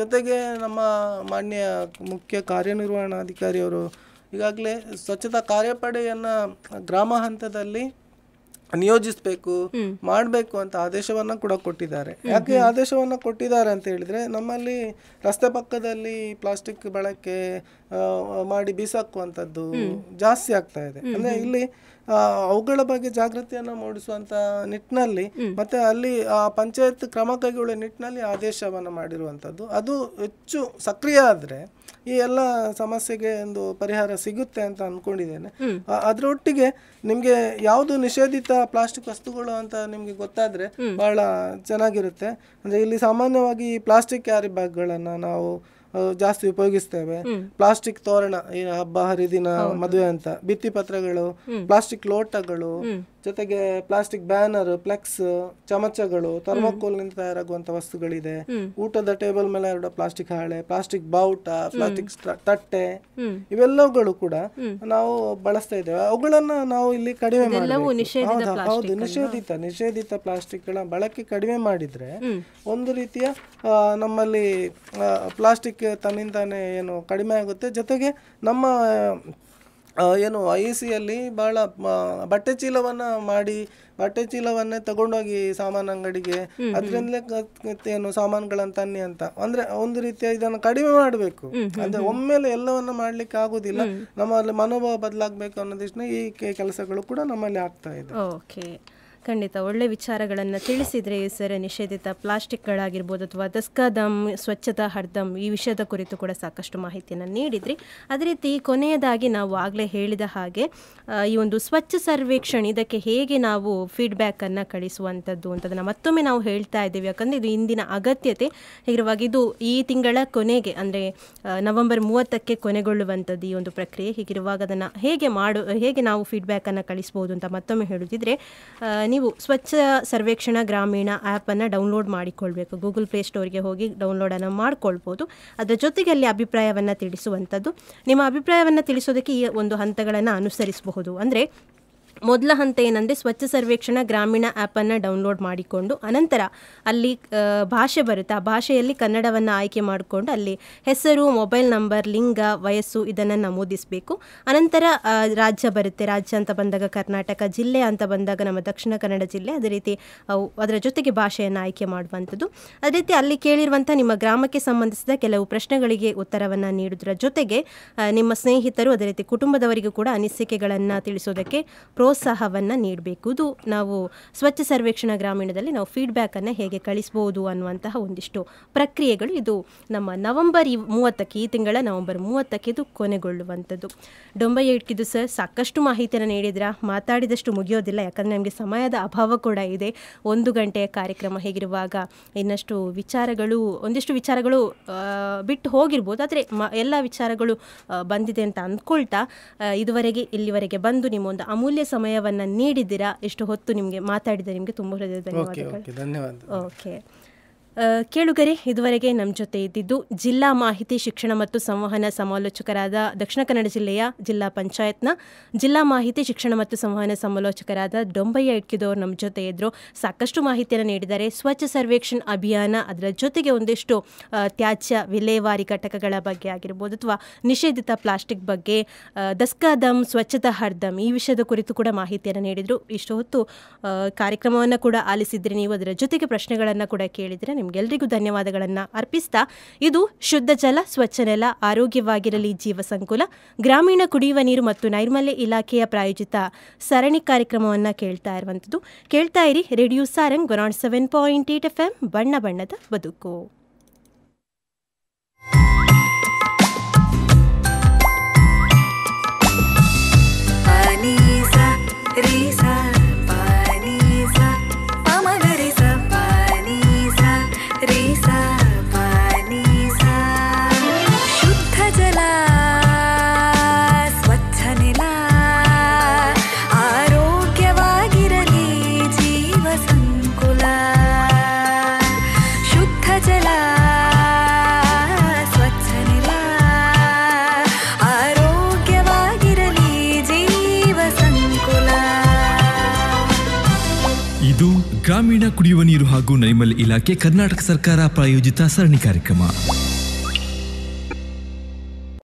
ಜೊತೆಗೆ ನಮ್ಮ ಮಾನ್ಯ ಮುಖ್ಯ ಕಾರ್ಯನಿರ್ವಹಣಾಧಿಕಾರಿಯವರು ಈಗಾಗಲೇ ಸ್ವಚ್ಛತಾ ಕಾರ್ಯಪಡೆಯನ್ನ ಗ್ರಾಮ ಹಂತದಲ್ಲಿ ನಿಯೋಜಿಸಬೇಕು ಮಾಡಬೇಕು ಅಂತ ಆದೇಶವನ್ನ ಕೂಡ ಕೊಟ್ಟಿದ್ದಾರೆ ಯಾಕೆ ಆದೇಶವನ್ನ ಕೊಟ್ಟಿದ್ದಾರೆ ಅಂತ ಹೇಳಿದ್ರೆ ನಮ್ಮಲ್ಲಿ ರಸ್ತೆ ಪಕ್ಕದಲ್ಲಿ ಪ್ಲಾಸ್ಟಿಕ್ ಬಳಕೆ ಮಾಡಿ ಬೀಸಾಕುವಂಥದ್ದು ಜಾಸ್ತಿ ಆಗ್ತಾ ಇದೆ ಅಂದ್ರೆ ಇಲ್ಲಿ ಅವುಗಳ ಬಗ್ಗೆ ಜಾಗೃತಿಯನ್ನು ಮೂಡಿಸುವಂತ ನಿಟ್ಟಿನಲ್ಲಿ ಮತ್ತೆ ಅಲ್ಲಿ ಆ ಪಂಚಾಯತ್ ಕ್ರಮ ಕೈಗೊಳ್ಳುವ ನಿಟ್ಟಿನಲ್ಲಿ ಆದೇಶವನ್ನು ಮಾಡಿರುವಂಥದ್ದು ಅದು ಹೆಚ್ಚು ಸಕ್ರಿಯ ಆದರೆ ಈ ಎಲ್ಲ ಸಮಸ್ಯೆಗೆ ಒಂದು ಪರಿಹಾರ ಸಿಗುತ್ತೆ ಅಂತ ಅಂದ್ಕೊಂಡಿದ್ದೇನೆ ಅದರೊಟ್ಟಿಗೆ ನಿಮಗೆ ಯಾವುದು ನಿಷೇಧಿತ ಪ್ಲಾಸ್ಟಿಕ್ ವಸ್ತುಗಳು ಅಂತ ನಿಮಗೆ ಗೊತ್ತಾದರೆ ಬಹಳ ಚೆನ್ನಾಗಿರುತ್ತೆ ಅಂದರೆ ಇಲ್ಲಿ ಸಾಮಾನ್ಯವಾಗಿ ಈ ಪ್ಲಾಸ್ಟಿಕ್ ಕ್ಯಾರಿ ಬ್ಯಾಗ್ಗಳನ್ನು ನಾವು ಜಾಸ್ತಿ ಉಪಯೋಗಿಸ್ತೇವೆ ಪ್ಲಾಸ್ಟಿಕ್ ತೋರಣ ಹಬ್ಬ ಹರಿದಿನ ಮದುವೆ ಅಂತ ಭಿತ್ತಿ ಪತ್ರಗಳು ಪ್ಲಾಸ್ಟಿಕ್ ಲೋಟಗಳು ಜೊತೆಗೆ ಪ್ಲಾಸ್ಟಿಕ್ ಬ್ಯಾನರ್ ಫ್ಲೆಕ್ಸ್ ಚಮಚಗಳು ನಿಂದ ತಯಾರಾಗುವಂತ ವಸ್ತುಗಳಿದೆ ಊಟದ ಟೇಬಲ್ ಮೇಲೆ ಎರಡು ಪ್ಲಾಸ್ಟಿಕ್ ಹಾಳೆ ಪ್ಲಾಸ್ಟಿಕ್ ಬೌಟ ಪ್ಲಾಸ್ಟಿಕ್ ತಟ್ಟೆ ಇವೆಲ್ಲವುಗಳು ಕೂಡ ನಾವು ಬಳಸ್ತಾ ಇದ್ದೇವೆ ಅವುಗಳನ್ನ ನಾವು ಇಲ್ಲಿ ಕಡಿಮೆ ಹೌದು ನಿಷೇಧಿತ ನಿಷೇಧಿತ ಪ್ಲಾಸ್ಟಿಕ್ಗಳ ಬಳಕೆ ಕಡಿಮೆ ಮಾಡಿದ್ರೆ ಒಂದು ರೀತಿಯ ನಮ್ಮಲ್ಲಿ ಪ್ಲಾಸ್ಟಿಕ್ ತನ್ನಿಂದಾನೇ ಏನು ಕಡಿಮೆ ಆಗುತ್ತೆ ಜೊತೆಗೆ ನಮ್ಮ ಏನು ಐ ಸಿಯಲ್ಲಿ e ಭಾಳ ಬಟ್ಟೆ ಚೀಲವನ್ನ ಮಾಡಿ ಬಟ್ಟೆ ಚೀಲವನ್ನೇ ತಗೊಂಡೋಗಿ ಸಾಮಾನು ಅಂಗಡಿಗೆ ಅದರಿಂದಲೇ ಏನು ಸಾಮಾನುಗಳನ್ನು ತನ್ನಿ ಅಂತ ಅಂದ್ರೆ ಒಂದು ರೀತಿಯ ಇದನ್ನು ಕಡಿಮೆ ಮಾಡಬೇಕು ಅಂದ್ರೆ ಒಮ್ಮೆಲೆ ಎಲ್ಲವನ್ನು ಮಾಡ್ಲಿಕ್ಕೆ ಆಗುದಿಲ್ಲ ನಮ್ಮಲ್ಲಿ ಮನೋಭಾವ ಬದಲಾಗಬೇಕು ಅನ್ನೋದಿಷ್ಟ ಈ ಕೆಲಸಗಳು ಕೂಡ ನಮ್ಮಲ್ಲಿ ಆಗ್ತಾ ಇದೆ ಖಂಡಿತ ಒಳ್ಳೆ ವಿಚಾರಗಳನ್ನು ತಿಳಿಸಿದರೆ ಸರ್ ನಿಷೇಧಿತ ಪ್ಲಾಸ್ಟಿಕ್ಗಳಾಗಿರ್ಬೋದು ಅಥವಾ ದಮ್ ಸ್ವಚ್ಛತಾ ಹರ್ದಮ್ ಈ ವಿಷಯದ ಕುರಿತು ಕೂಡ ಸಾಕಷ್ಟು ಮಾಹಿತಿಯನ್ನು ನೀಡಿದ್ರಿ ಅದೇ ರೀತಿ ಕೊನೆಯದಾಗಿ ನಾವು ಆಗಲೇ ಹೇಳಿದ ಹಾಗೆ ಈ ಒಂದು ಸ್ವಚ್ಛ ಸರ್ವೇಕ್ಷಣೆ ಇದಕ್ಕೆ ಹೇಗೆ ನಾವು ಫೀಡ್ಬ್ಯಾಕನ್ನು ಕಳಿಸುವಂಥದ್ದು ಅಂತದನ್ನು ಮತ್ತೊಮ್ಮೆ ನಾವು ಹೇಳ್ತಾ ಇದ್ದೀವಿ ಯಾಕಂದರೆ ಇದು ಇಂದಿನ ಅಗತ್ಯತೆ ಹೀಗಿರುವಾಗ ಇದು ಈ ತಿಂಗಳ ಕೊನೆಗೆ ಅಂದರೆ ನವೆಂಬರ್ ಮೂವತ್ತಕ್ಕೆ ಕೊನೆಗೊಳ್ಳುವಂಥದ್ದು ಈ ಒಂದು ಪ್ರಕ್ರಿಯೆ ಹೀಗಿರುವಾಗ ಅದನ್ನು ಹೇಗೆ ಮಾಡು ಹೇಗೆ ನಾವು ಫೀಡ್ಬ್ಯಾಕನ್ನು ಕಳಿಸ್ಬೋದು ಅಂತ ಮತ್ತೊಮ್ಮೆ ಹೇಳುತ್ತಿದ್ರೆ ನೀವು ಸ್ವಚ್ಛ ಸರ್ವೇಕ್ಷಣ ಗ್ರಾಮೀಣ ಆ್ಯಪನ್ನು ಡೌನ್ಲೋಡ್ ಮಾಡಿಕೊಳ್ಬೇಕು ಗೂಗಲ್ ಪ್ಲೇ ಸ್ಟೋರ್ಗೆ ಹೋಗಿ ಡೌನ್ಲೋಡನ್ನು ಮಾಡ್ಕೊಳ್ಬೋದು ಅದರ ಜೊತೆಗೆ ಅಲ್ಲಿ ಅಭಿಪ್ರಾಯವನ್ನು ತಿಳಿಸುವಂಥದ್ದು ನಿಮ್ಮ ಅಭಿಪ್ರಾಯವನ್ನು ತಿಳಿಸೋದಕ್ಕೆ ಈ ಒಂದು ಹಂತಗಳನ್ನು ಅನುಸರಿಸಬಹುದು ಅಂದರೆ ಮೊದಲ ಹಂತ ಏನಂದರೆ ಸ್ವಚ್ಛ ಸರ್ವೇಕ್ಷಣ ಗ್ರಾಮೀಣ ಆ್ಯಪನ್ನು ಡೌನ್ಲೋಡ್ ಮಾಡಿಕೊಂಡು ಅನಂತರ ಅಲ್ಲಿ ಭಾಷೆ ಬರುತ್ತೆ ಆ ಭಾಷೆಯಲ್ಲಿ ಕನ್ನಡವನ್ನು ಆಯ್ಕೆ ಮಾಡಿಕೊಂಡು ಅಲ್ಲಿ ಹೆಸರು ಮೊಬೈಲ್ ನಂಬರ್ ಲಿಂಗ ವಯಸ್ಸು ಇದನ್ನು ನಮೂದಿಸಬೇಕು ಅನಂತರ ರಾಜ್ಯ ಬರುತ್ತೆ ರಾಜ್ಯ ಅಂತ ಬಂದಾಗ ಕರ್ನಾಟಕ ಜಿಲ್ಲೆ ಅಂತ ಬಂದಾಗ ನಮ್ಮ ದಕ್ಷಿಣ ಕನ್ನಡ ಜಿಲ್ಲೆ ಅದೇ ರೀತಿ ಅದರ ಜೊತೆಗೆ ಭಾಷೆಯನ್ನು ಆಯ್ಕೆ ಮಾಡುವಂಥದ್ದು ಅದೇ ರೀತಿ ಅಲ್ಲಿ ಕೇಳಿರುವಂಥ ನಿಮ್ಮ ಗ್ರಾಮಕ್ಕೆ ಸಂಬಂಧಿಸಿದ ಕೆಲವು ಪ್ರಶ್ನೆಗಳಿಗೆ ಉತ್ತರವನ್ನು ನೀಡುವುದರ ಜೊತೆಗೆ ನಿಮ್ಮ ಸ್ನೇಹಿತರು ಅದೇ ರೀತಿ ಕುಟುಂಬದವರಿಗೂ ಕೂಡ ಅನಿಸಿಕೆಗಳನ್ನು ತಿಳಿಸೋದಕ್ಕೆ ಪ್ರೋ ಪ್ರೋತ್ಸಾಹವನ್ನು ನೀಡಬೇಕು ಇದು ನಾವು ಸ್ವಚ್ಛ ಸರ್ವೇಕ್ಷಣ ಗ್ರಾಮೀಣದಲ್ಲಿ ನಾವು ಫೀಡ್ಬ್ಯಾಕನ್ನು ಹೇಗೆ ಕಳಿಸ್ಬೋದು ಅನ್ನುವಂತಹ ಒಂದಿಷ್ಟು ಪ್ರಕ್ರಿಯೆಗಳು ಇದು ನಮ್ಮ ನವೆಂಬರ್ ಮೂವತ್ತಕ್ಕೆ ಈ ತಿಂಗಳ ನವೆಂಬರ್ ಮೂವತ್ತಕ್ಕೆ ಇದು ಕೊನೆಗೊಳ್ಳುವಂಥದ್ದು ಡೊಂಬೈ ಇಟ್ಕಿದ್ದು ಸರ್ ಸಾಕಷ್ಟು ಮಾಹಿತಿಯನ್ನು ನೀಡಿದ್ರ ಮಾತಾಡಿದಷ್ಟು ಮುಗಿಯೋದಿಲ್ಲ ಯಾಕಂದರೆ ನಮಗೆ ಸಮಯದ ಅಭಾವ ಕೂಡ ಇದೆ ಒಂದು ಗಂಟೆಯ ಕಾರ್ಯಕ್ರಮ ಹೇಗಿರುವಾಗ ಇನ್ನಷ್ಟು ವಿಚಾರಗಳು ಒಂದಿಷ್ಟು ವಿಚಾರಗಳು ಬಿಟ್ಟು ಹೋಗಿರ್ಬೋದು ಆದರೆ ಮ ಎಲ್ಲ ವಿಚಾರಗಳು ಬಂದಿದೆ ಅಂತ ಅಂದ್ಕೊಳ್ತಾ ಇದುವರೆಗೆ ಇಲ್ಲಿವರೆಗೆ ಬಂದು ನಿಮ್ಮೊಂದು ಅಮೂಲ್ಯ ಸಮಯವನ್ನ ನೀಡಿದ್ದೀರಾ ಎಷ್ಟು ಹೊತ್ತು ನಿಮಗೆ ಮಾತಾಡಿದ ನಿಮಗೆ ತುಂಬ ಹೃದಯ ಧನ್ಯವಾದಗಳು ಓಕೆ ಕೇಳುಗರೆ ಇದುವರೆಗೆ ನಮ್ಮ ಜೊತೆ ಇದ್ದಿದ್ದು ಜಿಲ್ಲಾ ಮಾಹಿತಿ ಶಿಕ್ಷಣ ಮತ್ತು ಸಂವಹನ ಸಮಾಲೋಚಕರಾದ ದಕ್ಷಿಣ ಕನ್ನಡ ಜಿಲ್ಲೆಯ ಜಿಲ್ಲಾ ಪಂಚಾಯತ್ನ ಜಿಲ್ಲಾ ಮಾಹಿತಿ ಶಿಕ್ಷಣ ಮತ್ತು ಸಂವಹನ ಸಮಾಲೋಚಕರಾದ ಡೊಂಬಯ್ಯ ಇಟ್ಕಿದವರು ನಮ್ಮ ಜೊತೆ ಇದ್ದರು ಸಾಕಷ್ಟು ಮಾಹಿತಿಯನ್ನು ನೀಡಿದ್ದಾರೆ ಸ್ವಚ್ಛ ಸರ್ವೇಕ್ಷಣ್ ಅಭಿಯಾನ ಅದರ ಜೊತೆಗೆ ಒಂದಿಷ್ಟು ತ್ಯಾಜ್ಯ ವಿಲೇವಾರಿ ಘಟಕಗಳ ಬಗ್ಗೆ ಆಗಿರ್ಬೋದು ಅಥವಾ ನಿಷೇಧಿತ ಪ್ಲಾಸ್ಟಿಕ್ ಬಗ್ಗೆ ದಸ್ಕಾದಮ್ ಸ್ವಚ್ಛತಾ ಹರ್ದಮ್ ಈ ವಿಷಯದ ಕುರಿತು ಕೂಡ ಮಾಹಿತಿಯನ್ನು ನೀಡಿದರು ಇಷ್ಟು ಹೊತ್ತು ಕಾರ್ಯಕ್ರಮವನ್ನು ಕೂಡ ಆಲಿಸಿದ್ರೆ ನೀವು ಅದರ ಜೊತೆಗೆ ಪ್ರಶ್ನೆಗಳನ್ನು ಕೂಡ ಕೇಳಿದರೆ ನಿಮಗೆ ಎಲ್ಲರಿಗೂ ಧನ್ಯವಾದಗಳನ್ನು ಅರ್ಪಿಸ್ತಾ ಇದು ಶುದ್ಧ ಜಲ ಸ್ವಚ್ಛ ನೆಲ ಆರೋಗ್ಯವಾಗಿರಲಿ ಜೀವಸಂಕುಲ ಗ್ರಾಮೀಣ ಕುಡಿಯುವ ನೀರು ಮತ್ತು ನೈರ್ಮಲ್ಯ ಇಲಾಖೆಯ ಪ್ರಾಯೋಜಿತ ಸರಣಿ ಕಾರ್ಯಕ್ರಮವನ್ನು ಕೇಳ್ತಾ ಇರುವಂಥದ್ದು ಕೇಳ್ತಾ ಇರಿ radio Sarang one seven point eight F M ಬಣ್ಣ ಬಣ್ಣದ ಬದುಕು ಕುಡಿಯುವ ನೀರು ಹಾಗೂ ನೈರ್ಮಲ್ಯ ಇಲಾಖೆ ಕರ್ನಾಟಕ ಸರ್ಕಾರ ಪ್ರಾಯೋಜಿತ ಸರಣಿ ಕಾರ್ಯಕ್ರಮ